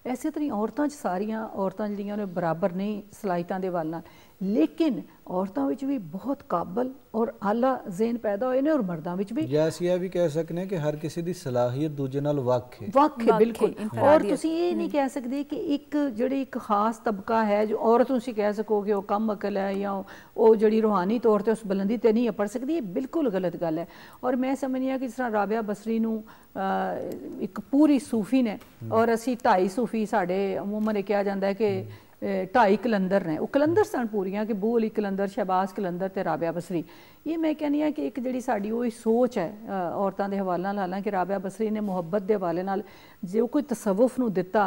ਐਸੇ ਤਰ੍ਹਾਂ ਹੀ ਔਰਤਾਂ 'ਚ ਸਾਰੀਆਂ ਔਰਤਾਂ ਜਿਹੜੀਆਂ ਨੇ ਬਰਾਬਰ ਨਹੀਂ ਸਲਾਈਕਾਂ ਦੇ ਵੱਲ ਨਾਲ ਲੇਕਿਨ ਔਰਤਾਂ ਵਿੱਚ ਵੀ ਬਹੁਤ ਕਾਬਲ ਔਰ ਆਲਾ ਜ਼ੇਨ ਪੈਦਾ ਹੋਏ ਨੇ ਔਰ ਮਰਦਾਂ ਵਿੱਚ ਵੀ ਜੈਸ ਇਹ ਵੀ ਕਹਿ ਸਕਨੇ ਕਿ ਹਰ ਕਿਸੇ ਦੀ ਸਲਾਹੀਅਤ ਦੂਜੇ ਨਾਲ ਵੱਖ ਹੈ ਵੱਖ ਹੈ ਬਿਲਕੁਲ ਔਰ ਤੁਸੀਂ ਇਹ ਨਹੀਂ ਕਹਿ ਸਕਦੇ ਕਿ ਇੱਕ ਜਿਹੜੀ ਇੱਕ ਖਾਸ ਤਬਕਾ ਹੈ ਜੋ ਔਰਤ ਤੁਸੀਂ ਕਹਿ ਸਕੋ ਕਿ ਉਹ ਕਮ ਅਕਲ ਹੈ ਜਾਂ ਉਹ ਜਿਹੜੀ ਰੋਹਾਨੀ ਤੌਰ ਤੇ ਉਸ ਬਲੰਦੀ ਤੇ ਨਹੀਂ ਅਪੜ ਸਕਦੀ ਇਹ ਬਿਲਕੁਲ ਗਲਤ ਗੱਲ ਹੈ ਔਰ ਮੈਂ ਸਮਝਿਆ ਕਿ ਜਿਸ ਤਰ੍ਹਾਂ ਰਾਬਿਆ ਬਸਰੀ ਨੂੰ ਇੱਕ ਪੂਰੀ ਸੂਫੀ ਨੇ ਔਰ ਅਸੀਂ ਢਾਈ ਸੂਫੀ ਸਾਡੇ ਅਮੂਮਨ ਇਹ ਕਿਹਾ ਜਾਂਦਾ ਹੈ ਕਿ ढाई कलंधर ने कलंधर सन पूरी कि बू अली कलंधर शहबाज कलंधर राबिया बसरी ये मैं कहनी हाँ कि एक जी सा सोच है औरतों के हवाले ला लें राबिया बसरी ने मुहब्बत के हवाले न जो कोई तसवफ़ ना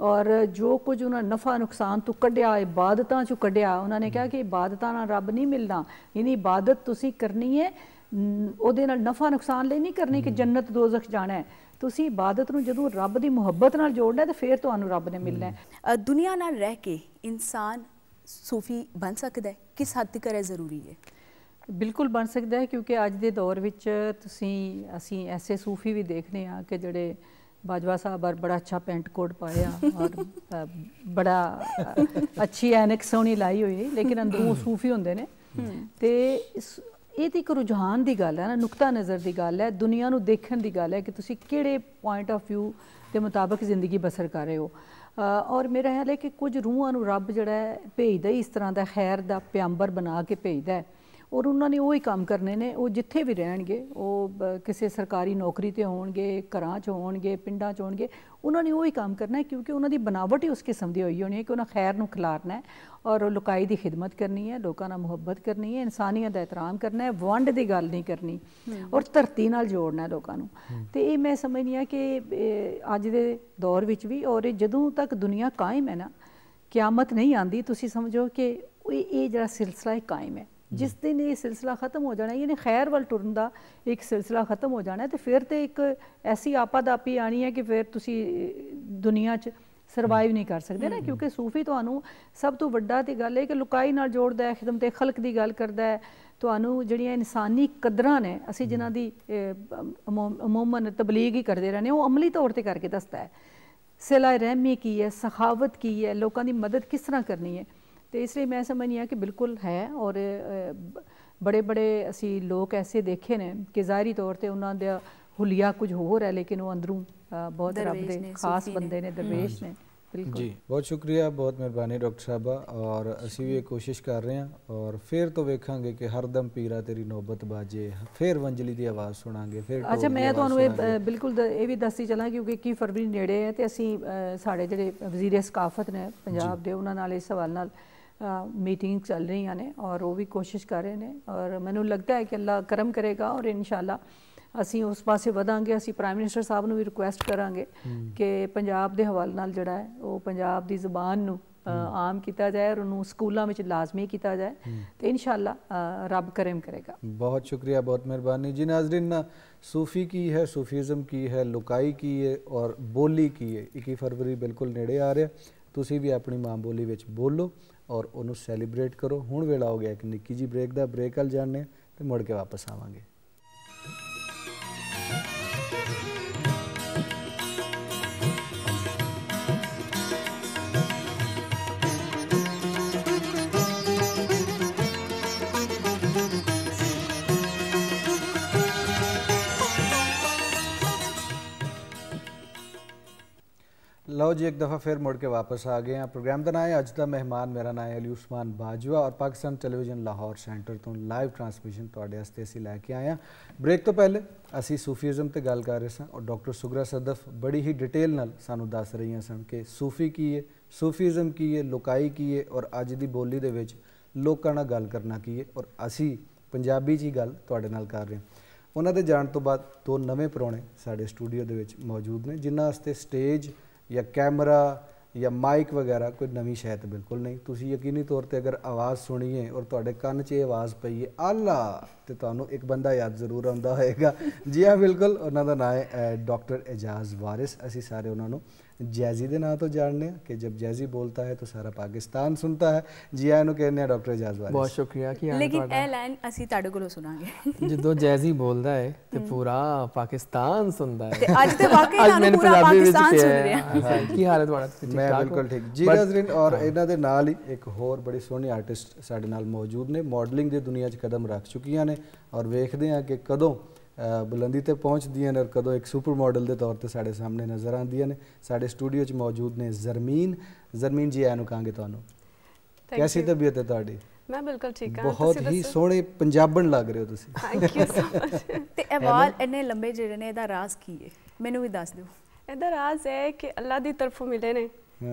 और जो कुछ उन्होंने नफ़ा नुकसान तो क्या इबादतों चु क्या उन्होंने कहा कि इबादत रब नहीं मिलना इन इबादत तुम्हें करनी है वो नफ़ा नुकसान लिए नहीं करनी कि जन्नत दो जख जाना है ਤੁਸੀਂ ਇਬਾਦਤ ਨੂੰ ਜਦੋਂ ਰੱਬ ਦੀ ਮੁਹੱਬਤ ਨਾਲ ਜੋੜਨਾ ਤੇ ਫਿਰ ਤੁਹਾਨੂੰ ਰੱਬ ਨੇ ਮਿਲਣਾ ਹੈ ਦੁਨੀਆ ਨਾਲ ਰਹਿ ਕੇ ਇਨਸਾਨ ਸੂਫੀ ਬਣ ਸਕਦਾ ਹੈ ਕਿਸ ਹੱਦ ਤੱਕ ਹੈ ਜ਼ਰੂਰੀ ਹੈ ਬਿਲਕੁਲ ਬਣ ਸਕਦਾ ਹੈ ਕਿਉਂਕਿ ਅੱਜ ਦੇ ਦੌਰ ਵਿੱਚ ਤੁਸੀਂ ਅਸੀਂ ਐਸੇ ਸੂਫੀ ਵੀ ਦੇਖਨੇ ਆ ਕਿ ਜਿਹੜੇ ਬਾਜਵਾ ਸਾਹਿਬ ਵਰ ਬੜਾ ਅੱਛਾ ਪੈਂਟ ਕੋਟ ਪਾਇਆ ਔਰ ਬੜਾ ਅੱਛੀ ਐਨਕ ਸੋਹਣੀ ਲਾਈ ਹੋਈ ਲੇਕਿਨ ਅੰਦਰੋਂ ਸੂਫੀ ਹੁੰਦੇ ਨੇ ਤੇ ਇਹ ਤੇ ਇੱਕ ਰੁਝਾਨ ਦੀ ਗੱਲ ਹੈ ਨਾ ਨੁਕਤਾ ਨਜ਼ਰ ਦੀ ਗੱਲ ਹੈ ਦੁਨੀਆ ਨੂੰ ਦੇਖਣ ਦੀ ਗੱਲ ਹੈ ਕਿ ਤੁਸੀਂ ਕਿਹੜੇ ਪੁਆਇੰਟ ਆਫ View ਦੇ ਮੁਤਾਬਕ ਜ਼ਿੰਦਗੀ ਬਸਰ ਕਰ ਰਹੇ ਹੋ ਔਰ ਮੇਰਾ ਹਾਲ ਹੈ ਕਿ ਕੁਝ ਰੂਹਾਂ ਨੂੰ ਰੱਬ ਜਿਹੜਾ ਹੈ ਭੇਜਦਾ ਹੀ ਇਸ ਤਰ੍ਹਾਂ ਦਾ ਖੈਰ ਦਾ ਪਿਆੰਬਰ ਬਣਾ ਕੇ ਭੇਜਦਾ ਹੈ ਔਰ ਉਹਨਾਂ ਨੇ ਉਹ ਹੀ ਕੰਮ ਕਰਨੇ ਨੇ ਉਹ ਜਿੱਥੇ ਵੀ ਰਹਿਣਗੇ ਉਹ ਕਿਸੇ ਸਰਕਾਰੀ ਨੌਕਰੀ ਤੇ ਹੋਣਗੇ ਘਰਾਂ 'ਚ ਹੋਣਗੇ ਪਿੰਡਾਂ 'ਚ ਹੋਣਗੇ ਉਹਨਾਂ ਨੇ ਉਹ ਹੀ ਕੰਮ ਕਰਨਾ ਹੈ ਕਿਉਂਕਿ ਉਹਨਾਂ ਦੀ ਬਨਾਵਟ ਹੀ ਉਸ ਕਿਸਮ ਦੀ ਹੋਈ ਹੋਣੀ ਹੈ ਕਿ ਉਹਨਾਂ ਖੈਰ ਨੂੰ ਖਿਲਾਰਨਾ ਹੈ ਔਰ ਲੋਕਾਈ ਦੀ ਖidmat ਕਰਨੀ ਹੈ ਲੋਕਾਂ ਨਾਲ ਮੁਹੱਬਤ ਕਰਨੀ ਹੈ ਇਨਸਾਨੀਅਤ ਦਾ ਇਤਰਾਮ ਕਰਨਾ ਹੈ ਵੰਡ ਦੀ ਗੱਲ ਨਹੀਂ ਕਰਨੀ ਔਰ ਧਰਤੀ ਨਾਲ ਜੋੜਨਾ ਹੈ ਲੋਕਾਂ ਨੂੰ ਤੇ ਇਹ ਮੈਂ ਸਮਝਨੀ ਆ ਕਿ ਅੱਜ ਦੇ ਦੌਰ ਵਿੱਚ ਵੀ ਔਰ ਜਦੋਂ ਤੱਕ ਦੁਨੀਆ ਕਾਇਮ ਹੈ ਨਾ ਕਿਆਮਤ ਨਹੀਂ ਆਂਦੀ ਤੁਸੀਂ ਸਮਝੋ ਕਿ ਇਹ ਜਿਹੜਾ ਸਿਲਸਿਲਾ ਹੈ ਕਾਇਮ ਹੈ ਜਿਸ ਦਿਨ ਇਹ ਸਿਲਸਿਲਾ ਖਤਮ ਹੋ ਜਾਣਾ ਯਾਨੀ ਖੈਰ ਵੱਲ ਟੁਰਨ ਦਾ ਇੱਕ ਸਿਲਸਿਲਾ ਖਤਮ ਹੋ ਜਾਣਾ ਤੇ ਫਿਰ ਤੇ ਇੱਕ ਐਸੀ ਆਪਾਦਾਪੀ ਆਣੀ ਹੈ ਕਿ ਫਿਰ ਤੁਸੀਂ ਦੁਨੀਆ 'ਚ ਸਰਵਾਈਵ ਨਹੀਂ ਕਰ ਸਕਦੇ ਨਾ ਕਿਉਂਕਿ ਸੂਫੀ ਤੁਹਾਨੂੰ ਸਭ ਤੋਂ ਵੱਡਾ ਤੇ ਗੱਲ ਹੈ ਕਿ ਲੁਕਾਈ ਨਾਲ ਜੋੜਦਾ ਹੈ ਖਿਦਮਤ ਖਲਕ ਦੀ ਗੱਲ ਕਰਦਾ ਹੈ ਤੁਹਾਨੂੰ ਜਿਹੜੀਆਂ ਇਨਸਾਨੀ ਕਦਰਾਂ ਨੇ ਅਸੀਂ ਜਿਨ੍ਹਾਂ ਦੀ ਅਮੂਮਨ ਤਬਲੀਗ ਹੀ ਕਰਦੇ ਰਹਿੰਦੇ ਉਹ ਅਮਲੀ ਤੌਰ ਤੇ ਕਰਕੇ ਦੱਸਦਾ ਹੈ ਸਿਲਾ ਰਹਿਮੀ ਕੀ ਹੈ ਸਖਾਵਤ ਕੀ ਹੈ ਲੋਕਾਂ ਦੀ ਮਦਦ ਕਿਸ ਤਰ੍ਹਾਂ ਕਰਨੀ ਹੈ ਤੇ ਇਸ ਲਈ ਮੈਂ ਸਮਝਨੀ ਆ ਕਿ ਬਿਲਕੁਲ ਹੈ ਔਰ ਬੜੇ ਬੜੇ ਅਸੀਂ ਲੋਕ ਐਸੇ ਦੇਖੇ ਨੇ ਕਿ ਜ਼ਾਹਰੀ ਤੌਰ ਤੇ ਉਹਨਾਂ ਦਾ ਹੁਲੀਆ ਕੁਝ ਹੋਰ ਹੈ ਲੇਕਿਨ ਉਹ ਅੰਦਰੋਂ ਬਹੁਤ ਰੱਬ ਦੇ ਖਾਸ ਬੰਦੇ ਨੇ ਦਰਵੇਸ਼ ਨੇ ਬਿਲਕੁਲ ਜੀ ਬਹੁਤ ਸ਼ੁਕਰੀਆ ਬਹੁਤ ਮਿਹਰਬਾਨੀ ਡਾਕਟਰ ਸਾਹਿਬਾ ਔਰ ਅਸੀਂ ਵੀ ਇਹ ਕੋਸ਼ਿਸ਼ ਕਰ ਰਹੇ ਹਾਂ ਔਰ ਫਿਰ ਤੋਂ ਵੇਖਾਂਗੇ ਕਿ ਹਰਦਮ ਪੀਰਾ ਤੇਰੀ ਨੌਬਤ ਬਾਜੇ ਫਿਰ ਵੰਜਲੀ ਦੀ ਆਵਾਜ਼ ਸੁਣਾਂਗੇ ਫਿਰ ਅੱਛਾ ਮੈਂ ਤੁਹਾਨੂੰ ਇਹ ਬਿਲਕੁਲ ਇਹ ਵੀ ਦੱਸੀ ਚਲਾਂ ਕਿਉਂਕਿ 21 ਫਰਵਰੀ ਨੇੜੇ ਹੈ ਤੇ ਅਸੀਂ ਸਾਡੇ ਜਿਹੜੇ ਵਜ਼ੀਰ ਸਕਾਫਤ ਨੇ ਪੰਜਾਬ ਦੇ ਉਹਨਾਂ ਨਾਲ ਇਸ ਸਵਾਲ ਨਾਲ ਮੀਟਿੰਗ ਚੱਲ ਰਹੀਆਂ ਨੇ ਔਰ ਉਹ ਵੀ ਕੋਸ਼ਿਸ਼ ਕਰ ਰਹੇ ਨੇ ਔਰ ਮੈਨੂੰ ਲੱਗਦਾ ਹੈ ਕਿ ਅੱਲਾ ਕਰਮ ਕਰੇਗਾ ਔਰ ਇਨਸ਼ਾਅੱਲਾ ਅਸੀਂ ਉਸ ਪਾਸੇ ਵਧਾਂਗੇ ਅਸੀਂ ਪ੍ਰਾਈਮ ਮਿਨਿਸਟਰ ਸਾਹਿਬ ਨੂੰ ਵੀ ਰਿਕੁਐਸਟ ਕਰਾਂਗੇ ਕਿ ਪੰਜਾਬ ਦੇ ਹਵਾਲੇ ਨਾਲ ਜਿਹੜਾ ਹੈ ਉਹ ਪੰਜਾਬ ਦੀ ਜ਼ੁਬਾਨ ਨੂੰ ਆਮ ਕੀਤਾ ਜਾਏ ਔਰ ਉਹਨੂੰ ਸਕੂਲਾਂ ਵਿੱਚ ਲਾਜ਼ਮੀ ਕੀਤਾ ਜਾਏ ਤੇ ਇਨਸ਼ਾਅੱਲਾ ਰੱਬ ਕਰਮ ਕਰੇਗਾ ਬਹੁਤ ਸ਼ੁਕਰੀਆ ਬਹੁਤ ਮਿਹਰਬਾਨੀ ਜੀ ਨਾਜ਼ਰੀਨ ਸੂਫੀ ਕੀ ਹੈ ਸੂਫੀਜ਼ਮ ਕੀ ਹੈ ਲੁਕਾਈ ਕੀ ਹੈ ਔਰ ਬੋਲੀ ਕੀ ਹੈ 21 ਫਰਵਰੀ ਬਿਲਕੁਲ ਨੇੜੇ ਆ ਰਿਹਾ ਤੁਸੀਂ ਵੀ ਆਪਣੀ ਮਾਂ ਬੋਲੀ ਵਿੱਚ ਬੋਲੋ ਔਰ ਉਹਨੂੰ ਸੈਲੀਬ੍ਰੇਟ ਕਰੋ ਹੁਣ ਵੇਲਾ ਹੋ ਗਿਆ ਕਿ ਨਿੱਕੀ ਜੀ ਬ੍ਰੇਕ ਦਾ ਬ੍ਰੇਕ ਹਲ ਜਾਣਨੇ ਤੇ ਮੁੜ ਕੇ ਵਾਪਸ ਆਵਾਂਗੇ ਲਓ ਜੀ ਇੱਕ ਦਫਾ ਫਿਰ ਮੁੜ ਕੇ ਵਾਪਸ ਆ ਗਏ ਆ ਪ੍ਰੋਗਰਾਮ ਦਾ ਨਾਮ ਹੈ ਅੱਜ ਦਾ ਮਹਿਮਾਨ ਮੇਰਾ ਨਾਮ ਹੈ ਅਲੀ ਉਸਮਾਨ ਬਾਜਵਾ ਔਰ ਪਾਕਿਸਤਾਨ ਟੈਲੀਵਿਜ਼ਨ ਲਾਹੌਰ ਸੈਂਟਰ ਤੋਂ ਲਾਈਵ ਟਰਾਂਸਮਿਸ਼ਨ ਤੁਹਾਡੇ ਵਾਸਤੇ ਅਸੀਂ ਲੈ ਕੇ ਆਏ ਆ ਬ੍ਰੇਕ ਤੋਂ ਪਹਿਲੇ ਅਸੀਂ ਸੂਫੀਜ਼ਮ ਤੇ ਗੱਲ ਕਰ ਰਹੇ ਸਾਂ ਔਰ ਡਾਕਟਰ ਸੁਗਰਾ ਸਦਫ ਬੜੀ ਹੀ ਡਿਟੇਲ ਨਾਲ ਸਾਨੂੰ ਦੱਸ ਰਹੀਆਂ ਸਨ ਕਿ ਸੂਫੀ ਕੀ ਹੈ ਸੂਫੀਜ਼ਮ ਕੀ ਹੈ ਲੋਕਾਈ ਕੀ ਹੈ ਔਰ ਅੱਜ ਦੀ ਬੋਲੀ ਦੇ ਵਿੱਚ ਲੋਕਾਂ ਨਾਲ ਗੱਲ ਕਰਨਾ ਕੀ ਹੈ ਔਰ ਅਸੀਂ ਪੰਜਾਬੀ 'ਚ ਹੀ ਗੱਲ ਤੁਹਾਡੇ ਨਾਲ ਕਰ ਰਹੇ ਹਾਂ ਉਹਨਾਂ ਦੇ ਜਾਣ ਤੋਂ ਬਾਅਦ ਦੋ ਨਵੇਂ ਪਰੋਣੇ ਸਾਡੇ ਸਟੂਡੀਓ ਦੇ ਵਿੱਚ ਮੌਜੂਦ ਨੇ ਜਿਨ੍ਹਾਂ ਵਾਸਤੇ ਸਟੇਜ ਜਾਂ ਕੈਮਰਾ ਜਾਂ ਮਾਈਕ ਵਗੈਰਾ ਕੋਈ ਨਵੀਂ ਸ਼ੈ ਤਾਂ ਬਿਲਕੁਲ ਨਹੀਂ ਤੁਸੀਂ ਯਕੀਨੀ ਤੌਰ ਤੇ ਅਗਰ ਆਵਾਜ਼ ਸੁਣੀਏ ਔਰ ਤੁਹਾਡੇ ਕੰਨ 'ਚ ਇਹ ਆਵਾਜ਼ ਪਈ ਹੈ ਆਲਾ ਤੇ ਤੁਹਾਨੂੰ ਇੱਕ ਬੰਦਾ ਯਾਦ ਜ਼ਰੂਰ ਆਉਂਦਾ ਹੋਏਗਾ ਜੀ ਹਾਂ ਬਿਲਕੁਲ ਉਹਨਾਂ ਦਾ ਨਾਮ ਹੈ ਡਾਕਟਰ ਇਜਾਜ਼ ਵਾਰਿਸ ਅਸੀਂ ਸਾਰੇ ਉਹਨਾਂ ਨੂੰ जैजी के ना तो जानने ਕਿ जब ਜੈਜ਼ੀ बोलता ਹੈ ਤਾਂ ਸਾਰਾ ਪਾਕਿਸਤਾਨ सुनता ਹੈ ਜੀ ਆਇਆਂ ਨੂੰ ਕਹਿੰਦੇ ਆ ਡਾਕਟਰ ਇਜਾਜ਼ ਵਾਰਿਸ ਬਹੁਤ ਸ਼ੁਕਰੀਆ ਕਿ ਆਣ ਲੇਕਿਨ ਇਹ ਲਾਈਨ ਅਸੀਂ ਤੁਹਾਡੇ ਕੋਲੋਂ ਸੁਣਾਂਗੇ ਜਦੋਂ ਜੈਜ਼ੀ ਬੋਲਦਾ ਹੈ ਤੇ ਪੂਰਾ ਪਾਕਿਸਤਾਨ ਸੁਣਦਾ ਹੈ ਅੱਜ ਤੇ ਵਾਕਈ ਤੁਹਾਨੂੰ ਪੂਰਾ ਪਾਕਿਸਤਾਨ ਸੁਣ ਰਿਹਾ ਕੀ ਹਾਲ ਹੈ ਤੁਹਾਡਾ ਮੈਂ ਬਿਲਕੁਲ ਠੀਕ ਜੀ ਨਾਜ਼ਰੀਨ ਔਰ ਇਹਨਾਂ ਦੇ ਨਾਲ ਹੀ ਇੱਕ ਹੋਰ ਬੜੀ ਸੋਹਣੀ ਆਰਟਿਸਟ ਸਾਡੇ ਨਾਲ ਮੌਜੂਦ ਨੇ ਮਾਡਲਿੰਗ ਦੀ ਦੁਨੀਆ 'ਚ ਕਦਮ ਰੱਖ ਚੁੱਕੀਆਂ ਨੇ ਔਰ ਵੇਖਦੇ ਆ ਕਿ ਕਦੋਂ ਬੁਲੰਦੀ ਤੇ ਪਹੁੰਚਦੀਆਂ ਨੇ ਔਰ ਕਦੋਂ ਇੱਕ ਸੁਪਰ ਮਾਡਲ ਦੇ ਤੌਰ ਤੇ ਸਾਡੇ ਸਾਹਮਣੇ ਨਜ਼ਰ ਆਉਂਦੀਆਂ ਨੇ ਸਾਡੇ ਸਟੂਡੀਓ 'ਚ ਮੌਜੂਦ ਨੇ ਜ਼ਰਮੀਨ ਜ਼ਰਮੀਨ ਜੀ ਆਇਆਂ ਨੂੰ ਕਹਾਂਗੇ ਤੁਹਾਨੂੰ ਕਿਵੇਂ ਤਬੀਅਤ ਹੈ ਤੁਹਾਡੀ ਮੈਂ ਬਿਲਕੁਲ ਠੀਕ ਹਾਂ ਬਹੁਤ ਹੀ ਸੋਹਣੇ ਪੰਜਾਬਣ ਲੱਗ ਰਹੇ ਹੋ ਤੁਸੀਂ ਥੈਂਕ ਯੂ ਸੋ ਮਚ ਤੇ ਇਹ ਇੰਨੇ ਲੰਬੇ ਜਿਹੜੇ ਨੇ ਇਹਦਾ ਰਾਜ਼ ਕੀ ਹੈ ਮੈਨੂੰ ਵੀ ਦੱਸ ਦਿਓ ਇਹਦਾ ਰਾਜ਼ ਹੈ ਕਿ ਅੱਲਾ ਦੀ ਤਰਫੋਂ ਮਿਲੇ ਨੇ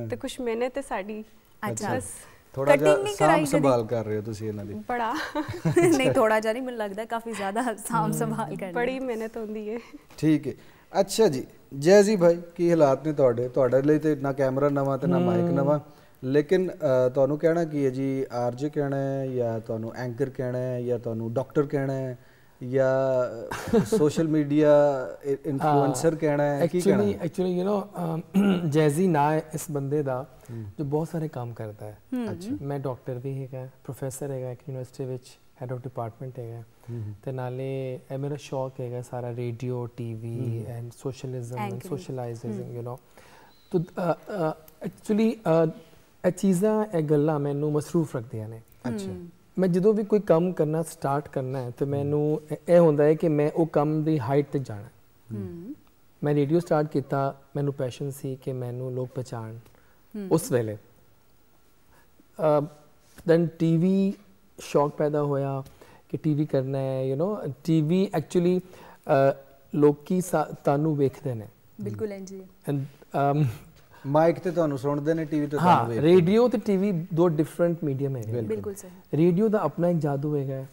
ਤੇ ਕੁਝ ਮਿਹਨਤ ਤੇ ਸਾਡੀ ਅੱਛਾ ਥੋੜਾ ਜਿਹਾ ਸਾਮ ਸੰਭਾਲ ਕਰ ਰਹੇ ਹੋ ਤੁਸੀਂ ਇਹਨਾਂ ਦੀ ਬੜਾ ਨਹੀਂ ਥੋੜਾ ਜਿਹਾ ਨਹੀਂ ਮੈਨੂੰ ਲੱਗਦਾ ਕਾਫੀ ਜ਼ਿਆਦਾ ਸਾਮ ਸੰਭਾਲ ਕਰਨੀ ਬੜੀ ਮਿਹਨਤ ਹੁੰਦੀ ਹੈ ਠੀਕ ਹੈ ਅੱਛਾ ਜੀ ਜੈ ਜੀ ਭਾਈ ਕੀ ਹਾਲਾਤ ਨੇ ਤੁਹਾਡੇ ਤੁਹਾਡੇ ਲਈ ਤੇ ਨਾ ਕੈਮਰਾ ਨਵਾਂ ਤੇ ਨਾ ਮਾਈਕ ਨਵਾਂ ਲੇਕਿਨ ਤੁਹਾਨੂੰ ਕਹਿਣਾ ਕੀ ਹੈ ਜੀ ਆਰਜੇ ਕਹਿਣਾ ਹੈ ਜਾਂ ਤੁਹਾਨੂੰ ਐਂਕਰ ਕਹਿਣਾ ਹੈ ਜਾਂ ਤੁਹਾਨੂੰ ਡਾਕਟਰ ਕਹਿਣਾ ਹੈ ਜਾਂ ਸੋਸ਼ਲ ਮੀਡੀਆ ਇਨਫਲੂਐਂਸਰ ਕਹਿਣਾ ਹੈ ਕੀ ਕਹਿਣਾ actually actually you know Jazzy ਨਾ ਇਸ ਬੰਦੇ ਦਾ ਜੋ ਬਹੁਤ ਸਾਰੇ ਕੰਮ ਕਰਦਾ ਹੈ ਅੱਛਾ ਮੈਂ ਡਾਕਟਰ ਵੀ ਹੈਗਾ ਪ੍ਰੋਫੈਸਰ ਹੈਗਾ ਇੱਕ ਯੂਨੀਵਰਸਿਟੀ ਵਿੱਚ ਹੈਡ ਆਫ ਡਿਪਾਰਟਮੈਂਟ ਹੈਗਾ ਤੇ ਨਾਲੇ ਇਹ ਮੇਰਾ ਸ਼ੌਕ ਹੈਗਾ ਸਾਰਾ radio TV and socialism and socialising you know ਤੋ ਐਕਚੁਅਲੀ ਇਹ ਚੀਜ਼ਾਂ ਇਹ ਗੱਲਾਂ ਮੈਨੂੰ ਮਸਰੂਫ ਰੱਖਦੀਆਂ ਨੇ ਅੱਛਾ ਮੈਂ ਜਦੋਂ ਵੀ ਕੋਈ ਕੰਮ ਕਰਨਾ ਸਟਾਰਟ ਕਰਨਾ ਹੈ ਤੇ ਮੈਨੂੰ ਇਹ ਹੁੰਦਾ ਹੈ ਕਿ ਮੈਂ ਉਹ ਕੰਮ ਦੀ ਹਾਈਟ ਤੇ ਜਾਣਾ ਮੈਂ ਰੇਡੀਓ ਸਟਾਰਟ ਕੀਤਾ ਮੈਨੂੰ ਪੈਸ਼ਨ ਸੀ ਕਿ ਮੈਨੂੰ ਲੋਕ ਪਛਾਣ ਉਸ ਵੇਲੇ ਅ ਦੈਨ ਟੀਵੀ ਸ਼ੌਕ ਪੈਦਾ ਹੋਇਆ ਕਿ ਟੀਵੀ ਕਰਨਾ ਹੈ ਯੂ نو ਟੀਵੀ ਐਕਚੁਅਲੀ ਲੋਕੀ ਤੁਹਾਨੂੰ ਵੇਖਦੇ ਨੇ ਬਿਲਕੁਲ ਜੀ ਐਂਡ ਮਾਈਕ ਤੇ ਤੁਹਾਨੂੰ ਸੁਣਦੇ ਨੇ ਟੀਵੀ ਤੇ ਤੁਹਾਨੂੰ ਵੇਖਦੇ ਹਾਂ ਰੇਡੀਓ ਤੇ ਟੀਵੀ ਦੋ ਡਿਫਰੈਂਟ ਮੀਡੀਅਮ ਹੈ ਬਿਲਕੁਲ ਸਹੀ ਰੇਡੀਓ ਦਾ ਆਪਣਾ ਇੱਕ ਜਾਦੂ ਹੈਗਾ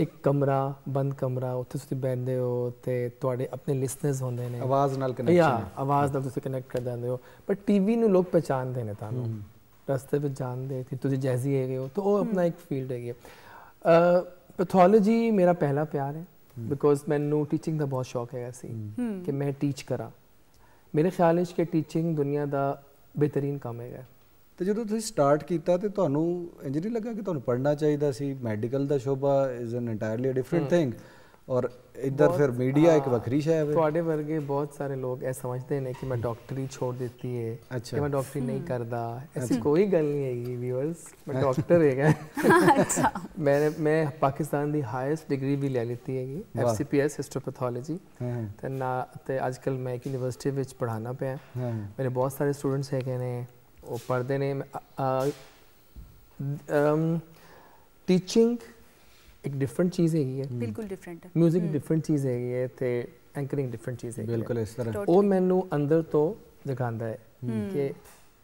एक कमरा बंद कमरा उ सुति हो तो अपने लिसनर्स होंगे ने आवाज नाल कनेक्ट या आवाज नाल तुसी कर देते हो पर टीवी नु लोग पहचानते हैं ने तानू रास्ते पे जान दे थी तुसी तो वो अपना एक फील्ड हैगी पैथोलॉजी मेरा पहला प्यार है बिकॉज मैं टीचिंग दा बहुत शौक है कि मैं टीच करा मेरे ख्याल है कि टीचिंग दुनिया का बेहतरीन काम है ਤੇ ਜਦੋਂ ਤੁਸੀਂ ਸਟਾਰਟ ਕੀਤਾ ਤੇ ਤੁਹਾਨੂੰ ਇੰਜ ਨਹੀਂ ਲੱਗਾ ਕਿ ਤੁਹਾਨੂੰ ਪੜਨਾ ਚਾਹੀਦਾ ਸੀ ਮੈਡੀਕਲ ਦਾ ਸ਼ੋਭਾ is an entirely different thing ਔਰ ਇਧਰ ਫਿਰ ਮੀਡੀਆ ਇੱਕ ਵੱਖਰੀ ਸ਼ੈ ਹੈ ਤੁਹਾਡੇ ਵਰਗੇ ਬਹੁਤ ਸਾਰੇ ਲੋਕ ਇਹ ਸਮਝਦੇ ਨੇ ਕਿ ਮੈਂ ਡਾਕਟਰੀ ਛੋੜ ਦਿੱਤੀ ਹੈ ਕਿ ਮੈਂ ਡਾਕਟਰੀ ਨਹੀਂ ਕਰਦਾ ਐਸੀ ਕੋਈ ਗੱਲ ਨਹੀਂ ਹੈਗੀ ਵੀਅਰਸ ਮੈਂ ਡਾਕਟਰ ਹੈਗਾ ਅੱਛਾ ਮੈਂ ਮੈਂ ਪਾਕਿਸਤਾਨ ਦੀ ਹਾਈਐਸਟ ਡਿਗਰੀ ਵੀ ਲੈ ਲਈ ਹੈਗੀ ਐਫਸੀਪੀਐਸ ਹਿਸਟੋਪੈਥੋਲੋਜੀ ਤੇ ਨਾ ਤੇ ਅੱਜਕੱਲ ਮੈਂ ਇੱਕ ਯੂਨੀਵਰਸਿਟੀ ਵਿੱਚ ਪੜ੍ਹਾਉਣਾ ਪਿਆ ਮੇਰੇ ਬਹੁਤ ਸਾਰੇ ਸਟੂਡੈਂਟਸ ਹੈਗੇ ਨੇ ਉਹ ਪੜਦੇ ਨੇ ਅਮ ਟੀਚਿੰਗ ਇੱਕ ਡਿਫਰੈਂਟ ਚੀਜ਼ ਹੈਗੀ ਹੈ ਬਿਲਕੁਲ ਡਿਫਰੈਂਟ ਹੈ 뮤직 ਡਿਫਰੈਂਟ ਚੀਜ਼ ਹੈਗੀ ਹੈ ਤੇ ਐਂਕਰਿੰਗ ਡਿਫਰੈਂਟ ਚੀਜ਼ ਹੈਗੀ ਬਿਲਕੁਲ ਇਸ ਤਰ੍ਹਾਂ ਉਹ ਮੈਨੂੰ ਅੰਦਰ ਤੋਂ ਦਿਖਾਉਂਦਾ ਹੈ ਕਿ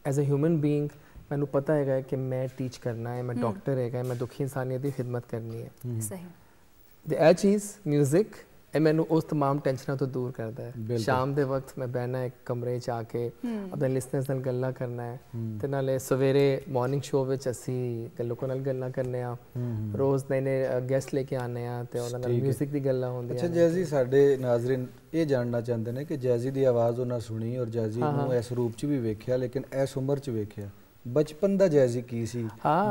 ਐਜ਼ ਅ ਹਿਊਮਨ ਬੀਇੰਗ ਮੈਨੂੰ ਪਤਾ ਹੈਗਾ ਕਿ ਮੈਂ ਟੀਚ ਕਰਨਾ ਹੈ ਮੈਂ ਡਾਕਟਰ ਹੈਗਾ ਮੈਂ ਦੁਖੀ ਇਨਸਾਨੀਅਤ ਦੀ ਖਿਦਮਤ ਕਰਨੀ ਹੈ ਸਹੀ ਦ ਇਹ ਚੀਜ਼ 뮤직 ਇਹ ਮੈਨੂੰ ਉਸ तमाम ਟੈਨਸ਼ਨਾਂ ਤੋਂ ਦੂਰ ਕਰਦਾ ਹੈ ਸ਼ਾਮ ਦੇ ਵਕਤ ਮੈਂ ਬਹਿਣਾ ਇੱਕ ਕਮਰੇ 'ਚ ਆ ਕੇ ਆਪਣੇ ਲਿਸਨਰਸ ਨਾਲ ਗੱਲਾਂ ਕਰਨਾ ਹੈ ਤੇ ਨਾਲੇ ਸਵੇਰੇ ਮਾਰਨਿੰਗ ਸ਼ੋਅ ਵਿੱਚ ਅਸੀਂ ਲੋਕਾਂ ਨਾਲ ਗੱਲਾਂ ਕਰਨੇ ਆ ਰੋਜ਼ ਨਵੇਂ ਨਏ ਗੈਸਟ ਲੈ ਕੇ ਆਨੇ ਆ ਤੇ ਉਹਨਾਂ ਨਾਲ 뮤직 ਦੀ ਗੱਲਾਂ ਹੁੰਦੀਆਂ ਅੱਛਾ ਜੈਜ਼ੀ ਸਾਡੇ ਨਾਜ਼ਰੀਨ ਇਹ ਜਾਣਨਾ ਚਾਹੁੰਦੇ ਨੇ ਕਿ ਜੈਜ਼ੀ ਦੀ ਆਵਾਜ਼ ਉਹਨਾਂ ਸੁਣੀ ਔਰ ਜੈਜ਼ੀ ਨੂੰ ਇਸ ਰੂਪ 'ਚ ਵੀ ਵੇਖਿਆ ਲੇਕਿਨ ਇਸ ਉਮਰ 'ਚ ਵੇਖਿਆ ਬਚਪਨ ਦਾ ਜੈਜ਼ੀ ਕੀ ਸੀ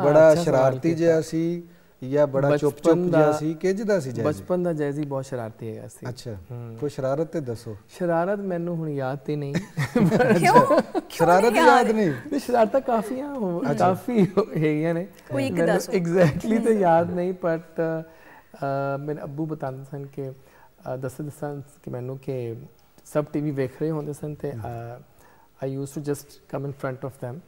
ਬੜਾ ਸ਼ਰਾਰਤੀ ਜਿਹਾ ਸੀ ਜਾਂ ਬੜਾ ਚੁੱਪਚਾਪ ਜਿਹਾ ਸੀ ਕਿਜਦਾ ਸੀ ਜੈਜ਼ੀ ਬਚਪਨ ਦਾ ਜੈਜ਼ੀ ਬਹੁਤ ਸ਼ਰਾਰਤੀ ਹੈਗਾ ਸੀ ਅੱਛਾ ਕੋਈ ਸ਼ਰਾਰਤ ਤੇ ਦੱਸੋ ਸ਼ਰਾਰਤ ਮੈਨੂੰ ਹੁਣ ਯਾਦ ਤੇ ਨਹੀਂ ਕਿਉਂ ਸ਼ਰਾਰਤ ਯਾਦ ਨਹੀਂ ਨਹੀਂ ਸ਼ਰਾਰਤਾਂ ਕਾਫੀਆਂ ਕਾਫੀ ਹੈਗੀਆਂ ਨੇ ਕੋਈ ਇੱਕ ਦੱਸੋ ਐਗਜ਼ੈਕਟਲੀ ਤੇ ਯਾਦ ਨਹੀਂ ਬਟ ਮੈਂ ਅੱਬੂ ਬਤਾਉਂਦੇ ਸਨ ਕਿ ਦੱਸਦੇ ਸਨ ਕਿ ਮੈਨੂੰ ਕਿ ਸਭ ਟੀਵੀ ਵੇਖ ਰਹੇ ਹੁੰਦੇ ਸਨ ਤੇ I used to just come in front of them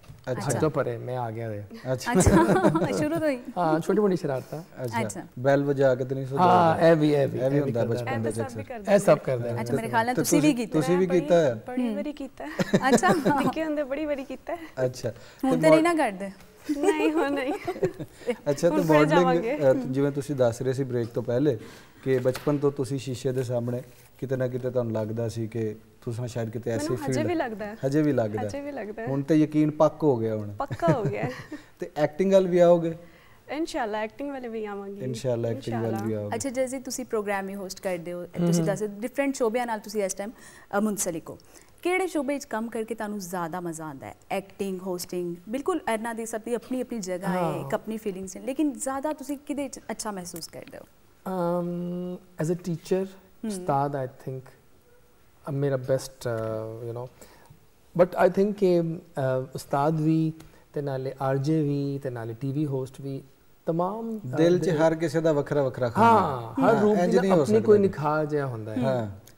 हटो परे मैं आ गया रे अच्छा शुरू ਤੋਂ ਹੀ ਹਾਂ ਛੋਟੀ ਮੋਟੀ ਸ਼ਰਾਰਤਾਂ ਅੱਛਾ ਬੈਲ ਵਜਾ ਕੇ ਤੇ ਨਹੀਂ ਸੋਚਦਾ ਹਾਂ ਇਹ ਵੀ ਇਹ ਵੀ ਇਹ ਵੀ ਹੁੰਦਾ ਬਚਪਨ ਦੇ ਵਿੱਚ ਇਹ ਸਭ ਕਰਦੇ ਹਾਂ ਅੱਛਾ ਮੇਰੇ ਖਿਆਲ ਨਾਲ ਤੁਸੀਂ ਵੀ ਕੀਤਾ ਤੁਸੀਂ ਵੀ ਕੀਤਾ ਹੈ ਬੜੀ ਵਾਰੀ ਕੀਤਾ ਅੱਛਾ ਨਿੱਕੇ ਹੁੰਦੇ ਬੜੀ ਵਾਰੀ ਕੀਤਾ ਅੱਛਾ ਤੇ ਨਹੀਂ ਨਾ ਕਰਦੇ ਨਹੀਂ ਹੋ ਨਹੀਂ ਅੱਛਾ ਤੇ ਮਾਡਲਿੰਗ ਜਿਵੇਂ ਤੁਸੀਂ ਦੱਸ ਰਹੇ ਸੀ ਬ੍ਰੇਕ ਤੋਂ ਪਹਿਲੇ ਕਿ ਬਚਪਨ ਤੋਂ ਤੁਸੀਂ ਸ਼ੀਸ਼ੇ ਦੇ ਸਾਹਮਣੇ ਕਿਤੇ ਨਾ ਕਿਤੇ ਤੁਹਾਨੂੰ ਲੱਗਦਾ ਸੀ ਕਿ ਤੁਸੀਂ ਸ਼ਾਇਦ ਕਿਤੇ ਐਸੀ ਫੀਲ ਹਜੇ ਵੀ ਲੱਗਦਾ ਹੈ ਹਜੇ ਵੀ ਲੱਗਦਾ ਹਜੇ ਵੀ ਲੱਗਦਾ ਹੁਣ ਤੇ ਯਕੀਨ ਪੱਕ ਹੋ ਗਿਆ ਹੁਣ ਪੱਕਾ ਹੋ ਗਿਆ ਤੇ ਐਕਟਿੰਗ ਵਾਲ ਵੀ ਆਓਗੇ ਇਨਸ਼ਾਅੱਲਾ ਐਕਟਿੰਗ ਵਾਲੇ ਵੀ ਆਵਾਂਗੇ ਇਨਸ਼ਾਅੱਲਾ ਐਕਟਿੰਗ ਵਾਲੇ ਵੀ ਆਓ ਅੱਛਾ ਜੈਸੀ ਤੁਸੀਂ ਪ੍ਰੋਗਰਾਮ ਹੀ ਹੋਸਟ ਕਰਦੇ ਹੋ ਤੁਸੀਂ ਦੱਸੋ ਡਿਫਰੈਂਟ ਸ਼ੋਬਿਆਂ ਨਾਲ ਤੁਸੀਂ ਇਸ ਟਾਈਮ ਮੁੰਸਲੀ ਕੋ ਕਿਹੜੇ ਸ਼ੋਬੇ 'ਚ ਕੰਮ ਕਰਕੇ ਤੁਹਾਨੂੰ ਜ਼ਿਆਦਾ ਮਜ਼ਾ ਆਉਂਦਾ ਹੈ ਐਕਟਿੰਗ ਹੋਸਟਿੰਗ ਬਿਲਕੁਲ ਇਹਨਾਂ ਦੀ ਸਭ ਦੀ ਆਪਣੀ ਆਪਣੀ ਜਗ੍ਹਾ ਹੈ ਇੱਕ ਆਪਣੀ ਫੀਲਿੰਗਸ ਨੇ ਲੇਕਿਨ ਜ਼ਿਆਦਾ ਤੁਸੀਂ ਕਿਹਦੇ 'ਚ ਅੱਛਾ ਮਹਿਸੂਸ ਕਰਦੇ ਹੋ ਅਮ ਐਸ ਅ ਟੀਚਰ ਉਸਤਾਦ ਆਈ ਥਿੰਕ ਮੇਰਾ best you know but I think ਕਿ ਉਸਤਾਦ ਵੀ ਤੇ ਨਾਲੇ ਆਰਜੇ ਵੀ ਤੇ ਨਾਲੇ ਟੀਵੀ ਹੋਸਟ ਵੀ ਤਮਾਮ ਦਿਲ 'ਚ ਹਰ ਕਿਸੇ ਦਾ ਵੱਖਰਾ ਵੱਖਰਾ ਖਾਣਾ ਹਾਂ ਹਰ ਰੂਪ ਦੀ ਆਪਣੀ ਕੋਈ ਨਿਖਾਰ ਜਿਹਾ ਹੁੰਦਾ ਹੈ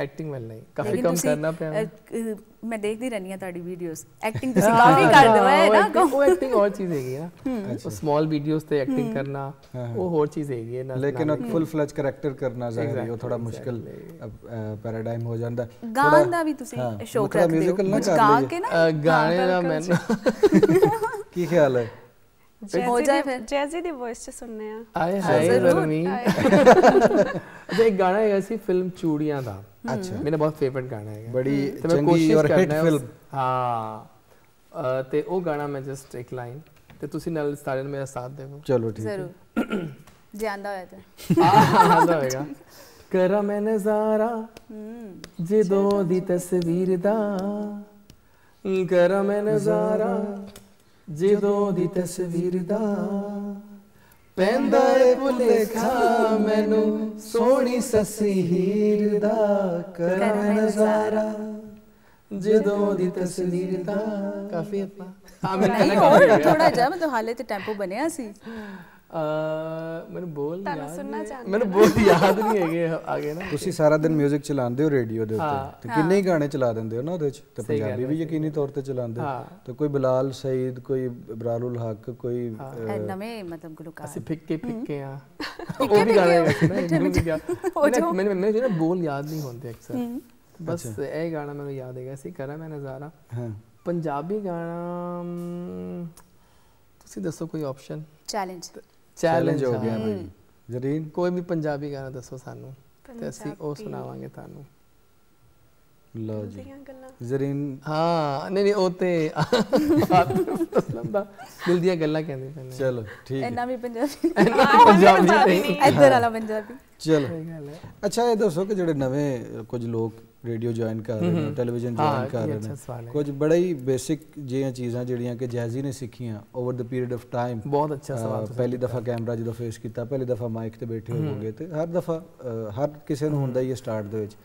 ਐਕਟਿੰਗ ਵੱਲ ਨਹੀਂ ਕਾਫੀ ਕੰਮ ਕਰਨਾ ਪਿਆ ਮੈਂ ਦੇਖਦੀ ਰਹਿੰਦੀ ਆ ਤੁਹਾਡੀ ਵੀਡੀਓਜ਼ ਐਕਟਿੰਗ ਤੁਸੀਂ ਕਾਫੀ ਕਰਦੇ ਹੋ ਹੈ ਨਾ ਉਹ ਐਕਟਿੰਗ ਹੋਰ ਚੀਜ਼ ਹੈਗੀ ਆ ਉਹ ਸਮਾਲ ਵੀਡੀਓਜ਼ ਤੇ ਐਕਟਿੰਗ ਕਰਨਾ ਉਹ ਹੋਰ ਚੀਜ਼ ਹੈਗੀ ਹੈ ਨਾ ਲੇਕਿਨ ਉਹ ਫੁੱਲ ਫਲੈਜ ਕੈਰੈਕਟਰ ਕਰਨਾ ਜ਼ਾਹਿਰ ਉਹ ਥੋੜਾ ਮੁਸ਼ਕਲ ਪੈਰਾਡਾਈਮ ਹੋ ਜਾਂਦਾ ਗਾਣ ਦਾ ਵੀ ਤੁਸੀਂ ਸ਼ੌਕ ਰੱਖਦੇ ਹੋ ਕੁਝ ਗਾ ਕੇ ਨਾ ਗਾਣੇ ਦਾ ਮੈਨੂੰ ਕੀ ਖਿਆਲ ਹੈ ਜੈਜ਼ੀ ਦੀ ਵੌਇਸ ਚ ਸੁਣਨੇ ਆ ਆਏ ਹਾਏ ਰਮੀ ਜੇ ਗਾਣਾ ਹੈ ਐਸੀ ਫਿਲਮ ਚੂੜੀਆਂ ਦਾ ਅੱਛਾ ਮੇਰਾ ਬਹੁਤ ਫੇਵਰਿਟ ਗਾਣਾ ਹੈਗਾ ਬੜੀ ਚੰਗੀ ਔਰ ਹਿੱਟ ਫਿਲਮ ਹਾਂ ਤੇ ਉਹ ਗਾਣਾ ਮੈਂ ਜਸਟ ਇੱਕ ਲਾਈਨ ਤੇ ਤੁਸੀਂ ਨਾਲ ਸਾਰਿਆਂ ਨੂੰ ਮੇਰਾ ਸਾਥ ਦੇਵੋ ਚਲੋ ਠੀਕ ਜ਼ਰੂਰ ਜਿਆਦਾ ਹੋਇਆ ਤੇ ਹਾਂ ਜਿਆਦਾ ਹੋਏਗਾ ਕਰਾਂ ਮੈਂ ਨਜ਼ਾਰਾ ਜਦੋਂ ਦੀ ਤਸਵੀਰ ਦਾ ਕਰਾਂ ਮੈਂ ਨਜ਼ਾਰਾ ਜਦੋਂ ਦੀ ਤਸਵੀਰ ਦਾ ਪੈਂਦਾ ਏ ਭੁਲੇਖਾ ਮੈਨੂੰ ਸੋਹਣੀ ਸੱਸੀ ਹੀਰ ਦਾ ਕਰਨ ਨਜ਼ਾਰਾ ਜਦੋਂ ਦੀ ਤਸਵੀਰ ਦਾ ਕਾਫੀ ਆਪਾਂ ਹਾਂ ਮੈਂ ਹੋਰ ਥੋੜਾ ਜਿਹਾ ਮੈਂ ਤਾਂ ਹਾਲੇ ਤੇ ਟੈਂਪੋ ਬਣਿਆ ਸੀ ਮੈਨੂੰ ਬੋਲ ਯਾਦ ਸੁਣਨਾ ਚਾਹੁੰਦਾ ਮੈਨੂੰ ਬੋਲ ਯਾਦ ਨਹੀਂ ਹੈਗੇ ਆਗੇ ਨਾ ਤੁਸੀਂ ਸਾਰਾ ਦਿਨ 뮤직 ਚਲਾਉਂਦੇ ਹੋ ਰੇਡੀਓ ਦੇ ਉੱਤੇ ਤੇ ਕਿੰਨੇ ਗਾਣੇ ਚਲਾ ਦਿੰਦੇ ਹੋ ਨਾ ਉਹਦੇ ਚ ਤੇ ਪੰਜਾਬੀ ਵੀ ਯਕੀਨੀ ਤੌਰ ਤੇ ਚਲਾਉਂਦੇ ਤੇ ਕੋਈ ਬਲਾਲ ਸਈਦ ਕੋਈ ਇਬਰਾਰੁਲ ਹਕ ਕੋਈ ਨਵੇਂ ਮਤਲਬ ਗੁਲੂਕਾਰ ਅਸੀਂ ਫਿੱਕੇ ਫਿੱਕੇ ਆ ਉਹ ਵੀ ਗਾਣੇ ਮੈਨੂੰ ਮੈਨੂੰ ਮੈਨੂੰ ਬੋਲ ਯਾਦ ਨਹੀਂ ਹੁੰਦੇ ਅਕਸਰ ਬਸ ਇਹ ਗਾਣਾ ਮੈਨੂੰ ਯਾਦ ਹੈਗਾ ਸੀ ਕਰਾਂ ਮੈਂ ਨਜ਼ਾਰਾ ਹਾਂ ਪੰਜਾਬੀ ਗਾਣਾ ਤੁਸੀਂ ਦੱਸੋ ਕੋਈ ਆਪਸ਼ਨ ਚੈਲੰਜ ਚੈਲੰਜ ਹੋ ਗਿਆ ਬਈ ਜਰੀਨ ਕੋਈ ਵੀ ਪੰਜਾਬੀ ਗਾਣਾ ਦੱਸੋ ਸਾਨੂੰ ਤੇ ਅਸੀਂ ਉਹ ਸੁਣਾਵਾਂਗੇ ਤੁਹਾਨੂੰ ਲਓ ਜੀ ਜ਼ਰੀਨ ਹਾਂ ਨਹੀਂ ਨਹੀਂ ਉਹ ਤੇ ਅਸਲਮ ਦਾ ਦਿਲ ਦੀਆਂ ਗੱਲਾਂ ਕਹਿੰਦੇ ਪੈਣੇ ਚਲੋ ਠੀਕ ਹੈ ਇੰਨਾ ਵੀ ਪੰਜਾਬੀ ਪੰਜਾਬੀ ਨਹੀਂ ਇੱਧਰ ਵਾਲਾ ਪੰਜਾਬੀ ਚਲੋ ਅੱਛਾ ਇਹ ਦੱਸੋ ਕਿ ਜਿਹੜੇ ਨਵੇਂ ਕੁਝ ਲੋਕ ਰੇਡੀਓ ਜੁਆਇਨ ਕਰ ਰਹੇ ਨੇ ਟੈਲੀਵਿਜ਼ਨ ਜੁਆਇਨ ਕਰ ਰਹੇ ਨੇ ਕੁਝ ਬੜਾ ਹੀ ਬੇਸਿਕ ਜਿਹੀਆਂ ਚੀਜ਼ਾਂ ਜਿਹੜੀਆਂ ਕਿ ਜੈਜ਼ੀ ਨੇ ਸਿੱਖੀਆਂ over the period of time ਬਹੁਤ ਅੱਛਾ ਸਵਾਲ ਪਹਿਲੀ ਦਫਾ ਕੈਮਰਾ ਜਦੋਂ ਫੇਸ ਕੀਤਾ ਪਹਿਲੀ ਦਫਾ ਮਾਈਕ ਤੇ ਬੈਠੇ ਹੋਵੋਗੇ ਤੇ ਹਰ ਦਫਾ ਹਰ ਕਿਸੇ ਨੂੰ ਹੁੰਦਾ ਹੀ ਹੈ ਸਟਾਰਟ ਦੇ ਵਿੱਚ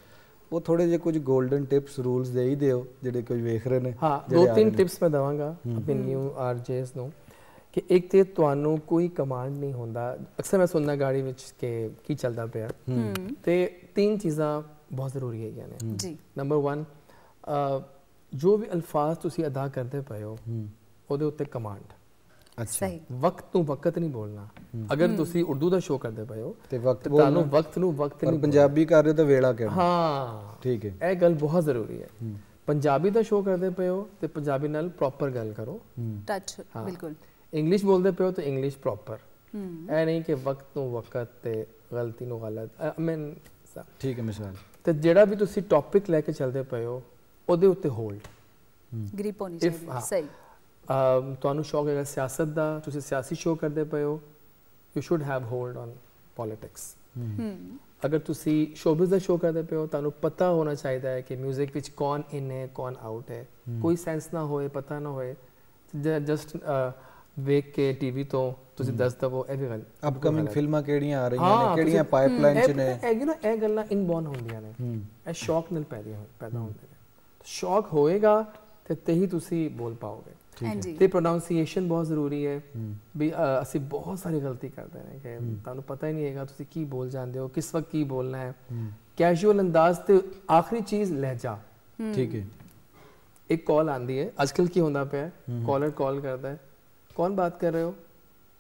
ਉਹ ਥੋੜੇ ਜਿਹੇ ਕੁਝ 골ਡਨ ਟਿਪਸ ਰੂਲਸ ਦੇ ਹੀ ਦਿਓ ਜਿਹੜੇ ਕੋਈ ਵੇਖ ਰਹੇ ਨੇ ਹਾਂ ਦੋ ਤਿੰਨ ਟਿਪਸ ਮੈਂ ਦਵਾਂਗਾ ਆਪਣੇ ਨਿਊ ਆਰਜੇਸ ਨੂੰ ਕਿ ਇੱਕ ਤੇ ਤੁਹਾਨੂੰ ਕੋਈ ਕਮਾਂਡ ਨਹੀਂ ਹੁੰਦਾ ਅਕਸਰ ਮੈਂ ਸੁਣਦਾ ਗਾੜੀ ਵਿੱਚ ਕਿ ਕੀ ਚੱਲਦਾ ਪਿਆ ਤੇ ਤਿੰਨ ਚੀਜ਼ਾਂ बहुत ज़रूरी है यानी नंबर वन जो भी अल्फाज तुम अदा करते पे हो हम्म। उत्ते कमांड अच्छा हम्म। हम्म। शो कर रहे तो गल करो टच हाँ। नहीं गलत ਤੇ ਜਿਹੜਾ ਵੀ ਤੁਸੀਂ ਟੌਪਿਕ ਲੈ ਕੇ ਚੱਲਦੇ ਪਏ ਹੋ ਉਹਦੇ ਉੱਤੇ ਹੋਲਡ ਗ੍ਰਿਪ ਹੋਣੀ ਚਾਹੀਦੀ ਸਹੀ ਅਮ ਤੁਹਾਨੂੰ ਸ਼ੌਕ ਹੈਗਾ ਸਿਆਸਤ ਦਾ ਤੁਸੀਂ ਸਿਆਸੀ ਸ਼ੋਅ ਕਰਦੇ ਪਏ ਹੋ you should have hold on politics ਅਗਰ ਤੁਸੀਂ ਸ਼ੋਬਿਜ਼ ਦਾ ਸ਼ੋਅ ਕਰਦੇ ਪਏ ਹੋ ਤੁਹਾਨੂੰ ਪਤਾ ਹੋਣਾ ਚਾਹੀਦਾ ਹੈ ਕਿ 뮤직 ਵਿੱਚ ਕੌਣ ਇਨ ਹੈ ਕੌਣ ਆਊਟ ਹੈ ਕੋਈ ਸੈਂਸ ਨਾ ਹੋਏ ਪਤਾ ਨਾ ਹੋਏ ਜਸਟ ਵੇਖ ਕੇ ਟੀਵੀ ਤੋਂ ਤੁਸੀਂ ਦੱਸ ਦਵੋ ਇਹ ਵੀ ਗੱਲ ਅਪਕਮਿੰਗ ਫਿਲਮਾਂ ਕਿਹੜੀਆਂ ਆ ਰਹੀਆਂ ਨੇ ਕਿਹੜੀਆਂ ਪਾਈਪਲਾਈਨ ਚ ਨੇ ਇਹ ਕਿ ਨਾ ਇਹ ਗੱਲਾਂ ਇਨਬੋਰਨ ਹੁੰਦੀਆਂ ਨੇ ਇਹ ਸ਼ੌਕ ਨਾਲ ਪੈਦਾ ਪੈਦਾ ਹੁੰਦੇ ਨੇ ਸ਼ੌਕ ਹੋਏਗਾ ਤੇ ਤੇ ਹੀ ਤੁਸੀਂ ਬੋਲ ਪਾਓਗੇ ਤੇ ਪ੍ਰੋਨਾਂਸੀਏਸ਼ਨ ਬਹੁਤ ਜ਼ਰੂਰੀ ਹੈ ਵੀ ਅਸੀਂ ਬਹੁਤ ਸਾਰੀ ਗਲਤੀ ਕਰਦੇ ਨੇ ਕਿ ਤੁਹਾਨੂੰ ਪਤਾ ਹੀ ਨਹੀਂ ਹੈਗਾ ਤੁਸੀਂ ਕੀ ਬੋਲ ਜਾਂਦੇ ਹੋ ਕਿਸ ਵਕਤ ਕੀ ਬੋਲਣਾ ਹੈ ਕੈਜੂਅਲ ਅੰਦਾਜ਼ ਤੇ ਆਖਰੀ ਚੀਜ਼ ਲਹਿਜਾ ਠੀਕ ਹੈ ਇੱਕ ਕਾਲ ਆਂਦੀ ਹੈ ਅੱਜਕੱਲ ਕੀ ਹੁੰਦਾ ਪਿਆ ਕਾਲਰ ਕਾਲ ਕਰਦਾ ਹੈ कौन बात कर रहे हो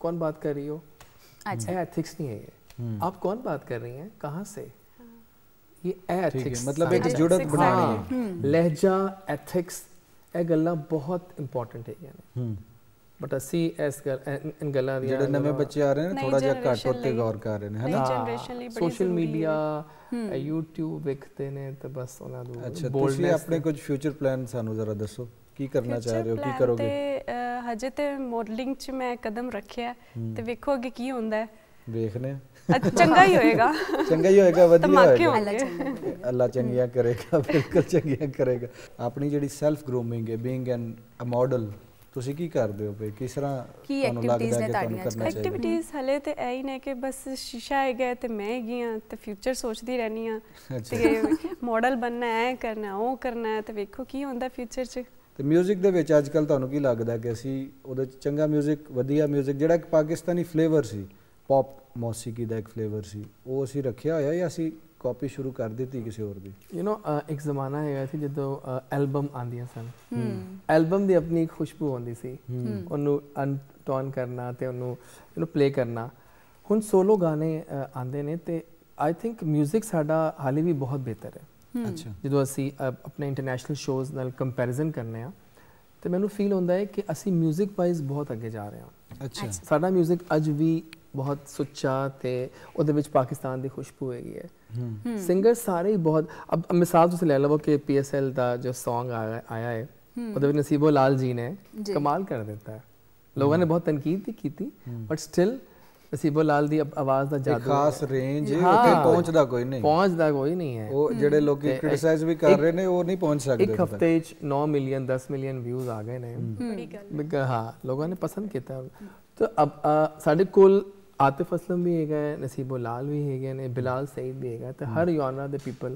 कौन बात कर रही हो अच्छा एथिक्स नहीं है ये हम्म। आप कौन बात कर रही हैं कहाँ से हाँ। ये एथिक्स मतलब एक जुड़त बनाने हम्म। लहजा एथिक्स ये गल्ला बहुत इंपॉर्टेंट है यानी बट असी एस कर इन गल्ला दिया जेडे नवे बच्चे आ रहे हैं थोड़ा जा कट होते गौर कर रहे हैं ना सोशल मीडिया यूट्यूब देखते ने तो बस ओना दो अच्छा तुसी तो अपने कुछ फ्यूचर प्लान सानू जरा दसो की करना चाह रहे हो की करोगे तो ਹਜੇ ਤੇ ਮਾਡਲਿੰਗ 'ਚ ਮੈਂ ਕਦਮ ਰੱਖਿਆ ਤੇ ਵੇਖੋ ਅੱਗੇ ਕੀ ਹੁੰਦਾ ਹੈ ਵੇਖਨੇ ਚੰਗਾ ਹੀ ਹੋਏਗਾ ਚੰਗਾ ਹੀ ਹੋਏਗਾ ਵਧੀਆ ਹੋਏਗਾ ਅੱਲਾ ਚੰਗੀਆਂ ਕਰੇਗਾ ਬਿਲਕੁਲ ਚੰਗੀਆਂ ਕਰੇਗਾ ਆਪਣੀ ਜਿਹੜੀ ਸੈਲਫ ਗਰੂਮਿੰਗ ਹੈ ਬੀਇੰਗ ਐਨ ਅ ਮਾਡਲ ਤੁਸੀਂ ਕੀ ਕਰਦੇ ਹੋ ਭਈ ਕਿਸ ਤਰ੍ਹਾਂ ਤੁਹਾਨੂੰ ਲੱਗਦਾ ਹੈ ਤੁਹਾਡੀਆਂ ਐਕਟੀਵਿਟੀਜ਼ ਹਲੇ ਤੇ ਐ ਹੀ ਨੇ ਕਿ ਬਸ ਸ਼ੀਸ਼ਾ ਹੈ ਗਿਆ ਤੇ ਮੈਂ ਹੀ ਗਿਆ ਤੇ ਫਿਊਚਰ ਸੋਚਦੀ ਰਹਿਣੀ ਆ ਤੇ ਮਾਡਲ ਬੰਨਣਾ ਹੈ ਕਰਨਾ ਉਹ ਕਰਨਾ ਹੈ ਤੇ ਵੇਖੋ ਕੀ ਹੁੰਦਾ ਫਿਊਚਰ 'ਚ ਤੇ 뮤직 ਦੇ ਵਿੱਚ ਅੱਜ ਕੱਲ ਤੁਹਾਨੂੰ ਕੀ ਲੱਗਦਾ ਕਿ ਅਸੀਂ ਉਹਦੇ ਚ ਚੰਗਾ 뮤직 ਵਧੀਆ 뮤직 ਜਿਹੜਾ ਇੱਕ ਪਾਕਿਸਤਾਨੀ ਫਲੇਵਰ ਸੀ ਪੌਪ ਮੌਸੀਕੀ ਦਾ ਇੱਕ ਫਲੇਵਰ ਸੀ ਉਹ ਅਸੀਂ ਰੱਖਿਆ ਹੋਇਆ ਜਾਂ ਅਸੀਂ ਕਾਪੀ ਸ਼ੁਰੂ ਕਰ ਦਿੱਤੀ ਕਿਸੇ ਹੋਰ ਦੀ ਯੂ نو ਇੱਕ ਜ਼ਮਾਨਾ ਹੈਗਾ ਸੀ ਜਦੋਂ ਐਲਬਮ ਆਂਦੀਆਂ ਸਨ ਐਲਬਮ ਦੀ ਆਪਣੀ ਖੁਸ਼ਬੂ ਹੁੰਦੀ ਸੀ ਉਹਨੂੰ ਅਨਟੋਨ ਕਰਨਾ ਤੇ ਉਹਨੂੰ ਯੂ نو ਪਲੇ ਕਰਨਾ ਹੁਣ ਸੋਲੋ ਗਾਣੇ ਆਂਦੇ ਨੇ ਤੇ ਆਈ ਥਿੰਕ 뮤직 ਸਾਡਾ ਹਾਲੇ ਵੀ ਬਹੁਤ ਬਿਹਤਰ ਹੈ Hmm. अच्छा। जो असी अपने इंटरनेशनल शोज न कंपेरिजन करने तो मैं फील होंगे कि असी म्यूजिक वाइज बहुत अगे जा रहे हैं अच्छा साड़ा म्यूजिक अज भी बहुत सुचा तो पाकिस्तान की खुशबू हैगी है सिंगर सारे ही बहुत अब मिसाल तुम ले लवो कि पी एस एल का जो सोंग आ आया है हम्म। नसीबो लाल जी ने कमाल कर दिता है लोगों हम्म। ने बहुत तनकीद भी की बट स्टिल ਨਸੀਬੋ ਲਾਲ ਦੀ ਆਵਾਜ਼ ਦਾ ਜਾਦੂ ਖਾਸ ਰੇਂਜ ਹੈ ਪਹੁੰਚਦਾ ਕੋਈ ਨਹੀਂ ਪਹੁੰਚਦਾ ਕੋਈ ਨਹੀਂ ਹੈ ਉਹ ਜਿਹੜੇ ਲੋਕੀ ਕ੍ਰਿਟਿਸਾਈਜ਼ ਵੀ ਕਰ ਰਹੇ ਨੇ ਉਹ ਨਹੀਂ ਪਹੁੰਚ ਸਕਦੇ ਇੱਕ ਹਫਤੇ 'ਚ 9 ਮਿਲੀਅਨ 10 ਮਿਲੀਅਨ ਵਿਊਜ਼ ਆ ਗਏ ਨੇ ਬੜੀ ਗੱਲ ਹਾਂ ਲੋਕਾਂ ਨੇ ਪਸੰਦ ਕੀਤਾ ਤਾਂ ਅਬ ਸਾਡੇ ਕੋਲ ਆਤਿਫ ਅਸਲਮ ਵੀ ਹੈਗਾ ਨਸੀਬੋ ਲਾਲ ਵੀ ਹੈਗੇ ਨੇ ਬਿਲਾਲ ਸਈਦ ਵੀ ਹੈਗਾ ਤੇ ਹਰ ਯੋਨਾ ਦੇ people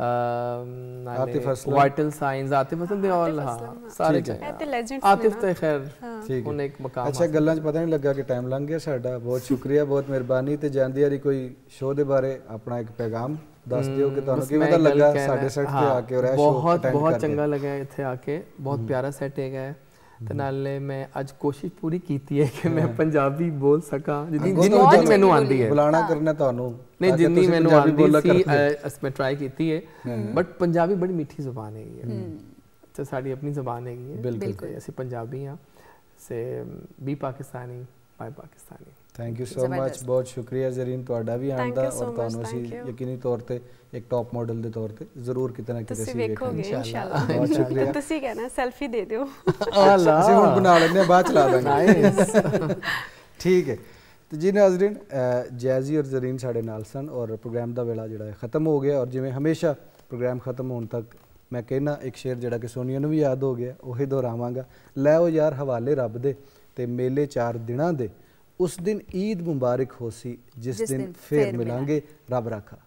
Atif Aslam Vital Signs Atif Aslam they all हां सारे आतिफ तो खैर उन्हें एक मकाम अच्छा ਗੱਲਾਂ 'ਚ ਪਤਾ ਨਹੀਂ ਲੱਗਾ ਕਿ ਟਾਈਮ ਲੰਘ ਗਿਆ ਸਾਡਾ ਬਹੁਤ ਸ਼ੁਕਰੀਆ ਬਹੁਤ ਮਿਹਰਬਾਨੀ ਤੇ ਜਾਂਦੀ ਵਾਰੀ ਕੋਈ ਸ਼ੋਅ ਦੇ ਬਾਰੇ ਆਪਣਾ ਇੱਕ ਪੈਗਾਮ ਦੱਸ ਦਿਓ ਕਿ ਤੁਹਾਨੂੰ ਕਿਵੇਂ ਦਾ ਲੱਗਾ ਸਾਡੇ ਸੈੱਟ ਤੇ ਆ ਕੇ ਔਰ ਇਹ ਸ਼ੋਅ ਬਹੁਤ ਬਹੁਤ ਚੰਗਾ ਲੱਗਾ ਇੱਥੇ ਆ ਕੇ ਬਹੁਤ ਪਿਆਰਾ ਸੈੱਟ ਹੈਗਾ ਹੈ ਤੇ ਨਾਲੇ ਮੈਂ ਅੱਜ ਕੋਸ਼ਿਸ਼ ਪੂਰੀ ਕੀਤੀ ਹੈ ਕਿ ਮੈਂ ਪੰਜਾਬੀ ਬੋਲ ਸਕਾਂ ਜਿੰਨੀ ਜਿੰਨੀ ਮੈਨੂੰ ਆਂਦੀ ਹੈ ਬੁਲਾਣਾ ਕਰਨਾ ਤੁਹਾਨੂੰ ਨਹੀਂ ਜਿੰਨੀ ਮੈਨੂੰ ਆਂਦੀ ਸੀ ਅਸ ਮੈਂ ਟਰਾਈ ਕੀਤੀ ਹੈ ਬਟ ਪੰਜਾਬੀ ਬੜੀ ਮਿੱਠੀ ਜ਼ੁਬਾਨ ਹੈਗੀ ਹੈ ਤੇ ਸਾਡੀ ਆਪਣੀ ਜ਼ੁਬਾਨ ਹੈਗੀ ਹੈ ਬਿਲਕੁਲ ਅਸੀਂ ਪੰਜਾਬੀ ਆ ਸੇ ਵੀ Pakistani by Pakistani thank you so much ਬਹੁਤ ਸ਼ੁਕਰੀਆ ਜ਼ਰੀਨ ਤੁਹਾਡਾ ਵੀ ਆਉਣ ਦਾ ਔਰ ਤੁਹਾਨੂੰ ਅਸੀਂ ਯਕੀਨੀ ਤੌਰ ਤੇ ਇੱਕ ਟੌਪ ਮਾਡਲ ਦੇ ਤੌਰ ਤੇ ਜ਼ਰੂਰ ਕਿਤੇ ਨਾ ਕਿਤੇ ਤੁਸੀਂ ਵੇਖੋਗੇ ਇਨਸ਼ਾਅੱਲਾ ਬਹੁਤ ਸ਼ੁਕਰੀਆ ਤੁਸੀਂ ਕਹਿਣਾ ਸੈਲਫੀ ਦੇ ਦਿਓ ਅੱਲਾ ਅਸੀਂ ਹੁਣ ਬਣਾ ਲੈਂਦੇ ਆ ਬਾਅਦ ਚਲਾ ਦਾਂਗੇ ਠੀਕ ਹੈ तो जी नाजरीन जैजी और जरीन साढ़े नाल सन और प्रोग्राम का वेला जोड़ा ख़त्म हो गया और जिमें हमेशा प्रोग्राम ख़त्म होने तक मैं कहना एक शेर जोड़ा कि सोनिया भी याद हो गया उ दोहरावगा लै ओ यार हवाले रब दे ਤੇ ਮੇਲੇ 4 ਦਿਨਾਂ ਦੇ ਉਸ ਦਿਨ ਈਦ ਮੁਬਾਰਕ ਹੋਸੀ ਜਿਸ ਦਿਨ ਫੇਰ ਮਿਲਾਂਗੇ ਰੱਬ ਰਾਖਾ